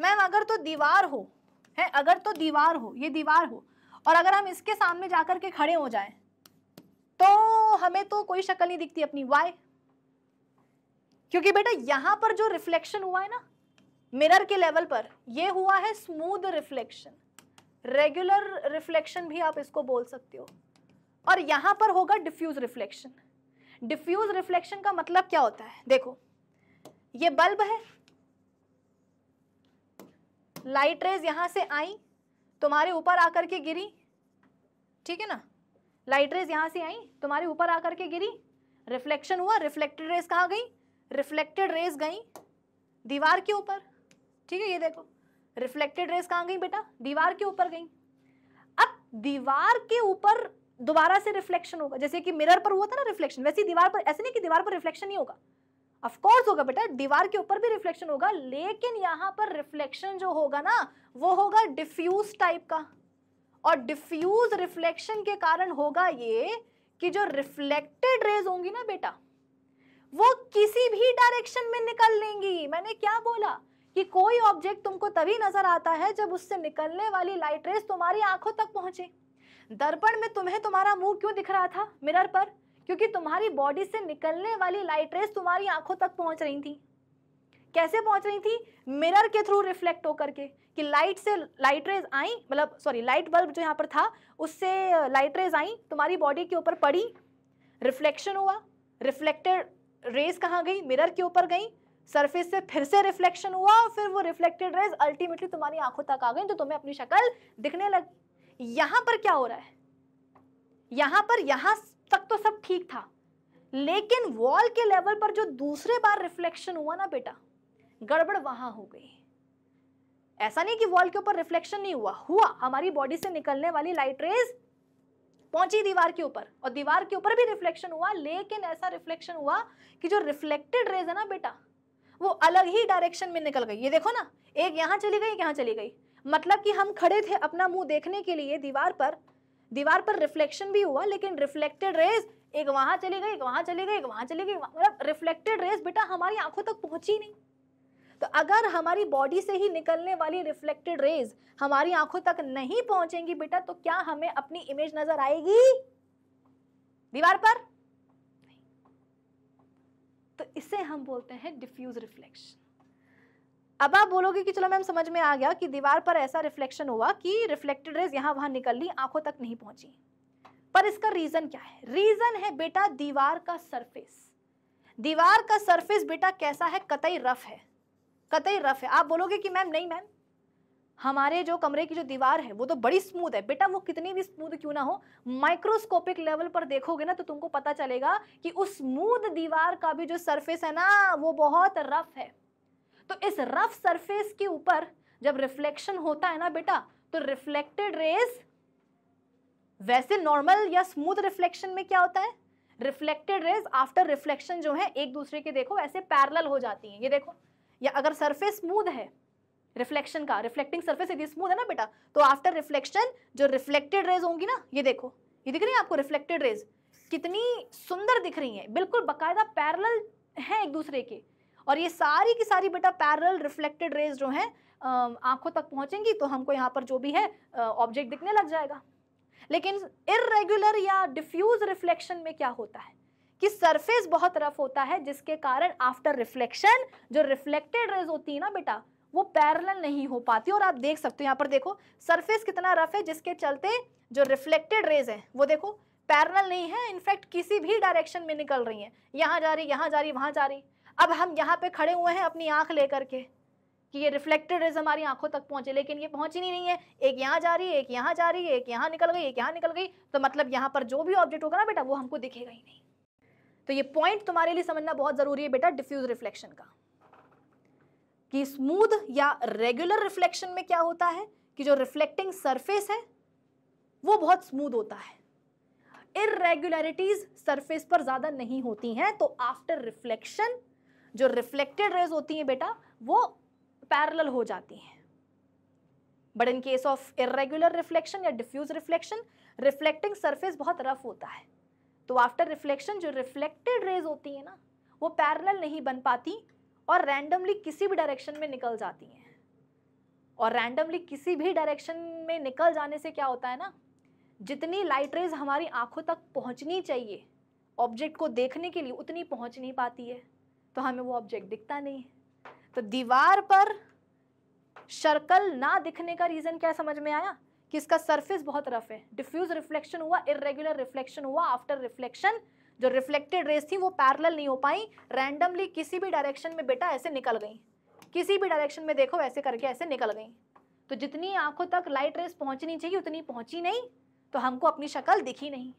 मैम अगर तो दीवार हो है अगर तो दीवार हो ये दीवार हो और अगर हम इसके सामने जाकर के खड़े हो जाएं तो हमें तो कोई शक्ल नहीं दिखती अपनी वाई क्योंकि बेटा यहां पर जो रिफ्लेक्शन हुआ है ना मिरर के लेवल पर ये हुआ है स्मूथ रिफ्लेक्शन रेगुलर रिफ्लेक्शन भी आप इसको बोल सकते हो और यहाँ पर होगा डिफ्यूज रिफ्लेक्शन डिफ्यूज रिफ्लेक्शन का मतलब क्या होता है देखो ये बल्ब है लाइट रेज यहाँ से आई तुम्हारे ऊपर आकर के गिरी ठीक है ना लाइट रेज यहाँ से आई तुम्हारे ऊपर आकर के गिरी रिफ्लेक्शन हुआ रिफ्लेक्टेड रेज कहाँ गई रिफ्लेक्टेड रेज गई दीवार के ऊपर ठीक है ये देखो रिफ्लेक्टेड रेस कहाँ गई बेटा दीवार के ऊपर गई अब दीवार के ऊपर दोबारा से रिफ्लेक्शन होगा जैसे कि मिरर पर हुआ था ना रिफ्लेक्शन वैसे दीवार पर ऐसे नहीं कि दीवार पर रिफ्लेक्शन नहीं होगा ऑफकोर्स होगा बेटा दीवार के ऊपर भी रिफ्लेक्शन होगा लेकिन यहाँ पर रिफ्लेक्शन जो होगा ना वो होगा डिफ्यूज टाइप का और डिफ्यूज रिफ्लेक्शन के कारण होगा ये कि जो रिफ्लेक्टेड रेज होंगी ना बेटा वो किसी भी डायरेक्शन में निकल लेंगी मैंने क्या बोला कि कोई ऑब्जेक्ट तुमको तभी नजर आता है जब उससे निकलने वाली लाइट रेस तुम्हारी आंखों तक पहुंचे दर्पण में तुम्हें तुम्हारा मुंह क्यों दिख रहा था मिरर पर क्योंकि तुम्हारी बॉडी से निकलने वाली लाइट रेस तुम्हारी आंखों तक पहुंच रही थी कैसे पहुंच रही थी मिरर के थ्रू रिफ्लेक्ट होकर के कि लाइट से लाइट रेज आई मतलब सॉरी लाइट बल्ब जो यहाँ पर था उससे लाइट रेज आई तुम्हारी बॉडी के ऊपर पड़ी रिफ्लेक्शन हुआ रिफ्लेक्टेड रेज कहाँ गई मिरर के ऊपर गई सरफेस से फिर से रिफ्लेक्शन हुआ और फिर वो रिफ्लेक्टेड रेज अल्टीमेटली तुम्हारी आंखों तक आ गई तो तुम्हें अपनी शक्ल दिखने लगी यहां पर क्या हो रहा है यहां पर यहां तक तो सब ठीक था लेकिन वॉल के लेवल पर जो दूसरे बार रिफ्लेक्शन हुआ ना बेटा गड़बड़ वहां हो गई ऐसा नहीं कि वॉल के ऊपर रिफ्लेक्शन नहीं हुआ हुआ हमारी बॉडी से निकलने वाली लाइट रेज पहुंची दीवार के ऊपर और दीवार के ऊपर भी रिफ्लेक्शन हुआ लेकिन ऐसा रिफ्लेक्शन हुआ कि जो रिफ्लेक्टेड रेज है ना बेटा वो अलग ही डायरेक्शन में निकल गई ये देखो ना एक यहाँ चली गई यहाँ चली गई मतलब कि हम खड़े थे अपना मुंह देखने के लिए दीवार पर दीवार पर रिफ्लेक्शन भी हुआ लेकिन रिफ्लेक्टेड रेज एक वहां चली गई एक वहां चली गई एक वहां चली गई मतलब रिफ्लेक्टेड रेज बेटा हमारी आंखों तक पहुंची नहीं तो अगर हमारी बॉडी से ही निकलने वाली रिफ्लेक्टेड रेज हमारी आंखों तक नहीं पहुंचेंगी बेटा तो क्या हमें अपनी इमेज नजर आएगी दीवार पर तो इसे हम बोलते हैं डिफ्यूज रिफ्लेक्शन अब आप बोलोगे कि चलो मैम समझ में आ गया कि दीवार पर ऐसा रिफ्लेक्शन हुआ कि रिफ्लेक्टेड रेज यहाँ वहां निकल ली आंखों तक नहीं पहुंची पर इसका रीजन क्या है रीजन है बेटा दीवार का सरफेस दीवार का सरफेस बेटा कैसा है कतई रफ है कतई रफ है आप बोलोगे कि मैम नहीं मैम हमारे जो कमरे की जो दीवार है वो तो बड़ी स्मूथ है बेटा वो कितनी भी स्मूथ क्यों ना हो माइक्रोस्कोपिक लेवल पर देखोगे ना तो तुमको पता चलेगा कि उस स्मूथ दीवार का भी जो सरफेस है ना वो बहुत रफ है तो इस रफ सरफेस के ऊपर जब रिफ्लेक्शन होता है ना बेटा तो रिफ्लेक्टेड रेज वैसे नॉर्मल या स्मूथ रिफ्लेक्शन में क्या होता है रिफ्लेक्टेड रेज आफ्टर रिफ्लेक्शन जो है एक दूसरे के देखो ऐसे पैरल हो जाती हैं ये देखो या अगर सरफेस स्मूथ है रिफ्लेक्शन का रिफ्लेक्टिंग सर्फेस यदि स्मूथ है ना बेटा तो आफ्टर रिफ्लेक्शन जो रिफ्लेक्टेड रेज होंगी ना ये देखो ये दिख रही है आपको रिफ्लेक्टेड रेज कितनी सुंदर दिख रही है बिल्कुल बाकायदा पैरल हैं एक दूसरे के और ये सारी की सारी बेटा पैरल रिफ्लेक्टेड रेज जो हैं आंखों तक पहुंचेंगी तो हमको यहाँ पर जो भी है ऑब्जेक्ट दिखने लग जाएगा लेकिन इरेगुलर या डिफ्यूज रिफ्लेक्शन में क्या होता है कि सरफेस बहुत रफ होता है जिसके कारण आफ्टर रिफ्लेक्शन जो रिफ्लेक्टेड रेज होती है ना बेटा वो पैरल नहीं हो पाती और आप देख सकते हो यहाँ पर देखो सरफेस कितना रफ है जिसके चलते जो रिफ्लेक्टेड रेज है वो देखो पैरल नहीं है इनफैक्ट किसी भी डायरेक्शन में निकल रही हैं यहाँ जा रही यहाँ जा रही वहाँ जा रही अब हम यहाँ पे खड़े हुए हैं अपनी आँख लेकर के कि ये रिफ्लेक्टेड रेज हमारी आंखों तक पहुंचे लेकिन ये पहुंची नहीं है एक यहाँ जा रही है एक यहाँ जा रही है एक यहाँ निकल गई एक यहाँ निकल गई तो मतलब यहाँ पर जो भी ऑब्जेक्ट होगा ना बेटा वो हमको दिखेगा ही नहीं तो ये पॉइंट तुम्हारे लिए समझना बहुत ज़रूरी है बेटा डिफ्यूज रिफ्लेक्शन का कि स्मूद या रेगुलर रिफ्लेक्शन में क्या होता है कि जो रिफ्लेक्टिंग सरफेस है वो बहुत स्मूद होता है इरेगुलरिटीज सरफेस पर ज़्यादा नहीं होती हैं तो आफ्टर रिफ्लेक्शन जो रिफ्लेक्टेड रेज होती हैं बेटा वो पैरल हो जाती हैं but in case of irregular reflection या डिफ्यूज रिफ्लेक्शन रिफ्लेक्टिंग सरफेस बहुत रफ होता है तो आफ्टर रिफ्लेक्शन जो रिफ्लेक्टेड रेज होती है ना वो पैरल नहीं बन पाती और रैंडमली किसी भी डायरेक्शन में निकल जाती हैं और रैंडमली किसी भी डायरेक्शन में निकल जाने से क्या होता है ना जितनी लाइट रेज हमारी आंखों तक पहुंचनी चाहिए ऑब्जेक्ट को देखने के लिए उतनी पहुंच नहीं पाती है तो हमें वो ऑब्जेक्ट दिखता नहीं है तो दीवार पर सर्कल ना दिखने का रीज़न क्या समझ में आया कि इसका सरफेस बहुत रफ है डिफ्यूज रिफ्लेक्शन हुआ इरेगुलर रिफ्लेक्शन हुआ आफ्टर रिफ्लेक्शन जो रिफ्लेक्टेड रेस थी वो पैरल नहीं हो पाई रैंडमली किसी भी डायरेक्शन में बेटा ऐसे निकल गई किसी भी डायरेक्शन में देखो ऐसे करके ऐसे निकल गई तो जितनी आंखों तक लाइट रेस पहुंचनी चाहिए उतनी पहुंची नहीं तो हमको अपनी शक्ल दिखी नहीं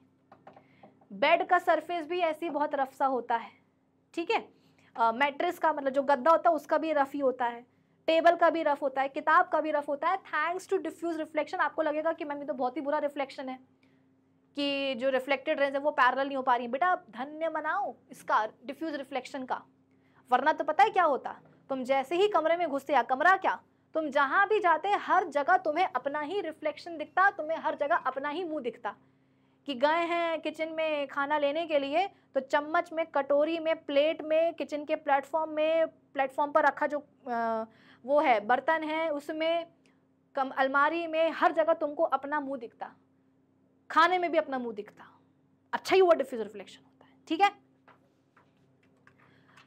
बेड का सरफेस भी ऐसी बहुत रफ सा होता है ठीक है मैट्रेस का मतलब जो गद्दा होता है उसका भी रफ ही होता है टेबल का भी रफ होता है किताब का भी रफ होता है थैंक्स टू डिफ्यूज रिफ्लेक्शन आपको लगेगा कि मैम ये तो बहुत ही बुरा रिफ्लेक्शन है कि जो रिफ्लेक्टेड रेंज है वो पैरल नहीं हो पा रही बेटा धन्य मनाओ इसका डिफ्यूज रिफ्लेक्शन का वरना तो पता है क्या होता तुम जैसे ही कमरे में घुसते या कमरा क्या तुम जहाँ भी जाते हर जगह तुम्हें अपना ही रिफ्लेक्शन दिखता तुम्हें हर जगह अपना ही मुंह दिखता कि गए हैं किचन में खाना लेने के लिए तो चम्मच में कटोरी में प्लेट में किचन के प्लेटफॉर्म में प्लेटफॉर्म पर रखा जो आ, वो है बर्तन है उसमें कम अलमारी में हर जगह तुमको अपना मुंह दिखता खाने में भी अपना मुंह दिखता अच्छा ही हुआ डिफ्यूज रिफ्लेक्शन होता है ठीक है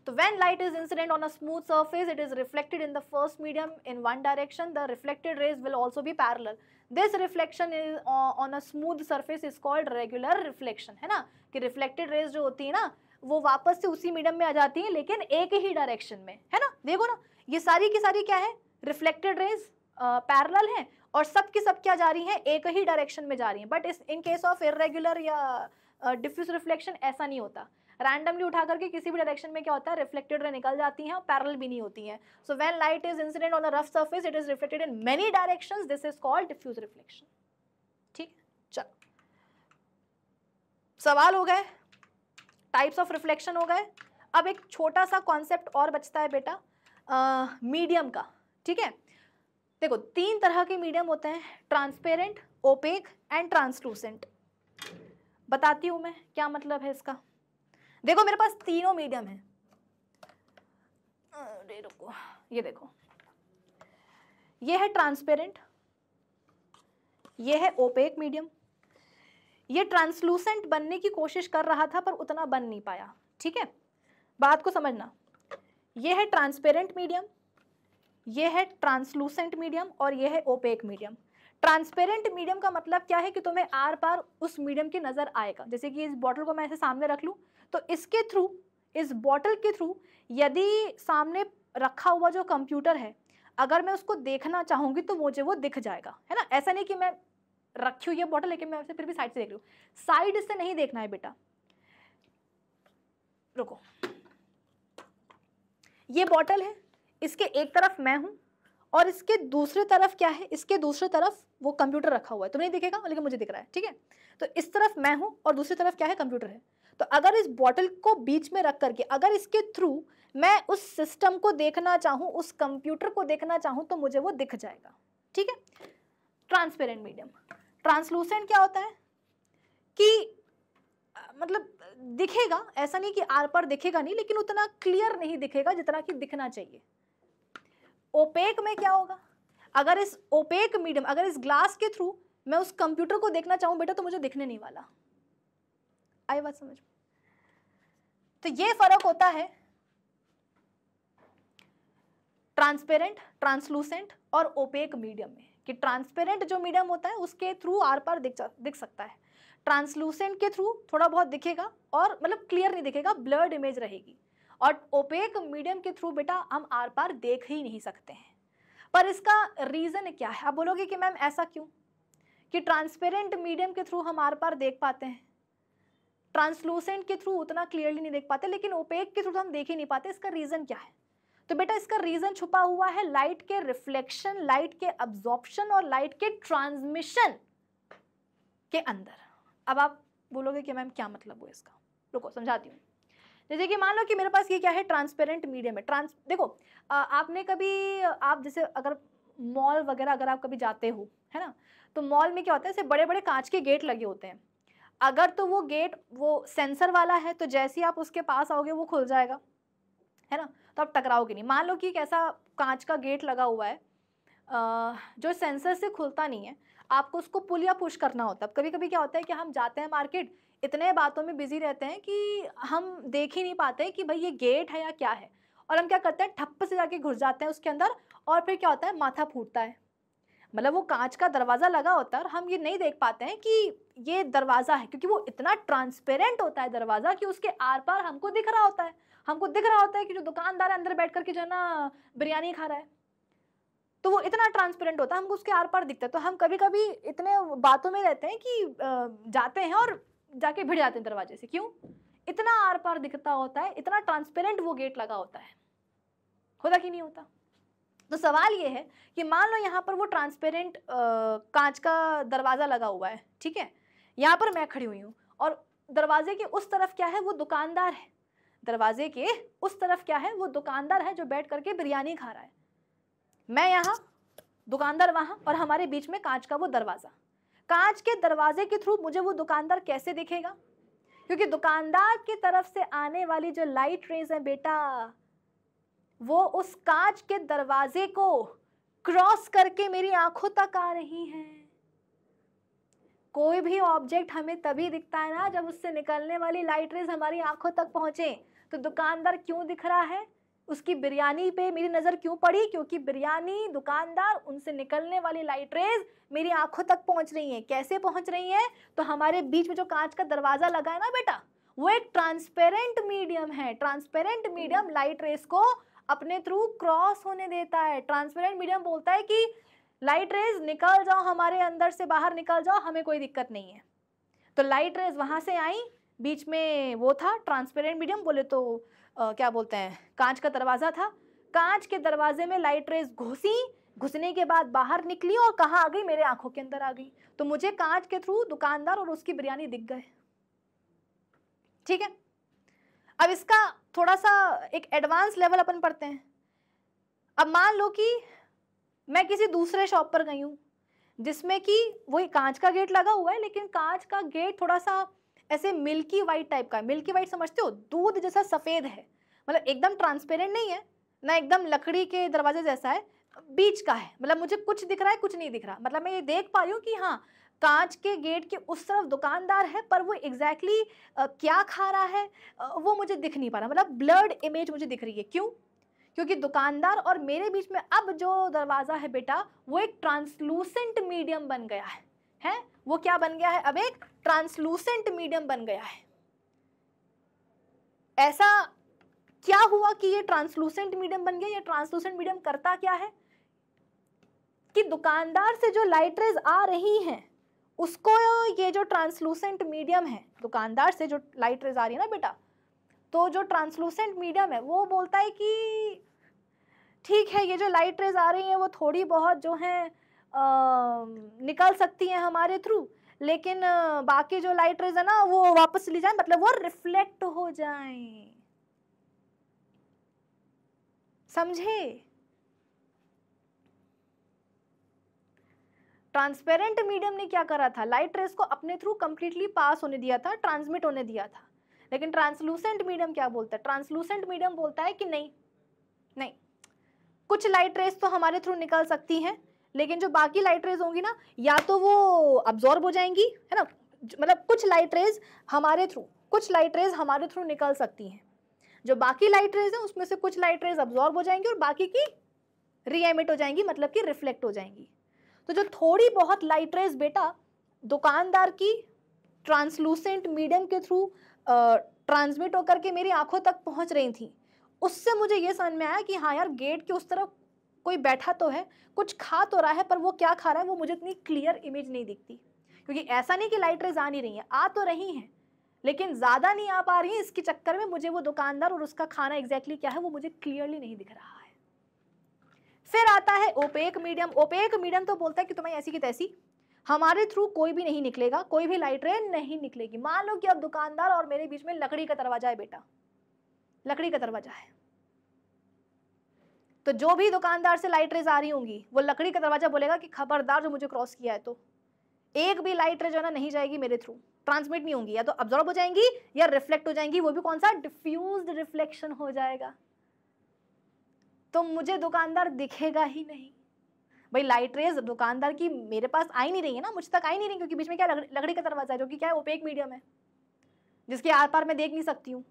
तो when light is incident on a smooth surface it is reflected in the first medium in one direction the reflected rays will also भी parallel this reflection is on a smooth surface is called regular reflection है ना कि reflected raise जो होती है ना वो वापस से उसी मीडियम में आ जाती है लेकिन एक ही डायरेक्शन में है ना देखो ना ये सारी की सारी क्या है रिफ्लेक्टेड रेज पैरल है और सब की सब क्या जा रही हैं एक ही डायरेक्शन में जा रही हैं बट इस इन केस ऑफ इरेगुलर या डिफ्यूज रिफ्लेक्शन ऐसा नहीं होता रैंडमली उठा करके किसी भी डायरेक्शन में क्या होता है रिफ्लेक्टेड रह निकल जाती हैं और पैरल भी नहीं होती हैं so when light is incident on a rough surface it is reflected in many direction this is called diffuse reflection ठीक है चलो सवाल हो गए टाइप्स ऑफ रिफ्लेक्शन हो गए अब एक छोटा सा कॉन्सेप्ट और बचता है बेटा मीडियम का ठीक है देखो तीन तरह के मीडियम होते हैं ट्रांसपेरेंट ओपेक एंड ट्रांसलूसेंट बताती हूं मैं क्या मतलब है इसका देखो मेरे पास तीनों मीडियम है अरे रुको ये देखो ये है ट्रांसपेरेंट ये है ओपेक मीडियम ये ट्रांसलूसेंट बनने की कोशिश कर रहा था पर उतना बन नहीं पाया ठीक है बात को समझना ये है ट्रांसपेरेंट मीडियम ये है ट्रांसलूसेंट मीडियम और ये है ओपेक मीडियम ट्रांसपेरेंट मीडियम का मतलब क्या है कि तुम्हें आर पार उस मीडियम की नज़र आएगा जैसे कि इस बॉटल को मैं ऐसे सामने रख लूँ तो इसके थ्रू इस बॉटल के थ्रू यदि सामने रखा हुआ जो कंप्यूटर है अगर मैं उसको देखना चाहूँगी तो मुझे वो दिख जाएगा है ना ऐसा नहीं कि मैं रखी हुई है बॉटल लेकिन मैं उसे फिर भी साइड से देख लूँ साइड से नहीं देखना है बेटा रुको ये बॉटल है इसके एक तरफ मैं हूँ और इसके दूसरे तरफ क्या है इसके दूसरे तरफ वो कंप्यूटर रखा हुआ है तो नहीं दिखेगा लेकिन मुझे दिख रहा है ठीक है तो इस तरफ मैं हूँ और दूसरी तरफ क्या है कंप्यूटर है तो अगर इस बॉटल को बीच में रख करके अगर इसके थ्रू मैं उस सिस्टम को देखना चाहूँ उस कंप्यूटर को देखना चाहूँ तो मुझे वो दिख जाएगा ठीक है ट्रांसपेरेंट मीडियम ट्रांसलूसेंट क्या होता है कि मतलब दिखेगा ऐसा नहीं कि आर पर दिखेगा नहीं लेकिन उतना क्लियर नहीं दिखेगा जितना कि दिखना चाहिए ओपेक में क्या होगा अगर इस ओपेक मीडियम अगर इस ग्लास के थ्रू मैं उस कंप्यूटर को देखना चाहूँ बेटा तो मुझे दिखने नहीं वाला आई बात समझ तो ये फर्क होता है ट्रांसपेरेंट ट्रांसलूसेंट और ओपेक मीडियम में कि ट्रांसपेरेंट जो मीडियम होता है उसके थ्रू आर पार दिख दिख सकता है ट्रांसलूसेंट के थ्रू थोड़ा बहुत दिखेगा और मतलब क्लियर नहीं दिखेगा ब्लर्ड इमेज रहेगी और ओपेक मीडियम के थ्रू बेटा हम आर पार देख ही नहीं सकते हैं पर इसका रीज़न क्या है आप बोलोगे कि मैम ऐसा क्यों कि ट्रांसपेरेंट मीडियम के थ्रू हम आर पार देख पाते हैं ट्रांसलूसेंट के थ्रू उतना क्लियरली नहीं देख पाते लेकिन ओपेक के थ्रू तो हम देख ही नहीं पाते इसका रीज़न क्या है तो बेटा इसका रीज़न छुपा हुआ है लाइट के रिफ्लेक्शन लाइट के अब्जॉर्प्शन और लाइट के ट्रांसमिशन के अंदर अब आप बोलोगे कि मैम क्या मतलब हुआ इसका रुको समझाती हूँ जैसे कि मान लो कि मेरे पास ये क्या है ट्रांसपेरेंट मीडियम है ट्रांस देखो आ, आपने कभी आप जैसे अगर मॉल वगैरह अगर आप कभी जाते हो है ना तो मॉल में क्या होता है जैसे बड़े बड़े कांच के गेट लगे होते हैं अगर तो वो गेट वो सेंसर वाला है तो जैसे ही आप उसके पास आओगे वो खुल जाएगा है ना तो आप टकराओगे नहीं मान लो कि एक ऐसा कांच का गेट लगा हुआ है जो सेंसर से खुलता नहीं है आपको उसको पुल या पुश करना होता है कभी कभी क्या होता है कि हम जाते हैं मार्केट इतने बातों में बिजी रहते हैं कि हम देख ही नहीं पाते कि भाई ये गेट है या क्या है और हम क्या करते हैं ठप्प से जाके घुस जाते हैं उसके अंदर और फिर क्या होता है माथा फूटता है मतलब वो कांच का दरवाज़ा लगा होता है और हम ये नहीं देख पाते हैं कि ये दरवाज़ा है क्योंकि वो इतना ट्रांसपेरेंट होता है दरवाज़ा कि उसके आर पार हमको दिख रहा होता है हमको दिख रहा होता है कि जो दुकानदार अंदर बैठ करके जो है ना बिरयानी खा रहा है तो वो इतना ट्रांसपेरेंट होता है हमको उसके आर पार दिखता है तो हम कभी कभी इतने बातों में रहते हैं कि जाते हैं और जाके भिड़ जाते हैं दरवाजे से क्यों इतना आर पार दिखता होता है इतना ट्रांसपेरेंट वो गेट लगा होता है खुदा की नहीं होता तो सवाल ये है कि मान लो यहाँ पर वो ट्रांसपेरेंट कांच का दरवाज़ा लगा हुआ है ठीक है यहाँ पर मैं खड़ी हुई हूँ और दरवाजे के उस तरफ क्या है वो दुकानदार है दरवाजे के उस तरफ क्या है वो दुकानदार है जो बैठ करके बिरयानी खा रहा है मैं यहाँ दुकानदार वहाँ और हमारे बीच में कांच का वो दरवाज़ा कांच के दरवाजे के थ्रू मुझे वो दुकानदार कैसे दिखेगा क्योंकि दुकानदार की तरफ से आने वाली जो लाइट रेज है बेटा वो उस कांच के दरवाजे को क्रॉस करके मेरी आंखों तक आ रही हैं कोई भी ऑब्जेक्ट हमें तभी दिखता है ना जब उससे निकलने वाली लाइट रेज हमारी आंखों तक पहुंचे तो दुकानदार क्यों दिख रहा है उसकी बिरयानी पे मेरी नज़र क्यों पड़ी क्योंकि बिरयानी दुकानदार उनसे निकलने वाली लाइट रेज मेरी आंखों तक पहुंच रही है कैसे पहुंच रही है तो हमारे बीच में जो कांच का दरवाज़ा लगा है ना बेटा वो एक ट्रांसपेरेंट मीडियम है ट्रांसपेरेंट मीडियम लाइट रेस को अपने थ्रू क्रॉस होने देता है ट्रांसपेरेंट मीडियम बोलता है कि लाइट रेज निकल जाओ हमारे अंदर से बाहर निकल जाओ हमें कोई दिक्कत नहीं है तो लाइट रेज वहाँ से आई बीच में वो था ट्रांसपेरेंट मीडियम बोले तो आ, क्या बोलते हैं कांच का दरवाज़ा था कांच के दरवाजे में लाइट रेज घुसी घुसने के बाद बाहर निकली और कहाँ आ गई मेरे आंखों के अंदर आ गई तो मुझे कांच के थ्रू दुकानदार और उसकी बिरयानी दिख गए ठीक है अब इसका थोड़ा सा एक एडवांस लेवल अपन पढ़ते हैं अब मान लो कि मैं किसी दूसरे शॉप पर गई हूँ जिसमें कि वही कांच का गेट लगा हुआ है लेकिन कांच का गेट थोड़ा सा ऐसे मिल्की वाइट टाइप का मिल्की वाइट समझते हो दूध जैसा सफ़ेद है मतलब एकदम ट्रांसपेरेंट नहीं है ना एकदम लकड़ी के दरवाजे जैसा है बीच का है मतलब मुझे कुछ दिख रहा है कुछ नहीं दिख रहा मतलब मैं ये देख पा रही हूँ कि हाँ कांच के गेट के उस तरफ दुकानदार है पर वो एग्जैक्टली exactly, क्या खा रहा है वो मुझे दिख नहीं पा रहा मतलब ब्लर्ड इमेज मुझे दिख रही है क्यों क्योंकि दुकानदार और मेरे बीच में अब जो दरवाज़ा है बेटा वो एक ट्रांसलूसेंट मीडियम बन गया है है वो क्या बन गया है अब एक ट्रांसलूसेंट मीडियम बन गया है ऐसा क्या हुआ कि ये ट्रांसलूसेंट मीडियम बन गया ये ट्रांसलूसेंट मीडियम करता क्या है कि दुकानदार से जो लाइट रेज आ रही हैं उसको ये जो ट्रांसलूसेंट मीडियम है दुकानदार से जो लाइट रेज आ रही है ना बेटा तो जो ट्रांसलूसेंट मीडियम है वो बोलता है कि ठीक है ये जो लाइट रेज आ रही हैं वो थोड़ी बहुत जो हैं निकल सकती हैं हमारे थ्रू लेकिन बाकी जो लाइट रेज है ना वो वापस ली जाए मतलब वो रिफ्लेक्ट हो जाए समझे ट्रांसपेरेंट मीडियम ने क्या करा था लाइट रेस को अपने थ्रू कंप्लीटली पास होने दिया था ट्रांसमिट होने दिया था लेकिन ट्रांसलूसेंट मीडियम क्या बोलता है ट्रांसलूसेंट मीडियम बोलता है कि नहीं नहीं कुछ लाइट रेस तो हमारे थ्रू निकल सकती हैं लेकिन जो बाकी लाइट रेज होंगी ना या तो वो अब्जॉर्ब हो जाएंगी है ना मतलब कुछ लाइट रेज हमारे थ्रू कुछ लाइट रेज हमारे थ्रू निकल सकती हैं जो बाकी लाइट रेज हैं उसमें से कुछ लाइट रेज अब्जॉर्ब हो जाएंगी और बाकी की रीएमिट हो जाएंगी मतलब कि रिफ्लेक्ट हो जाएंगी तो जो थोड़ी बहुत लाइट रेज बेटा दुकानदार की ट्रांसलूसेंट मीडियम के थ्रू ट्रांसमिट होकर के मेरी आंखों तक पहुंच रही थी उससे मुझे ये समझ में आया कि हाँ यार गेट के उस तरफ कोई बैठा तो है कुछ खा तो रहा है पर वो क्या खा रहा है वो मुझे इतनी क्लियर इमेज नहीं दिखती क्योंकि ऐसा नहीं कि लाइट रेज आ नहीं रही है आ तो रही हैं लेकिन ज़्यादा नहीं आ पा रही हैं इसके चक्कर में मुझे वो दुकानदार और उसका खाना एग्जैक्टली exactly क्या है वो मुझे क्लियरली नहीं दिख रहा है फिर आता है ओपेक मीडियम ओपेक मीडियम तो बोलता है कि तुम्हें ऐसी की तैसी हमारे थ्रू कोई भी नहीं निकलेगा कोई भी लाइट रेन नहीं निकलेगी मान लो कि अब दुकानदार और मेरे बीच में लकड़ी का दरवाजा है बेटा लकड़ी का दरवाजा है तो जो भी दुकानदार से लाइट रेज आ रही होंगी वो लकड़ी का दरवाजा बोलेगा कि खबरदार जो मुझे क्रॉस किया है तो एक भी लाइट रेज जो है ना नहीं जाएगी मेरे थ्रू ट्रांसमिट नहीं होंगी या तो अब्जॉर्ब हो जाएंगी या रिफ्लेक्ट हो जाएंगी वो भी कौन सा डिफ्यूज रिफ्लेक्शन हो जाएगा तो मुझे दुकानदार दिखेगा ही नहीं भाई लाइट रेज दुकानदार की मेरे पास आई नहीं रही है ना मुझ तक आई नहीं रही क्योंकि बीच में क्या लकड़ी का दरवाजा है जो कि क्या है ओपेक मीडियम है जिसके आर पार मैं देख नहीं सकती हूँ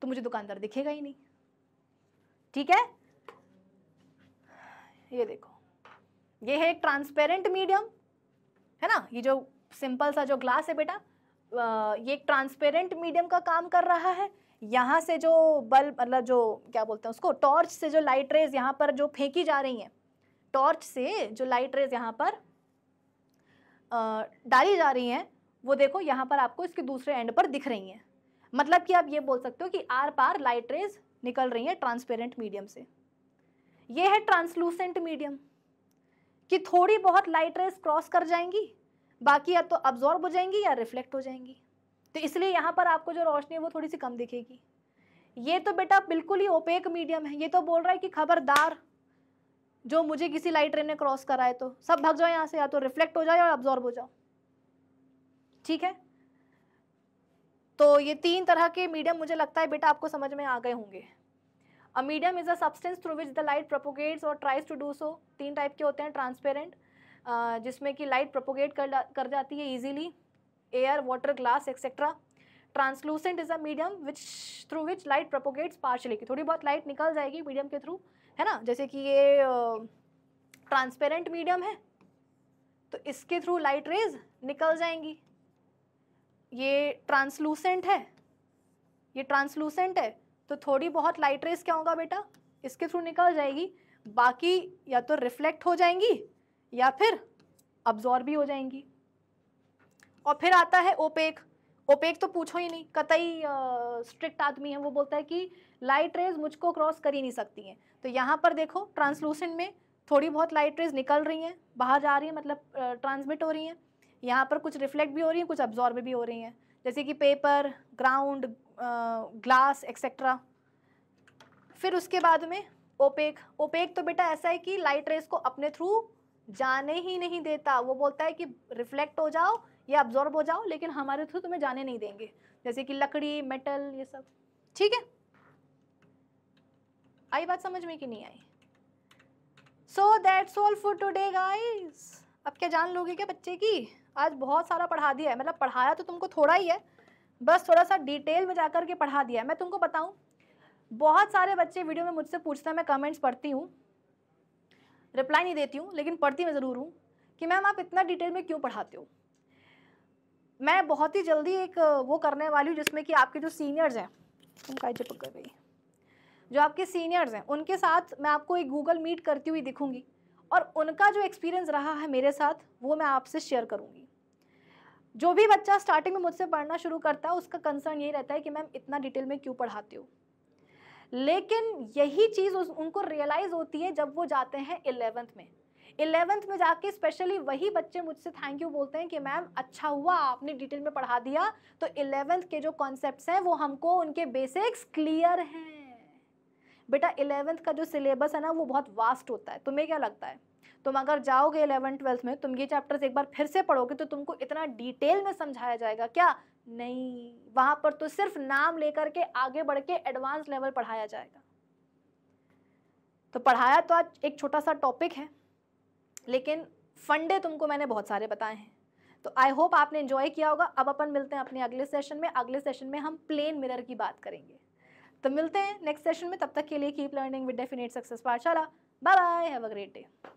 तो मुझे दुकानदार दिखेगा ही नहीं ठीक है ये देखो ये है एक ट्रांसपेरेंट मीडियम है ना ये जो सिंपल सा जो ग्लास है बेटा ये एक ट्रांसपेरेंट मीडियम का काम कर रहा है यहाँ से जो बल्ब मतलब जो क्या बोलते हैं उसको टॉर्च से जो लाइट रेज यहाँ पर जो फेंकी जा रही हैं टॉर्च से जो लाइट रेज यहाँ पर डाली जा रही हैं वो देखो यहाँ पर आपको इसके दूसरे एंड पर दिख रही हैं मतलब कि आप ये बोल सकते हो कि आर पार लाइट रेज निकल रही हैं ट्रांसपेरेंट मीडियम से ये है ट्रांसलूसेंट मीडियम कि थोड़ी बहुत लाइट रेस क्रॉस कर जाएंगी बाकी या तो अब्जॉर्ब हो जाएंगी या रिफ्लेक्ट हो जाएंगी तो इसलिए यहाँ पर आपको जो रोशनी है वो थोड़ी सी कम दिखेगी ये तो बेटा बिल्कुल ही ओपेक मीडियम है ये तो बोल रहा है कि खबरदार जो मुझे किसी लाइट रे ने क्रॉस कराए तो सब भाग जाओ यहाँ से या तो रिफ्लेक्ट हो जाओ या अब्जॉर्ब हो जाओ ठीक है तो ये तीन तरह के मीडियम मुझे लगता है बेटा आपको समझ में आ गए होंगे a medium is a substance through which the light propagates और ट्राइज टू डू सो तीन टाइप के होते हैं ट्रांसपेरेंट जिसमें कि लाइट प्रोपोगेट कर कर जाती है easily air water glass etcetera translucent is a medium which through which light propagates partially की थोड़ी बहुत लाइट निकल जाएगी मीडियम के थ्रू है ना जैसे कि ये ट्रांसपेरेंट uh, मीडियम है तो इसके थ्रू लाइट रेज निकल जाएंगी ये ट्रांसलूसेंट है ये ट्रांसलूसेंट है तो थोड़ी बहुत लाइट रेस क्या होगा बेटा इसके थ्रू निकल जाएगी बाकी या तो रिफ्लेक्ट हो जाएंगी या फिर अब्जॉर्ब भी हो जाएंगी और फिर आता है ओपेक ओपेक तो पूछो ही नहीं कतई स्ट्रिक्ट आदमी है वो बोलता है कि लाइट रेज मुझको क्रॉस कर ही नहीं सकती हैं तो यहाँ पर देखो ट्रांसलूसेंट में थोड़ी बहुत लाइट रेज निकल रही हैं बाहर जा रही हैं मतलब ट्रांसमिट हो रही हैं यहाँ पर कुछ रिफ्लेक्ट भी हो रही हैं कुछ अब्जॉर्ब भी हो रही हैं जैसे कि पेपर ग्राउंड ग्लास एक्सेट्रा फिर उसके बाद में ओपेक ओपेक तो बेटा ऐसा है कि लाइट रेस को अपने थ्रू जाने ही नहीं देता वो बोलता है कि रिफ्लेक्ट हो जाओ या अब्जॉर्ब हो जाओ लेकिन हमारे थ्रू तुम्हें जाने नहीं देंगे जैसे कि लकड़ी मेटल ये सब ठीक है आई बात समझ में कि नहीं आई so that's all for today guys अब क्या जान लोगे क्या बच्चे की आज बहुत सारा पढ़ा दिया है मतलब पढ़ाया तो तुमको थोड़ा ही है बस थोड़ा सा डिटेल में जाकर के पढ़ा दिया मैं तुमको बताऊं बहुत सारे बच्चे वीडियो में मुझसे पूछते हैं मैं कमेंट्स पढ़ती हूँ रिप्लाई नहीं देती हूँ लेकिन पढ़ती मैं ज़रूर हूँ कि मैम आप इतना डिटेल में क्यों पढ़ाते हो मैं बहुत ही जल्दी एक वो करने वाली हूँ जिसमें कि आपके जो सीनियर्स हैं उनका चिपक कर रही जो आपके सीनियर्स हैं उनके साथ मैं आपको एक गूगल मीट करती हुई दिखूँगी और उनका जो एक्सपीरियंस रहा है मेरे साथ वो मैं आपसे शेयर करूँगी जो भी बच्चा स्टार्टिंग में मुझसे पढ़ना शुरू करता है उसका कंसर्न यही रहता है कि मैम इतना डिटेल में क्यों पढ़ाती हूँ लेकिन यही चीज़ उनको रियलाइज़ होती है जब वो जाते हैं इलेवेंथ में इलेवेंथ में जाके स्पेशली वही बच्चे मुझसे थैंक यू बोलते हैं कि मैम अच्छा हुआ आपने डिटेल में पढ़ा दिया तो इलेवेंथ के जो कॉन्सेप्ट हैं वो हमको उनके बेसिक्स क्लियर हैं बेटा इलेवेंथ का जो सिलेबस है ना वो बहुत वास्ट होता है तुम्हें क्या लगता है तुम अगर जाओगे इलेवन ट्वेल्थ में तुम ये चैप्टर्स एक बार फिर से पढ़ोगे तो तुमको इतना डिटेल में समझाया जाएगा क्या नहीं वहाँ पर तो सिर्फ नाम लेकर के आगे बढ़ के एडवांस लेवल पढ़ाया जाएगा तो पढ़ाया तो आज एक छोटा सा टॉपिक है लेकिन फंडे तुमको मैंने बहुत सारे बताए हैं तो आई होप आपने इन्जॉय किया होगा अब अपन मिलते हैं अपने अगले सेशन में अगले सेशन में हम प्लेन मिरर की बात करेंगे तो मिलते हैं नेक्स्ट सेशन में तब तक के लिए keep learning with definite success Pathshala bye bye have a great day